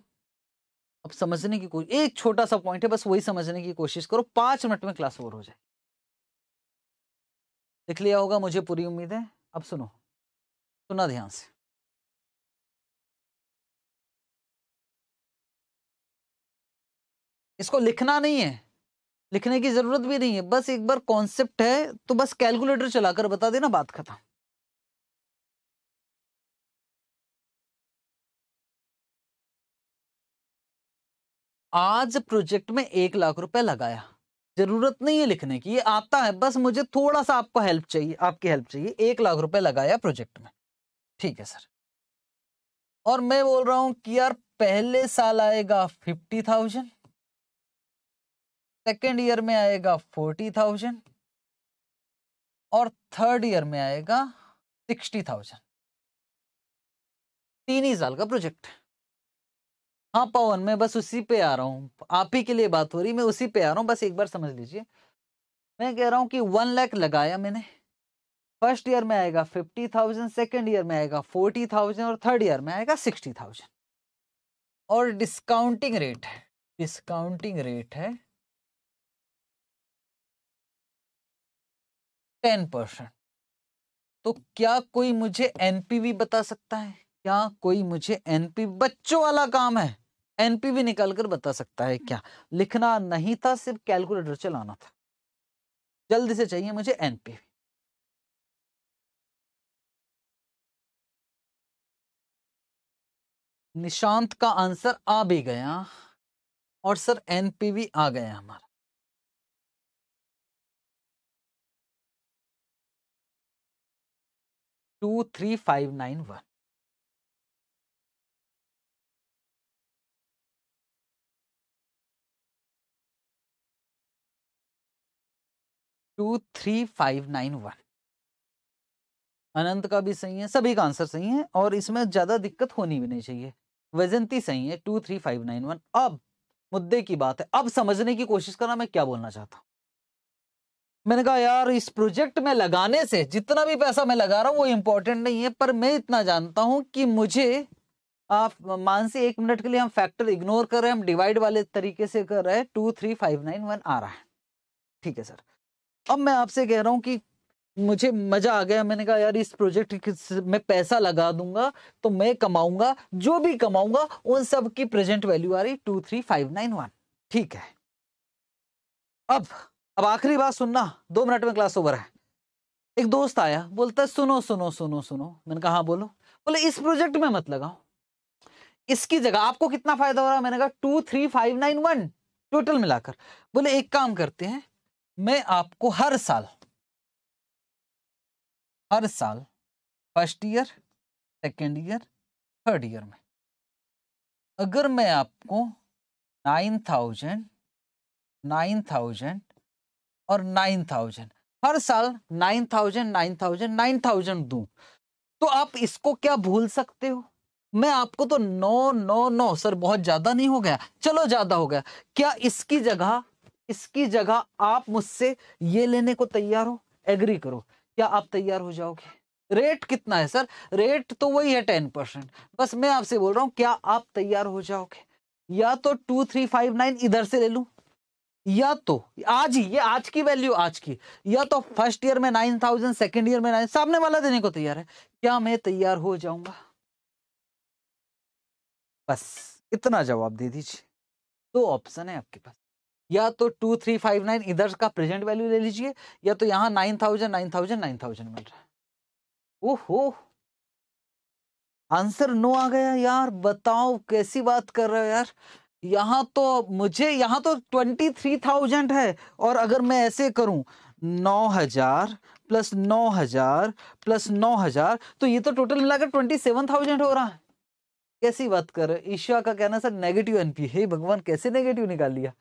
अब समझने की कोशिश एक छोटा सा पॉइंट है बस वही समझने की कोशिश करो पांच मिनट में क्लास ओवर हो जाए लिख लिया होगा मुझे पूरी उम्मीद है अब सुनो सुना ध्यान से इसको लिखना नहीं है लिखने की जरूरत भी नहीं है बस एक बार कॉन्सेप्ट है तो बस कैलकुलेटर चलाकर बता देना बात खत्म आज प्रोजेक्ट में एक लाख रुपए लगाया जरूरत नहीं है लिखने की ये आता है बस मुझे थोड़ा सा आपको हेल्प चाहिए आपकी हेल्प चाहिए एक लाख रुपए लगाया प्रोजेक्ट में ठीक है सर और मैं बोल रहा हूं कि यार पहले साल आएगा फिफ्टी थाउजेंड सेकेंड ईयर में आएगा फोर्टी थाउजेंड और थर्ड ईयर में आएगा सिक्सटी थाउजेंड तीन ही साल का प्रोजेक्ट है हाँ पवन मैं बस उसी पे आ रहा हूँ आप ही के लिए बात हो रही मैं उसी पे आ रहा हूँ बस एक बार समझ लीजिए मैं कह रहा हूँ कि वन लाख लगाया मैंने फर्स्ट ईयर में आएगा फिफ्टी थाउजेंड सेकेंड ईयर में आएगा फोर्टी थाउजेंड और थर्ड ईयर में आएगा सिक्सटी थाउजेंड और डिस्काउंटिंग रेट है डिस्काउंटिंग रेट है टेन परसेंट तो क्या कोई मुझे एनपीवी बता सकता है क्या कोई मुझे एनपी बच्चों वाला काम है एनपीवी निकाल कर बता सकता है क्या लिखना नहीं था सिर्फ कैलकुलेटर चलाना था जल्दी से चाहिए मुझे एनपीवी निशांत का आंसर आ भी गया और सर एनपीवी आ गया हमारा two three five nine one two three five nine one Anant का भी सही है सभी का आंसर सही है और इसमें ज्यादा दिक्कत होनी भी नहीं चाहिए वैजंती सही है two three five nine one अब मुद्दे की बात है अब समझने की कोशिश करना मैं क्या बोलना चाहता हूँ मैंने कहा यार इस प्रोजेक्ट में लगाने से जितना भी पैसा मैं लगा रहा हूँ वो इंपॉर्टेंट नहीं है पर मैं इतना जानता हूँ कि मुझे आप मान से एक मिनट के लिए हम फैक्टर इग्नोर कर रहे हैं हम डिवाइड वाले तरीके से कर रहे हैं two three five nine one आ रहा है ठीक है सर अब मैं आपसे कह रहा हूँ कि मुझे मजा आ गया मैंने कहा यार इस प्रोजेक्ट में पैसा लगा दूंगा तो मैं कमाऊंगा जो भी कमाऊंगा उन सब की प्रेजेंट वैल्यू आ रही two three five nine one ठीक है अब अब आखिरी बात सुनना दो मिनट में क्लास ओवर है एक दोस्त आया बोलता सुनो सुनो सुनो सुनो मैंने कहा हाँ बोलो बोले इस प्रोजेक्ट में मत लगाओ इसकी जगह आपको कितना फायदा हो रहा है मैंने कहा two three five nine one total मिलाकर बोले एक काम करते हैं मैं आपको हर साल हर साल first year second year third year में अगर मैं आपको नाइन थाउजेंड नाइन थाउजेंड और नाइन थाउजेंड हर साल nine thousand nine thousand nine thousand दू तो आप इसको क्या भूल सकते हो मैं आपको तो नो नो नो सर बहुत ज्यादा नहीं हो गया चलो ज्यादा हो गया क्या इसकी जगह इसकी जगह आप मुझसे ये लेने को तैयार हो एग्री करो क्या आप तैयार हो जाओगे रेट कितना है सर रेट तो वही है टेन परसेंट बस मैं आपसे बोल रहा हूं क्या आप तैयार हो जाओगे या तो टू थ्री फाइव नाइन इधर से ले लू या तो आज ही ये आज की वैल्यू आज की या तो फर्स्ट ईयर में नाइन थाउजेंड सेकेंड ईयर में नाइन सामने वाला देने को तैयार है क्या मैं तैयार हो जाऊंगा बस इतना जवाब दे दीजिए दो ऑप्शन है आपके पास या तो टू थ्री फाइव नाइन इधर का प्रेजेंट वैल्यू ले लीजिए या तो यहाँ nine thousand nine thousand nine thousand मिल रहा है ओहो आंसर नो आ गया यार बताओ कैसी बात कर रहे हो यार यहाँ तो मुझे यहाँ तो ट्वेंटी थ्री थाउजेंड है और अगर मैं ऐसे करूँ नौ हजार प्लस नौ हजार प्लस नौ हजार तो ये तो टोटल मिलाकर ट्वेंटी सेवन थाउजेंड हो रहा है कैसी बात कर रहे ईशा का कहना सर नेगेटिव एनपी हे भगवान कैसे नेगेटिव निकाल लिया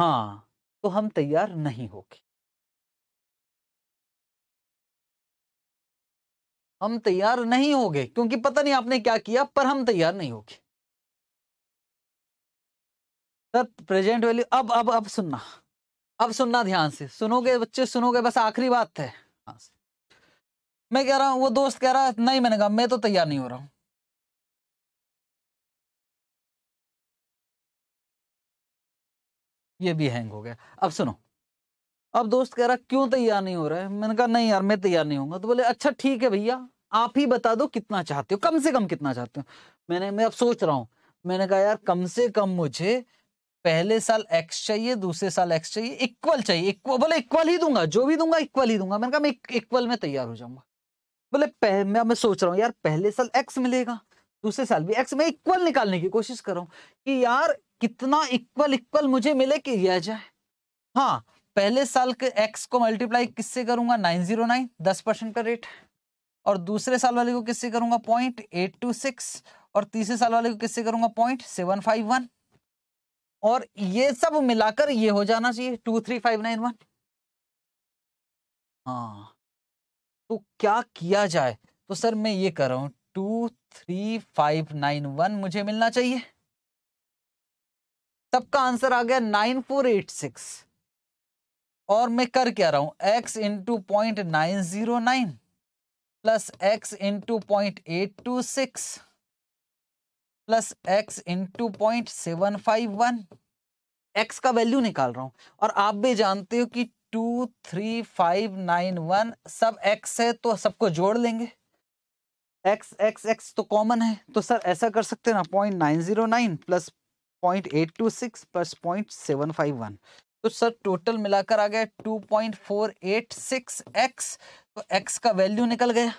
हाँ तो हम तैयार नहीं होंगे हम तैयार नहीं होंगे क्योंकि पता नहीं आपने क्या किया पर हम तैयार नहीं होंगे सर प्रेजेंट वैल्यू अब अब अब सुनना अब सुनना ध्यान से सुनोगे बच्चे सुनोगे बस आखिरी बात है हाँ, मैं कह रहा हूं वो दोस्त कह रहा है नहीं मैंने कहा मैं तो तैयार नहीं हो रहा हूं ये भी हैंग हो गया अब सुनो अब दोस्त कह रहा क्यों तैयार नहीं हो रहा है मैंने कहा नहीं यार मैं तैयार नहीं होगा तो बोले अच्छा ठीक है भैया आप ही बता दो कितना चाहते हो कम से कम कितना चाहते हो मैंने मैं अब सोच रहा हूँ मैंने कहा यार कम से कम मुझे पहले साल एक्स चाहिए दूसरे साल एक्स चाहिए इक्वल चाहिए इक्वल बोले इक्वल ही दूंगा जो भी दूंगा इक्वल ही दूंगा मैंने कहा मैं इक्वल में तैयार हो जाऊंगा बोले पह, मैं मैं सोच रहा हूँ यार पहले साल एक्स मिलेगा दूसरे साल भी एक्स में इक्वल निकालने की कोशिश कर रहा हूँ कि यार कितना इक्वल इक्वल मुझे मिले कि यह जाए हाँ पहले साल के एक्स को मल्टीप्लाई किससे करूंगा नाइन जीरो नाइन दस परसेंट का रेट और दूसरे साल वाले को किससे करूंगा पॉइंट एट टू सिक्स और तीसरे साल वाले को किससे करूंगा पॉइंट सेवन फाइव वन और ये सब मिलाकर ये हो जाना चाहिए two three five nine one हाँ तो क्या किया जाए तो सर मैं ये कर रहा हूं two three five nine one मुझे मिलना चाहिए सबका आंसर आ गया नाइन फोर एट सिक्स और मैं कर क्या रहा हूं X into point nine zero nine plus X into point eight two six plus X into point seven five one X का वैल्यू निकाल रहा हूं और आप भी जानते हो कि two three five nine one सब एक्स है तो सबको जोड़ लेंगे एक्स एक्स एक्स तो कॉमन है तो सर ऐसा कर सकते हैं ना point nine zero nine plus point eight two six plus point seven five one तो सर टोटल मिलाकर आ गया two point four eight six X तो एक्स का वैल्यू निकल गया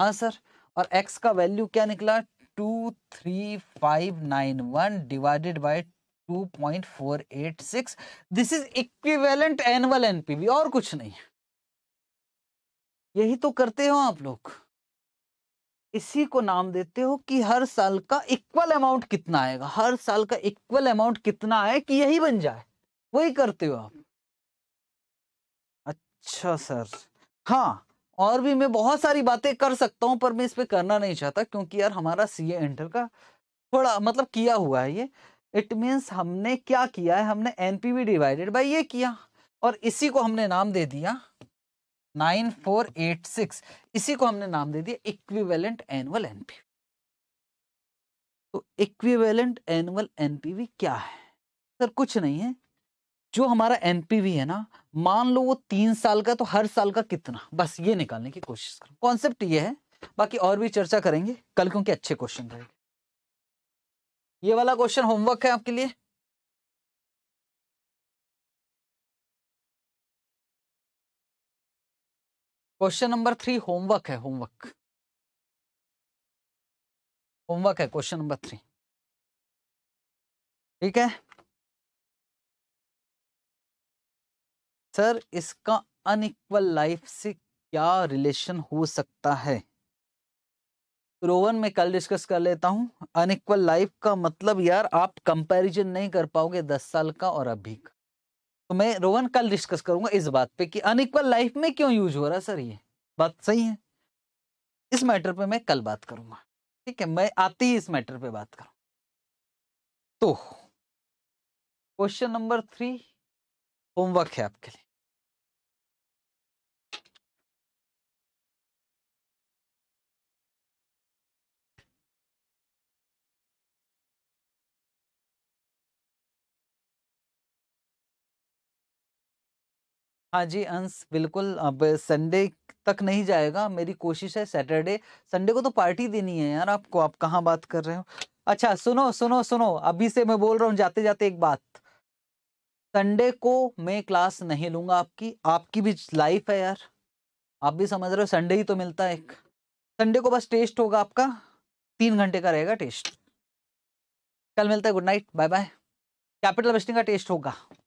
हाँ सर और एक्स का वैल्यू क्या निकला two three five nine one divided by two point four eight six this is equivalent annual NPV और कुछ नहीं यही तो करते हो आप लोग इसी को नाम देते हो कि हर साल का इक्वल अमाउंट कितना आएगा हर साल का इक्वल अमाउंट कितना है कि यही बन जाए वही करते हो आप अच्छा सर हाँ और भी मैं बहुत सारी बातें कर सकता हूँ पर मैं इस पर करना नहीं चाहता क्योंकि यार हमारा सी ए एंटर का थोड़ा मतलब किया हुआ है ये इट मीन्स हमने क्या किया है हमने एनपीवी डिवाइडेड बाई ये किया और इसी को हमने नाम दे दिया नाइन फोर एट सिक्स इसी को हमने नाम दे दिया इक्विवेलेंट एनुअल एनपीवी तो इक्विवेलेंट एनुअल एनपीवी क्या है सर कुछ नहीं है जो हमारा एनपीवी है ना मान लो वो तीन साल का तो हर साल का कितना बस ये निकालने की कोशिश करो कॉन्सेप्ट ये है बाकी और भी चर्चा करेंगे कल क्योंकि अच्छे क्वेश्चन रहेंगे ये वाला क्वेश्चन होमवर्क है आपके लिए क्वेश्चन नंबर थ्री होमवर्क है होमवर्क होमवर्क है क्वेश्चन नंबर थ्री ठीक है सर इसका अनइक्वल लाइफ से क्या रिलेशन हो सकता है तो रोवन में कल डिस्कस कर लेता हूं अनइक्वल लाइफ का मतलब यार आप कंपैरिजन नहीं कर पाओगे दस साल का और अभी का तो मैं रोहन कल डिस्कस करूंगा इस बात पे कि अनइक्वल लाइफ में क्यों यूज हो रहा है सर ये बात सही है इस मैटर पे मैं कल बात करूंगा ठीक है मैं आते ही इस मैटर पे बात करूं तो क्वेश्चन नंबर थ्री होमवर्क है आपके लिए हाँ जी अंश बिल्कुल अब संडे तक नहीं जाएगा मेरी कोशिश है सैटरडे संडे को तो पार्टी देनी है यार आपको आप कहाँ बात कर रहे हो अच्छा सुनो सुनो सुनो अभी से मैं बोल रहा हूँ जाते जाते एक बात संडे को मैं क्लास नहीं लूंगा आपकी आपकी भी लाइफ है यार आप भी समझ रहे हो संडे ही तो मिलता है एक संडे को बस टेस्ट होगा आपका तीन घंटे का रहेगा टेस्ट कल मिलता है good night bye bye capital budgeting का टेस्ट होगा